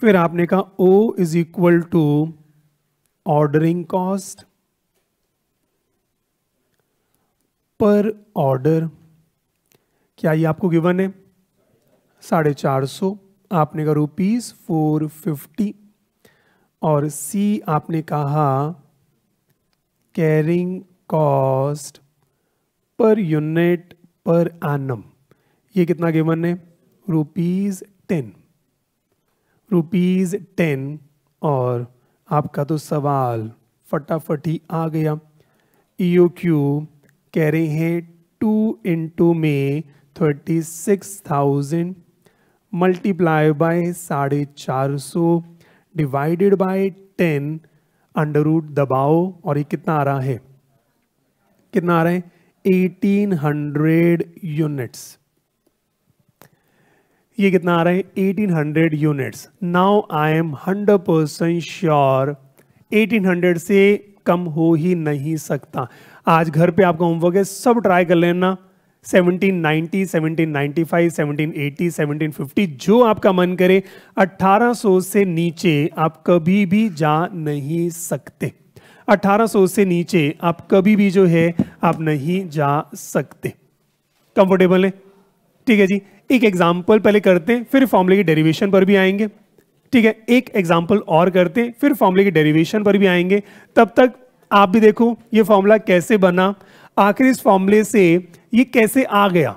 फिर आपने कहा O is equal to ordering cost per order क्या ये आपको गिवन है साढ़े चार सौ आपने कहा रुपीज़ फोर फिफ्टी और सी आपने कहा carrying cost per unit per annum ये कितना गिवन है रुपीज़ टेन रुपीज़ टेन और आपका तो सवाल फटाफट ही आ गया ई e क्यू कह रहे हैं टू इंटू में thirty six thousand multiply by साढ़े चार सौ divided by ten under root दबाओ और ये कितना आ रहा है कितना आ रहा है एटीन हंड्रेड यूनिट्स ये कितना आ रहा है eighteen hundred units now I am hundred percent sure eighteen hundred से कम हो ही नहीं सकता आज घर पे आपका होमवर्क है सब ट्राई कर लेना 1790, 1795, 1780, 1750 जो आपका मन करे 1800 से नीचे आप कभी भी जा नहीं सकते 1800 से नीचे आप कभी भी जो है आप नहीं जा सकते कंफर्टेबल है ठीक है जी एक एग्जाम्पल पहले करते हैं फिर फॉर्मूले की डेरिवेशन पर भी आएंगे ठीक है एक एग्जाम्पल और करते हैं फिर फॉर्मूले के डेरिवेशन पर भी आएंगे तब तक आप भी देखो ये फॉर्मूला कैसे बना आखिर इस फॉर्मूले से ये कैसे आ गया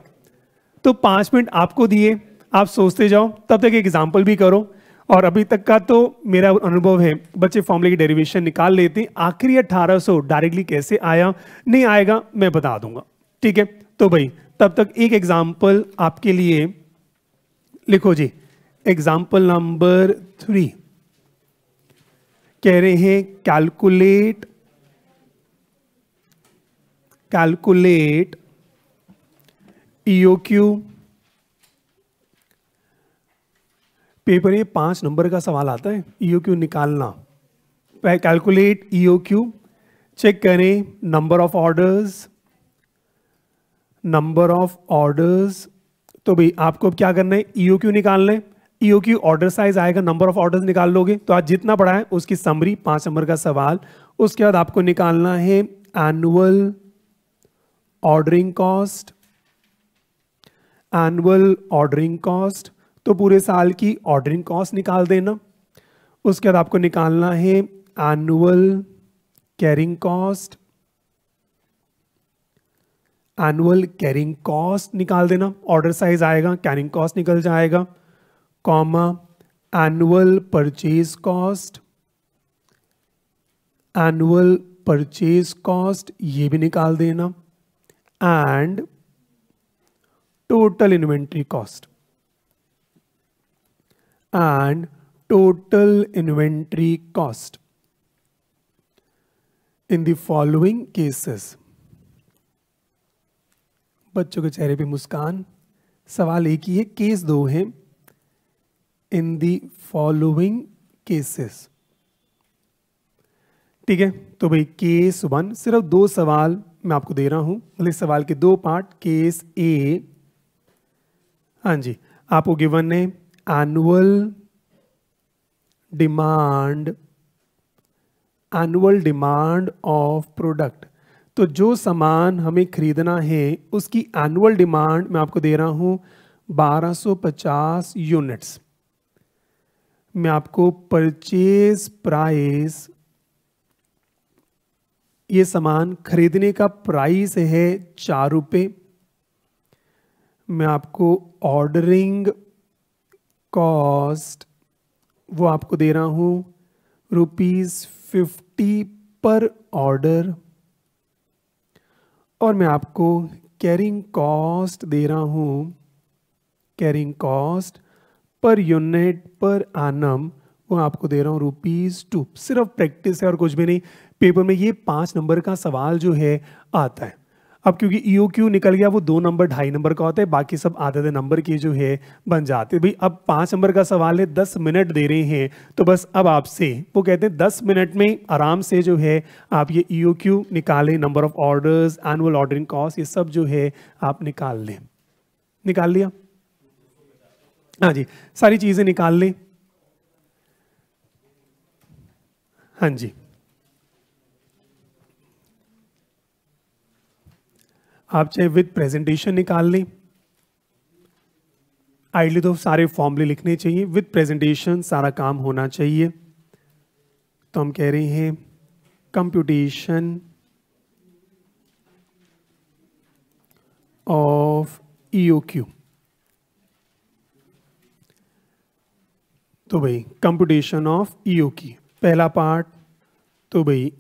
तो पाँच मिनट आपको दिए आप सोचते जाओ तब तक एग्जाम्पल भी करो और अभी तक का तो मेरा अनुभव है बच्चे फॉर्मूले की डेरिवेशन निकाल लेते हैं आखिर ये सौ डायरेक्टली कैसे आया नहीं आएगा मैं बता दूंगा ठीक है तो भाई तब तक एक एग्जाम्पल आपके लिए लिखो जी एग्जाम्पल नंबर थ्री कह रहे हैं कैलकुलेट calculate EOQ पेपर ये पांच नंबर का सवाल आता है EOQ निकालना कैलकुलेट क्यू चेक करें number of orders number of orders तो भाई आपको क्या करना है क्यू e निकालना है क्यू ऑर्डर साइज आएगा नंबर ऑफ ऑर्डर्स निकाल लोगे तो आज जितना पढ़ा है उसकी समरी पांच नंबर का सवाल उसके बाद आपको निकालना है annual ordering cost annual ordering cost तो पूरे साल की ऑर्डरिंग कॉस्ट निकाल देना उसके बाद आपको निकालना है annual carrying cost annual carrying cost निकाल देना ऑर्डर साइज आएगा कैरिंग कॉस्ट निकल जाएगा comma annual purchase cost annual purchase cost ये भी निकाल देना and total inventory cost and total inventory cost in the following cases बच्चों के चेहरे पे मुस्कान सवाल एक ही है केस दो है इन दी फॉलोइंग केसेस ठीक है तो भाई केस वन सिर्फ दो सवाल मैं आपको दे रहा हूं मतलब इस सवाल के दो पार्ट केस ए हाँ जी आपको गिवन है annual demand annual demand of product तो जो सामान हमें खरीदना है उसकी एनुअल डिमांड मैं आपको दे रहा हूं 1250 यूनिट्स मैं आपको परचेज प्राइस ये सामान खरीदने का प्राइस है चार रुपये मैं आपको ऑर्डरिंग कॉस्ट वो आपको दे रहा हूँ रुपीज़ फिफ्टी पर ऑर्डर और मैं आपको कैरिंग कॉस्ट दे रहा हूँ कैरिंग कॉस्ट पर यूनिट पर आनम वो आपको दे रहा हूँ रुपीज़ टू सिर्फ प्रैक्टिस है और कुछ भी नहीं पेपर में ये पांच नंबर का सवाल जो है आता है अब क्योंकि ईओ e क्यू निकल गया वो दो नंबर ढाई नंबर का होता है बाकी सब आधे आधे नंबर के जो है बन जाते भाई अब पांच नंबर का सवाल है दस मिनट दे रहे हैं तो बस अब आपसे वो कहते हैं दस मिनट में आराम से जो है आप ये ईओ e क्यू निकालें number of orders annual ordering cost ये सब जो है आप निकाल लें निकाल लिया हाँ जी सारी चीज़ें निकाल लें हाँ जी आप चाहे विद प्रेजेंटेशन निकाल लें आइडली तो सारे फॉर्मले लिखने चाहिए विद प्रेजेंटेशन सारा काम होना चाहिए तो हम कह रहे हैं कंप्यूटेशन ऑफ ईओ क्यू तो भाई कंप्यूटेशन ऑफ ईओ की पहला पार्ट तो भाई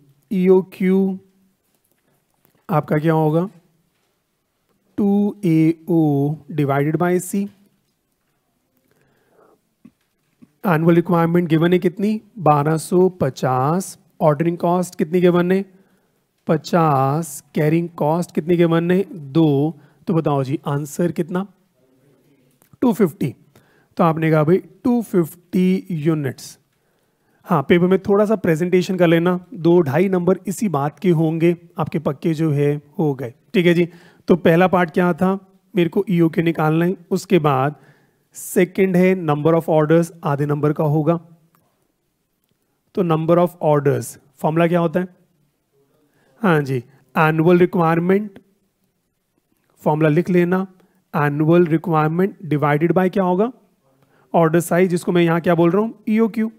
ईओ e क्यू आपका क्या होगा two O divided by C annual requirement given है कितनी 1250 ऑर्डरिंग कॉस्ट कितनी गिवन है 50 कैरिंग कॉस्ट कितनी गिवन है दो तो बताओ जी आंसर कितना 250 तो आपने कहा भाई 250 यूनिट्स हाँ पेपर में थोड़ा सा प्रेजेंटेशन कर लेना दो ढाई नंबर इसी बात के होंगे आपके पक्के जो है हो गए ठीक है जी तो पहला पार्ट क्या था मेरे को ईओ e के निकालना है उसके बाद सेकंड है नंबर ऑफ ऑर्डर्स आधे नंबर का होगा तो नंबर ऑफ ऑर्डर्स फॉर्मूला क्या होता है हाँ जी एनुअल रिक्वायरमेंट फॉर्मूला लिख लेना एनुअल रिक्वायरमेंट डिवाइडेड बाय क्या होगा ऑर्डर साइज जिसको मैं यहां क्या बोल रहा हूं ईओ क्यू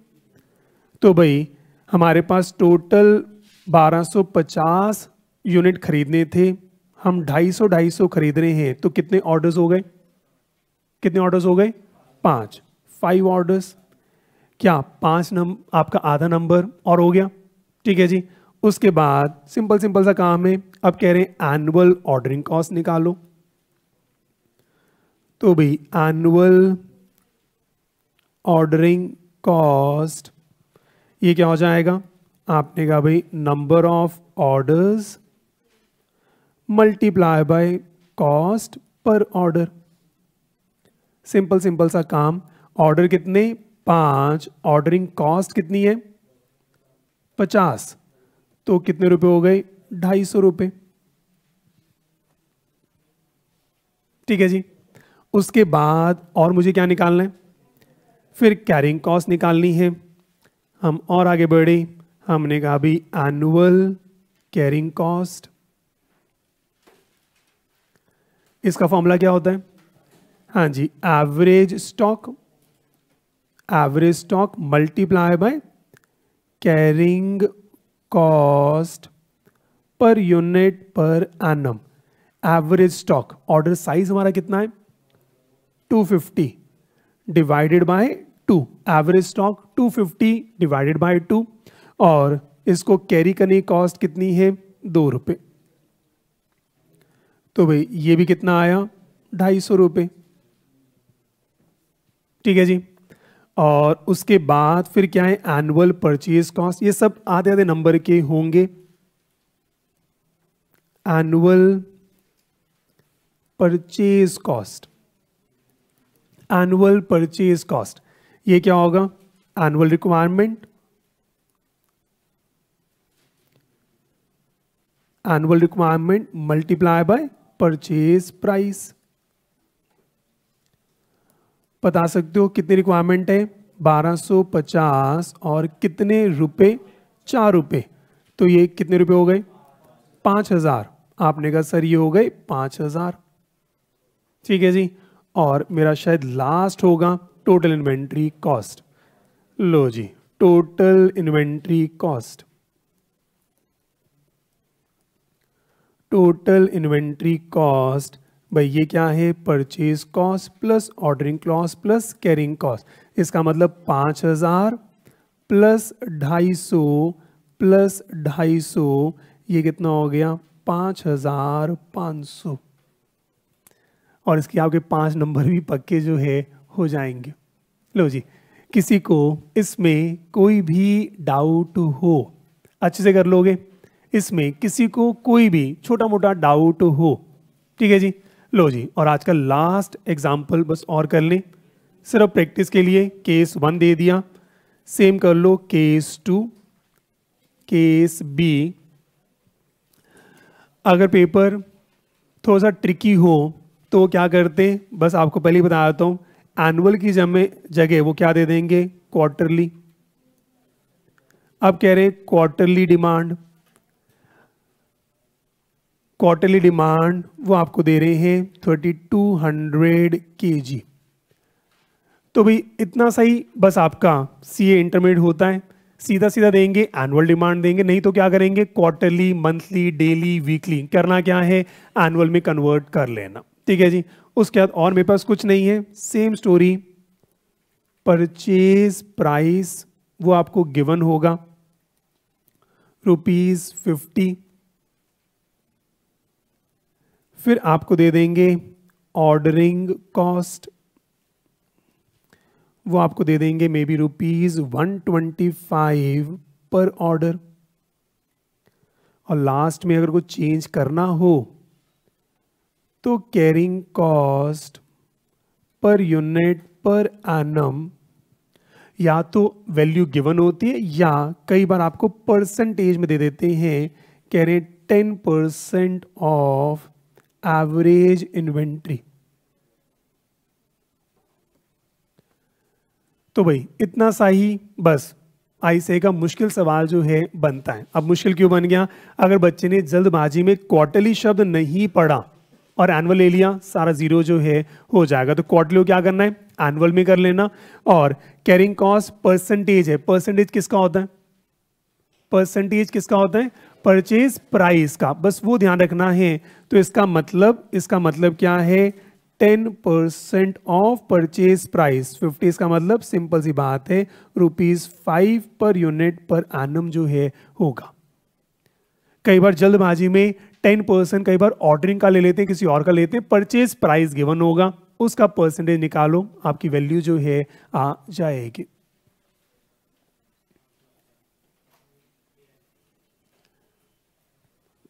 तो भाई हमारे पास टोटल 1250 यूनिट खरीदने थे हम ढाई सौ ढाई सौ खरीद रहे हैं तो कितने ऑर्डर्स हो गए कितने ऑर्डर्स हो गए पांच फाइव ऑर्डर्स क्या पांच नंबर आपका आधा नंबर और हो गया ठीक है जी उसके बाद सिंपल सिंपल सा काम है अब कह रहे हैं एनुअल ऑर्डरिंग कॉस्ट निकालो तो भाई एनुअल ऑर्डरिंग कॉस्ट ये क्या हो जाएगा आपने कहा भाई number of orders multiply by cost per order simple simple सा काम ऑर्डर कितने पांच ऑर्डरिंग कॉस्ट कितनी है पचास तो कितने रुपए हो गए ढाई सौ रुपये ठीक है जी उसके बाद और मुझे क्या निकालना है फिर कैरिंग कॉस्ट निकालनी है हम और आगे बढ़े हमने कहा भी एनुअल कैरिंग कॉस्ट इसका फॉर्मूला क्या होता है हाँ जी average stock average stock multiply by carrying cost per unit per annum average stock order size हमारा कितना है 250 divided by 2 average stock 250 divided by 2 और इसको कैरी करने की कॉस्ट कितनी है दो रुपये तो भाई ये भी कितना आया ढाई सौ रुपये ठीक है जी और उसके बाद फिर क्या है एनुअल परचेज कॉस्ट ये सब आधे आधे नंबर के होंगे annual purchase cost annual purchase cost ये क्या होगा annual requirement annual requirement multiply by purchase price बता सकते हो कितनी रिक्वायरमेंट है 1250 और कितने रुपए चार रुपए तो ये कितने रुपए हो गए 5000 हजार आपने कहा सर ये हो गए 5000 हजार ठीक है जी और मेरा शायद लास्ट होगा टोटल इन्वेंट्री कॉस्ट लो जी total inventory cost total inventory cost भाई ये क्या है purchase cost plus ordering cost plus carrying cost इसका मतलब पाँच हज़ार प्लस ढाई सौ प्लस ढाई सौ ये कितना हो गया पाँच हज़ार पाँच सौ और इसके आपके पांच नंबर भी पक्के जो है हो जाएंगे लो जी किसी को इसमें कोई भी डाउट हो अच्छे से कर लोगे इसमें किसी को कोई भी छोटा मोटा डाउट हो ठीक है जी लो जी और आज का लास्ट एग्जाम्पल बस और कर लें सिर्फ प्रैक्टिस के लिए केस वन दे दिया सेम कर लो केस टू केस बी अगर पेपर थोड़ा सा ट्रिकी हो तो क्या करते हैं बस आपको पहले ही बता देता हूँ एनुअल की जमे जगह वो क्या दे देंगे क्वार्टरली अब कह रहे क्वार्टरली डिमांड क्वार्टरली डिमांड वो आपको दे रहे हैं थर्टी टू हंड्रेड के जी तो भाई इतना सही बस आपका सी ए इंटरमीडिएट होता है सीधा सीधा देंगे एनुअल डिमांड देंगे नहीं तो क्या करेंगे क्वार्टरली मंथली डेली वीकली करना क्या है एनुअल में कन्वर्ट कर लेना ठीक है जी उसके बाद और मेरे पास कुछ नहीं है सेम स्टोरी परचेज प्राइस वो आपको गिवन होगा रुपीज फिफ्टी फिर आपको दे देंगे ऑर्डरिंग कॉस्ट वो आपको दे देंगे maybe rupees one twenty five per order और लास्ट में अगर कुछ चेंज करना हो तो carrying cost per unit per annum या तो वैल्यू गिवन होती है या कई बार आपको परसेंटेज में दे देते हैं कह रहे ten percent of average inventory तो भाई इतना सा ही बस आई से का मुश्किल सवाल जो है बनता है अब मुश्किल क्यों बन गया अगर बच्चे ने जल्दबाजी में क्वार्टरली शब्द नहीं पढ़ा और एनुअल ले लिया सारा जीरो जो है हो जाएगा तो क्वार्टरली क्या करना है एनुअल में कर लेना और कैरिंग कॉस्ट परसेंटेज है परसेंटेज किसका होता है परसेंटेज किसका होता है परचेज प्राइस का बस वो ध्यान रखना है तो इसका मतलब इसका मतलब क्या है ten percent of purchase price fifty इसका मतलब सिंपल सी बात है रुपीज फाइव पर यूनिट पर आनम जो है होगा कई बार जल्दबाजी में टेन परसेंट कई बार ऑर्डरिंग का ले लेते हैं किसी और का लेते हैं परचेज प्राइस गिवन होगा उसका परसेंटेज निकालो आपकी वैल्यू जो है आ जाएगी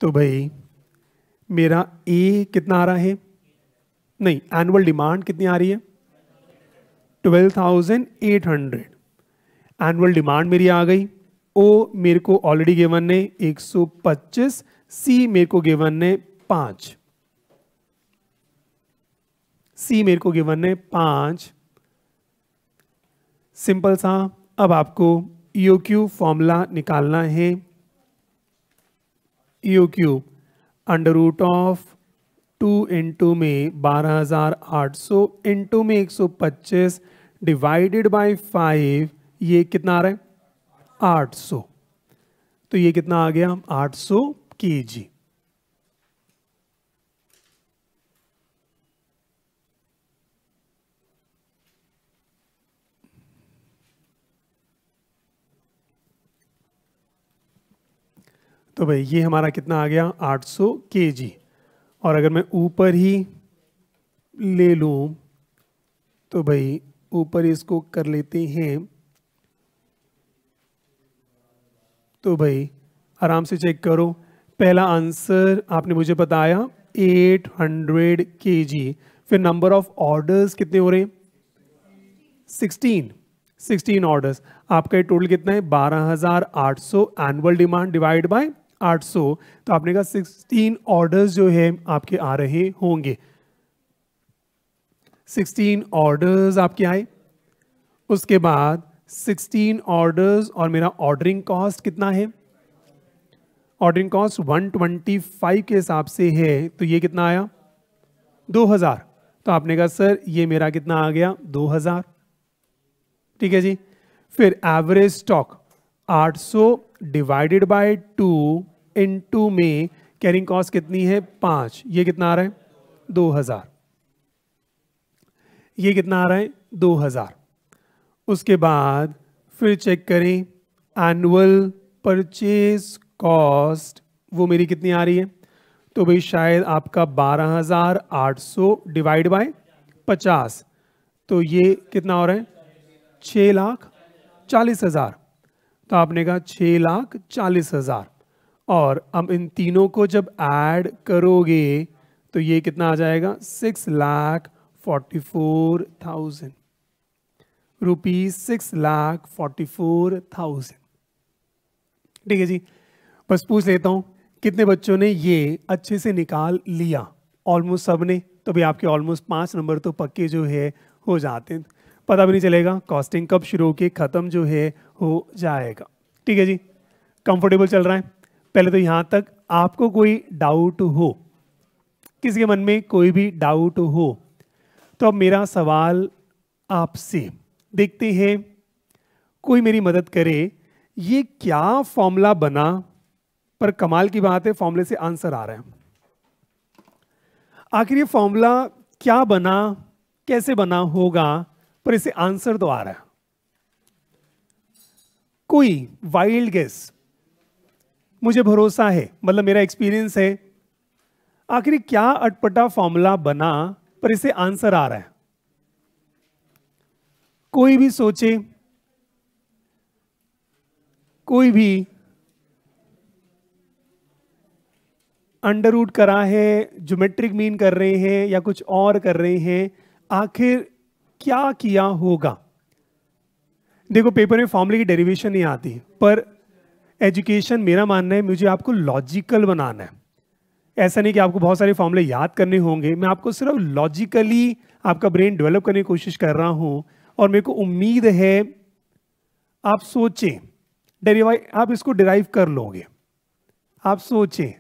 तो भाई मेरा ए कितना आ रहा है नहीं एनुअल डिमांड कितनी आ रही है twelve thousand eight hundred annual demand मेरी आ गई ओ मेरे को ऑलरेडी गेवन ने एक सौ पच्चीस सी मेरे को गेवन ने पांच सी मेरे को गेवन ने पांच सिंपल सा अब आपको ईओ क्यू फॉर्मूला निकालना है EO e Q under root of two into में बारह हज़ार आठ सौ इंटू में एक सौ पच्चीस डिवाइडेड बाई फाइव ये कितना आ रहा है आठ सौ तो ये कितना आ गया आठ सौ के जी तो भाई ये हमारा कितना आ गया 800 सौ और अगर मैं ऊपर ही ले लूँ तो भाई ऊपर इसको कर लेते हैं तो भाई आराम से चेक करो पहला आंसर आपने मुझे बताया 800 हंड्रेड फिर नंबर ऑफ ऑर्डर्स कितने हो रहे हैं 16 16 ऑर्डर्स आपका टोटल कितना है 12,800 एनुअल डिमांड डिवाइड बाय 800 तो आपने कहा 16 ऑर्डर्स जो है आपके आ रहे होंगे 16 ऑर्डर्स आपके आए उसके बाद 16 ऑर्डर्स और मेरा ऑर्डरिंग कॉस्ट कितना है ऑर्डरिंग कॉस्ट 125 के हिसाब से है तो ये कितना आया 2000 तो आपने कहा सर ये मेरा कितना आ गया 2000 ठीक है जी फिर average stock 800 divided by into में कैरिंग कॉस्ट कितनी है पांच ये कितना आ रहा है दो हजार ये कितना आ रहा है दो हजार उसके बाद फिर चेक करें एनुअल परचेज कॉस्ट वो मेरी कितनी आ रही है तो भाई शायद आपका बारह हजार आठ सौ डिवाइड बाय पचास तो ये कितना हो रहा है छ लाख चालीस हज़ार तो आपने कहा छ लाख चालीस हज़ार और अब इन तीनों को जब ऐड करोगे तो ये कितना आ जाएगा six lakh forty four thousand rupees six lakh forty four thousand ठीक है जी बस पूछ लेता हूँ कितने बच्चों ने ये अच्छे से निकाल लिया ऑलमोस्ट सब ने तो भी आपके ऑलमोस्ट पांच नंबर तो पक्के जो है हो जाते हैं पता भी नहीं चलेगा कॉस्टिंग कब शुरू के ख़त्म जो है हो जाएगा ठीक है जी कंफर्टेबल चल रहा है पहले तो यहाँ तक आपको कोई डाउट हो किसी के मन में कोई भी डाउट हो तो अब मेरा सवाल आपसे देखते हैं कोई मेरी मदद करे ये क्या फॉर्मूला बना पर कमाल की बात है फॉर्मूले से आंसर आ रहा है आखिर ये फॉर्मूला क्या बना कैसे बना होगा पर इसे आंसर तो आ रहा है कोई वाइल्ड गेस्ट मुझे भरोसा है मतलब मेरा एक्सपीरियंस है आखिर क्या अटपटा फॉर्मूला बना पर इसे आंसर आ रहा है कोई भी सोचे कोई भी अंडर करा है ज्योमेट्रिक मीन कर रहे हैं या कुछ और कर रहे हैं आखिर क्या किया होगा देखो पेपर में फॉर्मूले की डेरिवेशन नहीं आती पर एजुकेशन मेरा मानना है मुझे आपको लॉजिकल बनाना है ऐसा नहीं कि आपको बहुत सारे फॉर्मूले याद करने होंगे मैं आपको सिर्फ लॉजिकली आपका ब्रेन डेवलप करने की कोशिश कर रहा हूँ और मेरे को उम्मीद है आप सोचें डेरीवाई आप इसको डिराइव कर लोगे आप सोचें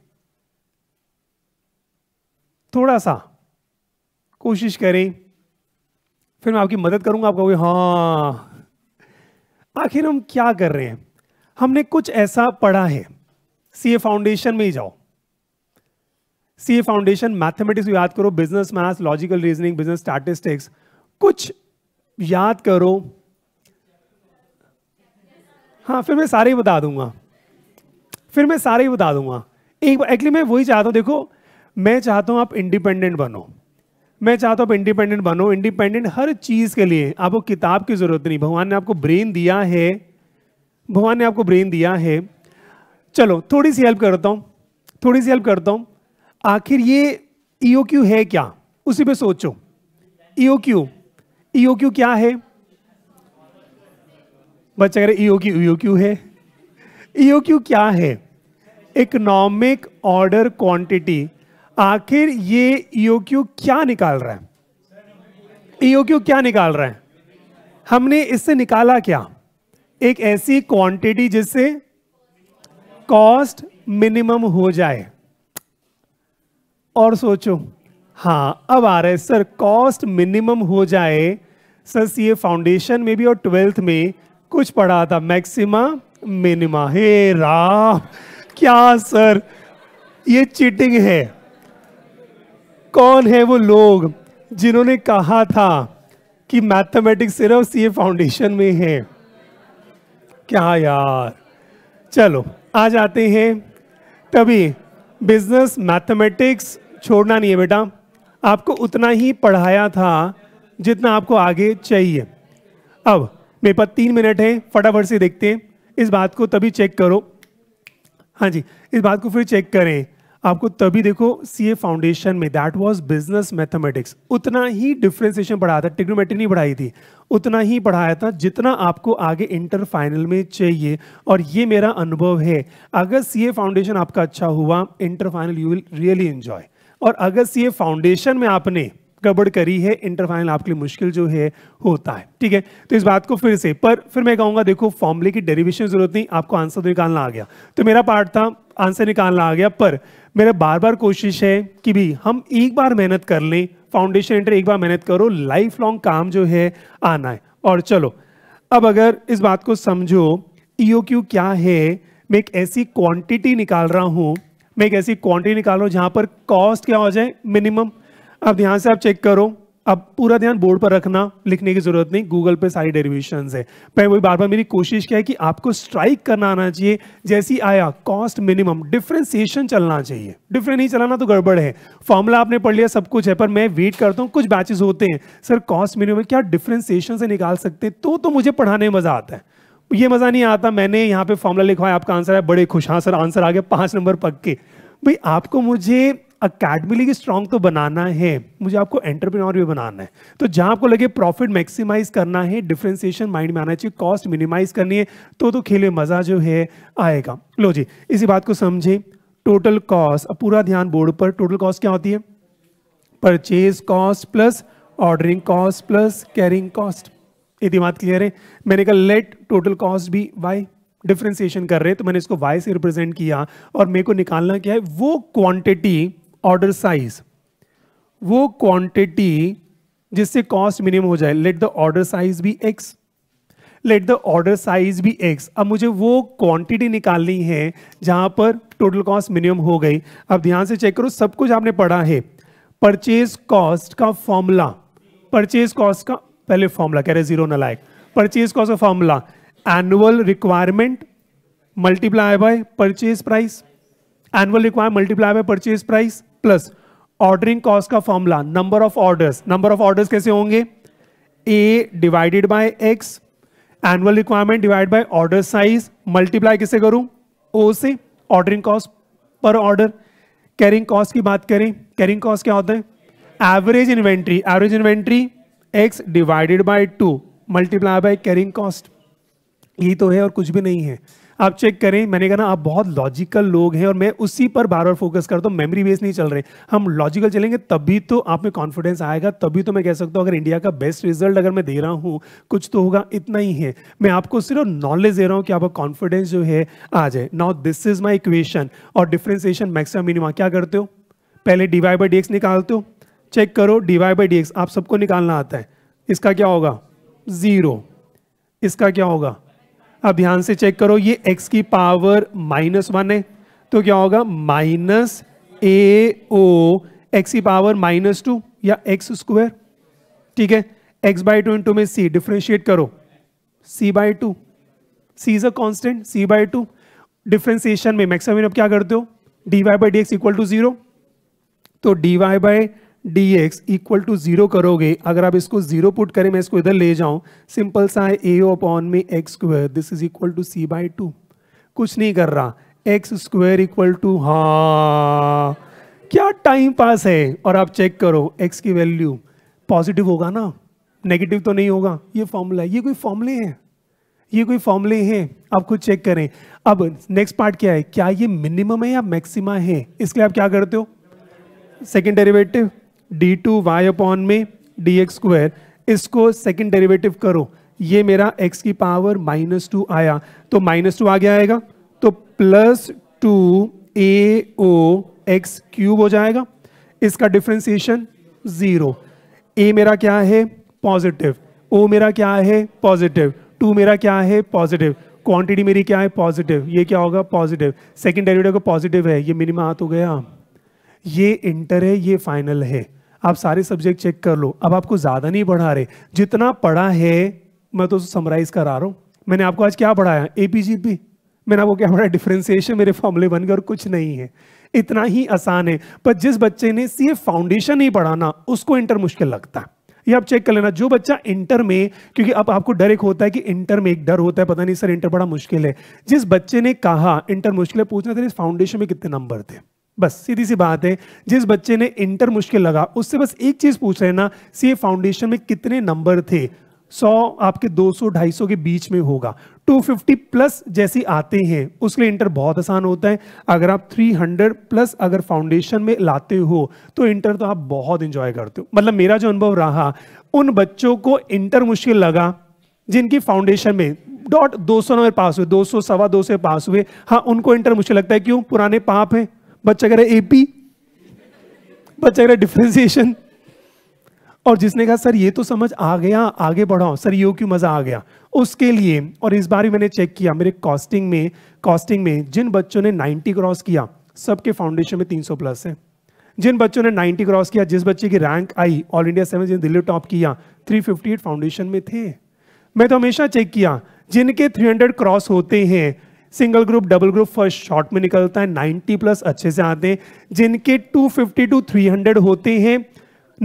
थोड़ा सा कोशिश करें फिर मैं आपकी मदद करूंगा आपका हाँ आखिर हम क्या कर रहे हैं हमने कुछ ऐसा पढ़ा है सी ए फाउंडेशन में ही जाओ सी ए फाउंडेशन मैथमेटिक्स याद करो business math logical reasoning business statistics कुछ याद करो हाँ फिर मैं सारे ही बता दूंगा फिर मैं सारे ही बता दूंगा एक एक्चुअली मैं वही चाहता हूँ देखो मैं चाहता हूँ आप इंडिपेंडेंट बनो मैं चाहता हूँ आप इंडिपेंडेंट बनो इंडिपेंडेंट हर चीज़ के लिए आपको किताब की ज़रूरत नहीं भगवान ने आपको ब्रेन दिया है भगवान ने आपको ब्रेन दिया है चलो थोड़ी सी हेल्प करता हूँ थोड़ी सी हेल्प करता हूँ आखिर ये ईओ e क्यू है क्या उसी पे सोचो ईओ क्यू ईओ क्यू क्या है बच्चा कह रहे क्यू ईओ क्यू है ईओ e क्यू e क्या है इकोनॉमिक ऑर्डर क्वांटिटी आखिर ये ईओ क्यू क्या निकाल रहा है ई क्यू क्या निकाल रहा है हमने इससे निकाला क्या एक ऐसी क्वांटिटी जिससे कॉस्ट मिनिमम हो जाए और सोचो हाँ अब आ रहा है सर कॉस्ट मिनिमम हो जाए सर ये फाउंडेशन में भी और ट्वेल्थ में कुछ पढ़ा था मैक्सिमा मिनिमा हे राम क्या सर ये चीटिंग है कौन है वो लोग जिन्होंने कहा था कि मैथमेटिक्स सिर्फ सी फाउंडेशन में है क्या यार चलो आ जाते हैं तभी बिजनेस मैथमेटिक्स छोड़ना नहीं है बेटा आपको उतना ही पढ़ाया था जितना आपको आगे चाहिए अब मेरे पास तीन मिनट हैं फटाफट से देखते हैं इस बात को तभी चेक करो हाँ जी इस बात को फिर चेक करें आपको तभी देखो सी ए फाउंडेशन में दैट वॉज बिजनेस मैथमेटिक्स उतना ही डिफ्रेंसिएशन पढ़ाया था टिग्नोमेट्री नहीं पढ़ाई थी उतना ही पढ़ाया था जितना आपको आगे इंटर फाइनल में चाहिए और ये मेरा अनुभव है अगर सी ए फाउंडेशन आपका अच्छा हुआ inter final you will really enjoy और अगर सी ए फाउंडेशन में आपने गड़बड़ करी है इंटर फाइनल आपके लिए मुश्किल जो है होता है ठीक है तो इस बात को फिर से पर फिर मैं कहूँगा देखो फॉर्मले की डेरिवेशन जरूरत नहीं आपको आंसर तो निकालना आ गया तो मेरा पार्ट था आंसर निकालना आ गया पर मेरा बार बार कोशिश है कि भी हम एक बार मेहनत कर लें फाउंडेशन इंटर एक बार मेहनत करो लाइफ लॉन्ग काम जो है आना है और चलो अब अगर इस बात को समझो ईओ e क्यू क्या है मैं एक ऐसी क्वांटिटी निकाल रहा हूँ मैं एक ऐसी क्वांटिटी निकाल रहा हूँ जहाँ पर कॉस्ट क्या हो जाए मिनिमम अब ध्यान से आप चेक करो अब पूरा ध्यान बोर्ड पर रखना लिखने की जरूरत नहीं गूगल पे सारी डेरिवेशन है मैं वही बार बार मेरी कोशिश क्या है कि आपको स्ट्राइक करना आना चाहिए जैसी आया कॉस्ट मिनिमम डिफ्रेंसिएशन चलना चाहिए डिफरेंट नहीं चलाना तो गड़बड़ है फॉर्मूला आपने पढ़ लिया सब कुछ है पर मैं वेट करता हूँ कुछ बैचेस होते हैं सर कॉस्ट मिनिमम क्या डिफ्रेंसिएशन से निकाल सकते हैं तो, तो मुझे पढ़ाने में मजा आता है ये मज़ा नहीं आता मैंने यहाँ पे फॉर्मूला लिखवाया आपका आंसर है बड़े खुश हाँ सर आंसर आ गया पाँच नंबर पक्के भाई आपको मुझे अकेडमी स्ट्रांग तो बनाना है मुझे आपको एंटरप्रेन्योर भी बनाना है तो जहां आपको लगे प्रॉफिट मैक्सिमाइज करना है डिफ्रेंसिएशन माइंड में आना चाहिए कॉस्ट मिनिमाइज करनी है तो तो खेल में मज़ा जो है आएगा लो जी इसी बात को समझे टोटल कॉस्ट पूरा ध्यान बोर्ड पर टोटल कॉस्ट क्या होती है purchase cost plus ordering cost plus carrying cost ये बात क्लियर है मैंने कहा लेट टोटल कॉस्ट भी वाई डिफ्रेंसिएशन कर रहे हैं तो मैंने इसको वाई से रिप्रेजेंट किया और मेरे को निकालना क्या है वो क्वांटिटी ऑर्डर साइज वो क्वांटिटी जिससे कॉस्ट मिनिमम हो जाए लेट द ऑर्डर साइज भी X let the order size भी एक्स अब मुझे वो क्वांटिटी निकालनी है जहां पर टोटल कॉस्ट मिनिमम हो गई अब ध्यान से चेक करो सब कुछ आपने पढ़ा है परचेज कॉस्ट का फॉर्मूला परचेज कॉस्ट का पहले फॉर्मूला कह रहे जीरो नलायक परचेज कॉस्ट का formula annual requirement multiply by purchase price annual require multiply by purchase price plus ordering cost का formula number of orders number of orders कैसे होंगे A divided by X annual requirement divide by order size multiply किसे करूं O से ordering cost per order carrying cost की बात करें carrying cost क्या होता है average inventory average inventory X divided by two multiply by carrying cost यही तो है और कुछ भी नहीं है आप चेक करें मैंने कहा ना आप बहुत लॉजिकल लोग हैं और मैं उसी पर बार बार फोकस करता हूँ मेमोरी बेस नहीं चल रहे हम लॉजिकल चलेंगे तभी तो आप में कॉन्फिडेंस आएगा तभी तो मैं कह सकता हूँ अगर इंडिया का बेस्ट रिजल्ट अगर मैं दे रहा हूँ कुछ तो होगा इतना ही है मैं आपको सिर्फ नॉलेज दे रहा हूँ कि आपका कॉन्फिडेंस जो है आ जाए now this is my equation और डिफ्रेंसिएशन मैक्सिमम मिनिमा क्या करते हो पहले डीवाई बाई डी एक्स निकालते हो चेक करो डीवाई बाई डी एक्स आप सबको निकालना आता है इसका क्या होगा ज़ीरो इसका क्या होगा अब ध्यान से चेक करो ये x की पावर माइनस वन है तो क्या होगा माइनस ए ओ एक्स की पावर माइनस टू या एक्स स्क्वायर ठीक है एक्स बाई टू इंटू में सी डिफ्रेंशिएट करो C by two C is a constant C by two differentiation में मैक्सिमम अब क्या करते हो D Y by D X equal to zero तो D Y by D X equal to zero करोगे अगर आप इसको जीरो पुट करें मैं इसको इधर ले जाऊं सिंपल सा है ए अपॉन में X square this is equal to C by two कुछ नहीं कर रहा एक्स स्क्वायर इक्वल टू हा क्या टाइम पास है और आप चेक करो एक्स की वैल्यू पॉजिटिव होगा ना नेगेटिव तो नहीं होगा ये फॉर्मूला ये कोई फॉर्मूले हैं ये कोई फॉर्मूले हैं आप खुद चेक करें अब नेक्स्ट पार्ट क्या है क्या ये मिनिमम है या मैक्सिमा है इसके लिए आप क्या करते हो second derivative D two Y upon में डी एक्स स्क्वायर इसको सेकेंड डेरिवेटिव करो ये मेरा एक्स की पावर माइनस टू आया तो माइनस टू आगे आएगा तो plus two A O X cube हो जाएगा इसका डिफ्रेंसिएशन ज़ीरो ए मेरा क्या है पॉजिटिव ओ मेरा क्या है पॉजिटिव टू मेरा क्या है पॉजिटिव क्वांटिटी मेरी क्या है पॉजिटिव ये क्या होगा पॉजिटिव सेकेंड डेरिवेटिव का पॉजिटिव है ये मिनिमा हाथ हो गया ये इंटर है ये फाइनल है आप सारे सब्जेक्ट चेक कर लो अब आपको ज़्यादा नहीं पढ़ा रहे जितना पढ़ा है मैं तो समराइज करा रहा हूँ मैंने आपको आज क्या पढ़ाया ए पी जी पी मैंने आपको क्या पढ़ाया डिफ्रेंसिएशन मेरे फॉर्मूले बन गए और कुछ नहीं है इतना ही आसान है पर जिस बच्चे ने सी फाउंडेशन ही पढ़ाना उसको इंटर मुश्किल लगता है ये आप चेक कर लेना जो बच्चा इंटर में क्योंकि अब आपको डर एक होता है कि इंटर में एक डर होता है पता नहीं सर इंटर बड़ा मुश्किल है जिस बच्चे ने कहा इंटर मुश्किल है पूछना था इस फाउंडेशन में कितने नंबर थे बस सीधी सी बात है जिस बच्चे ने इंटर मुश्किल लगा उससे बस एक चीज पूछ रहे ना सी फाउंडेशन में कितने नंबर थे 100 आपके 200 250 के बीच में होगा 250 प्लस जैसी आते हैं उसके लिए इंटर बहुत आसान होता है अगर आप 300 प्लस अगर फाउंडेशन में लाते हो तो इंटर तो आप बहुत इंजॉय करते हो मतलब मेरा जो अनुभव रहा उन बच्चों को इंटर मुश्किल लगा जिनकी फाउंडेशन में डॉट 200 नंबर पास हुए 200 सवा 200 पास हुए हाँ उनको इंटर मुश्किल लगता है क्यों पुराने पाप हैं बच्चा कह रहा है एपी बच्चा कह रहा है डिफ्रेंसिएशन और जिसने कहा सर ये तो समझ आ गया आगे बढ़ाओ सर यो क्यों मज़ा आ गया उसके लिए और इस बार भी मैंने चेक किया मेरे कॉस्टिंग में कॉस्टिंग में जिन बच्चों ने 90 क्रॉस किया सबके फाउंडेशन में 300 प्लस है जिन बच्चों ने 90 क्रॉस किया जिस बच्चे की रैंक आई ऑल इंडिया सेवन जिन दिल्ली टॉप किया 358 फाउंडेशन में थे मैं तो हमेशा चेक किया जिनके 300 क्रॉस होते हैं single group double group first shot में निकलता है 90 प्लस अच्छे से आते हैं जिनके 250 टू हंड्रेड होते हैं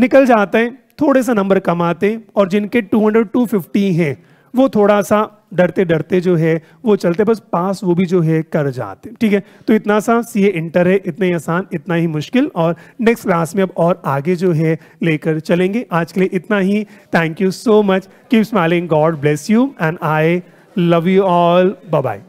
निकल जाते हैं थोड़े सा नंबर कम आते हैं और जिनके 200 फिफ्टी हैं वो थोड़ा सा डरते डरते जो है वो चलते बस पास वो भी जो है कर जाते ठीक है तो इतना सा सी इंटर है इतना ही आसान इतना ही मुश्किल और नेक्स्ट क्लास में अब और आगे जो है लेकर चलेंगे आज के लिए इतना ही thank you so much keep smiling God bless you and I love you all bye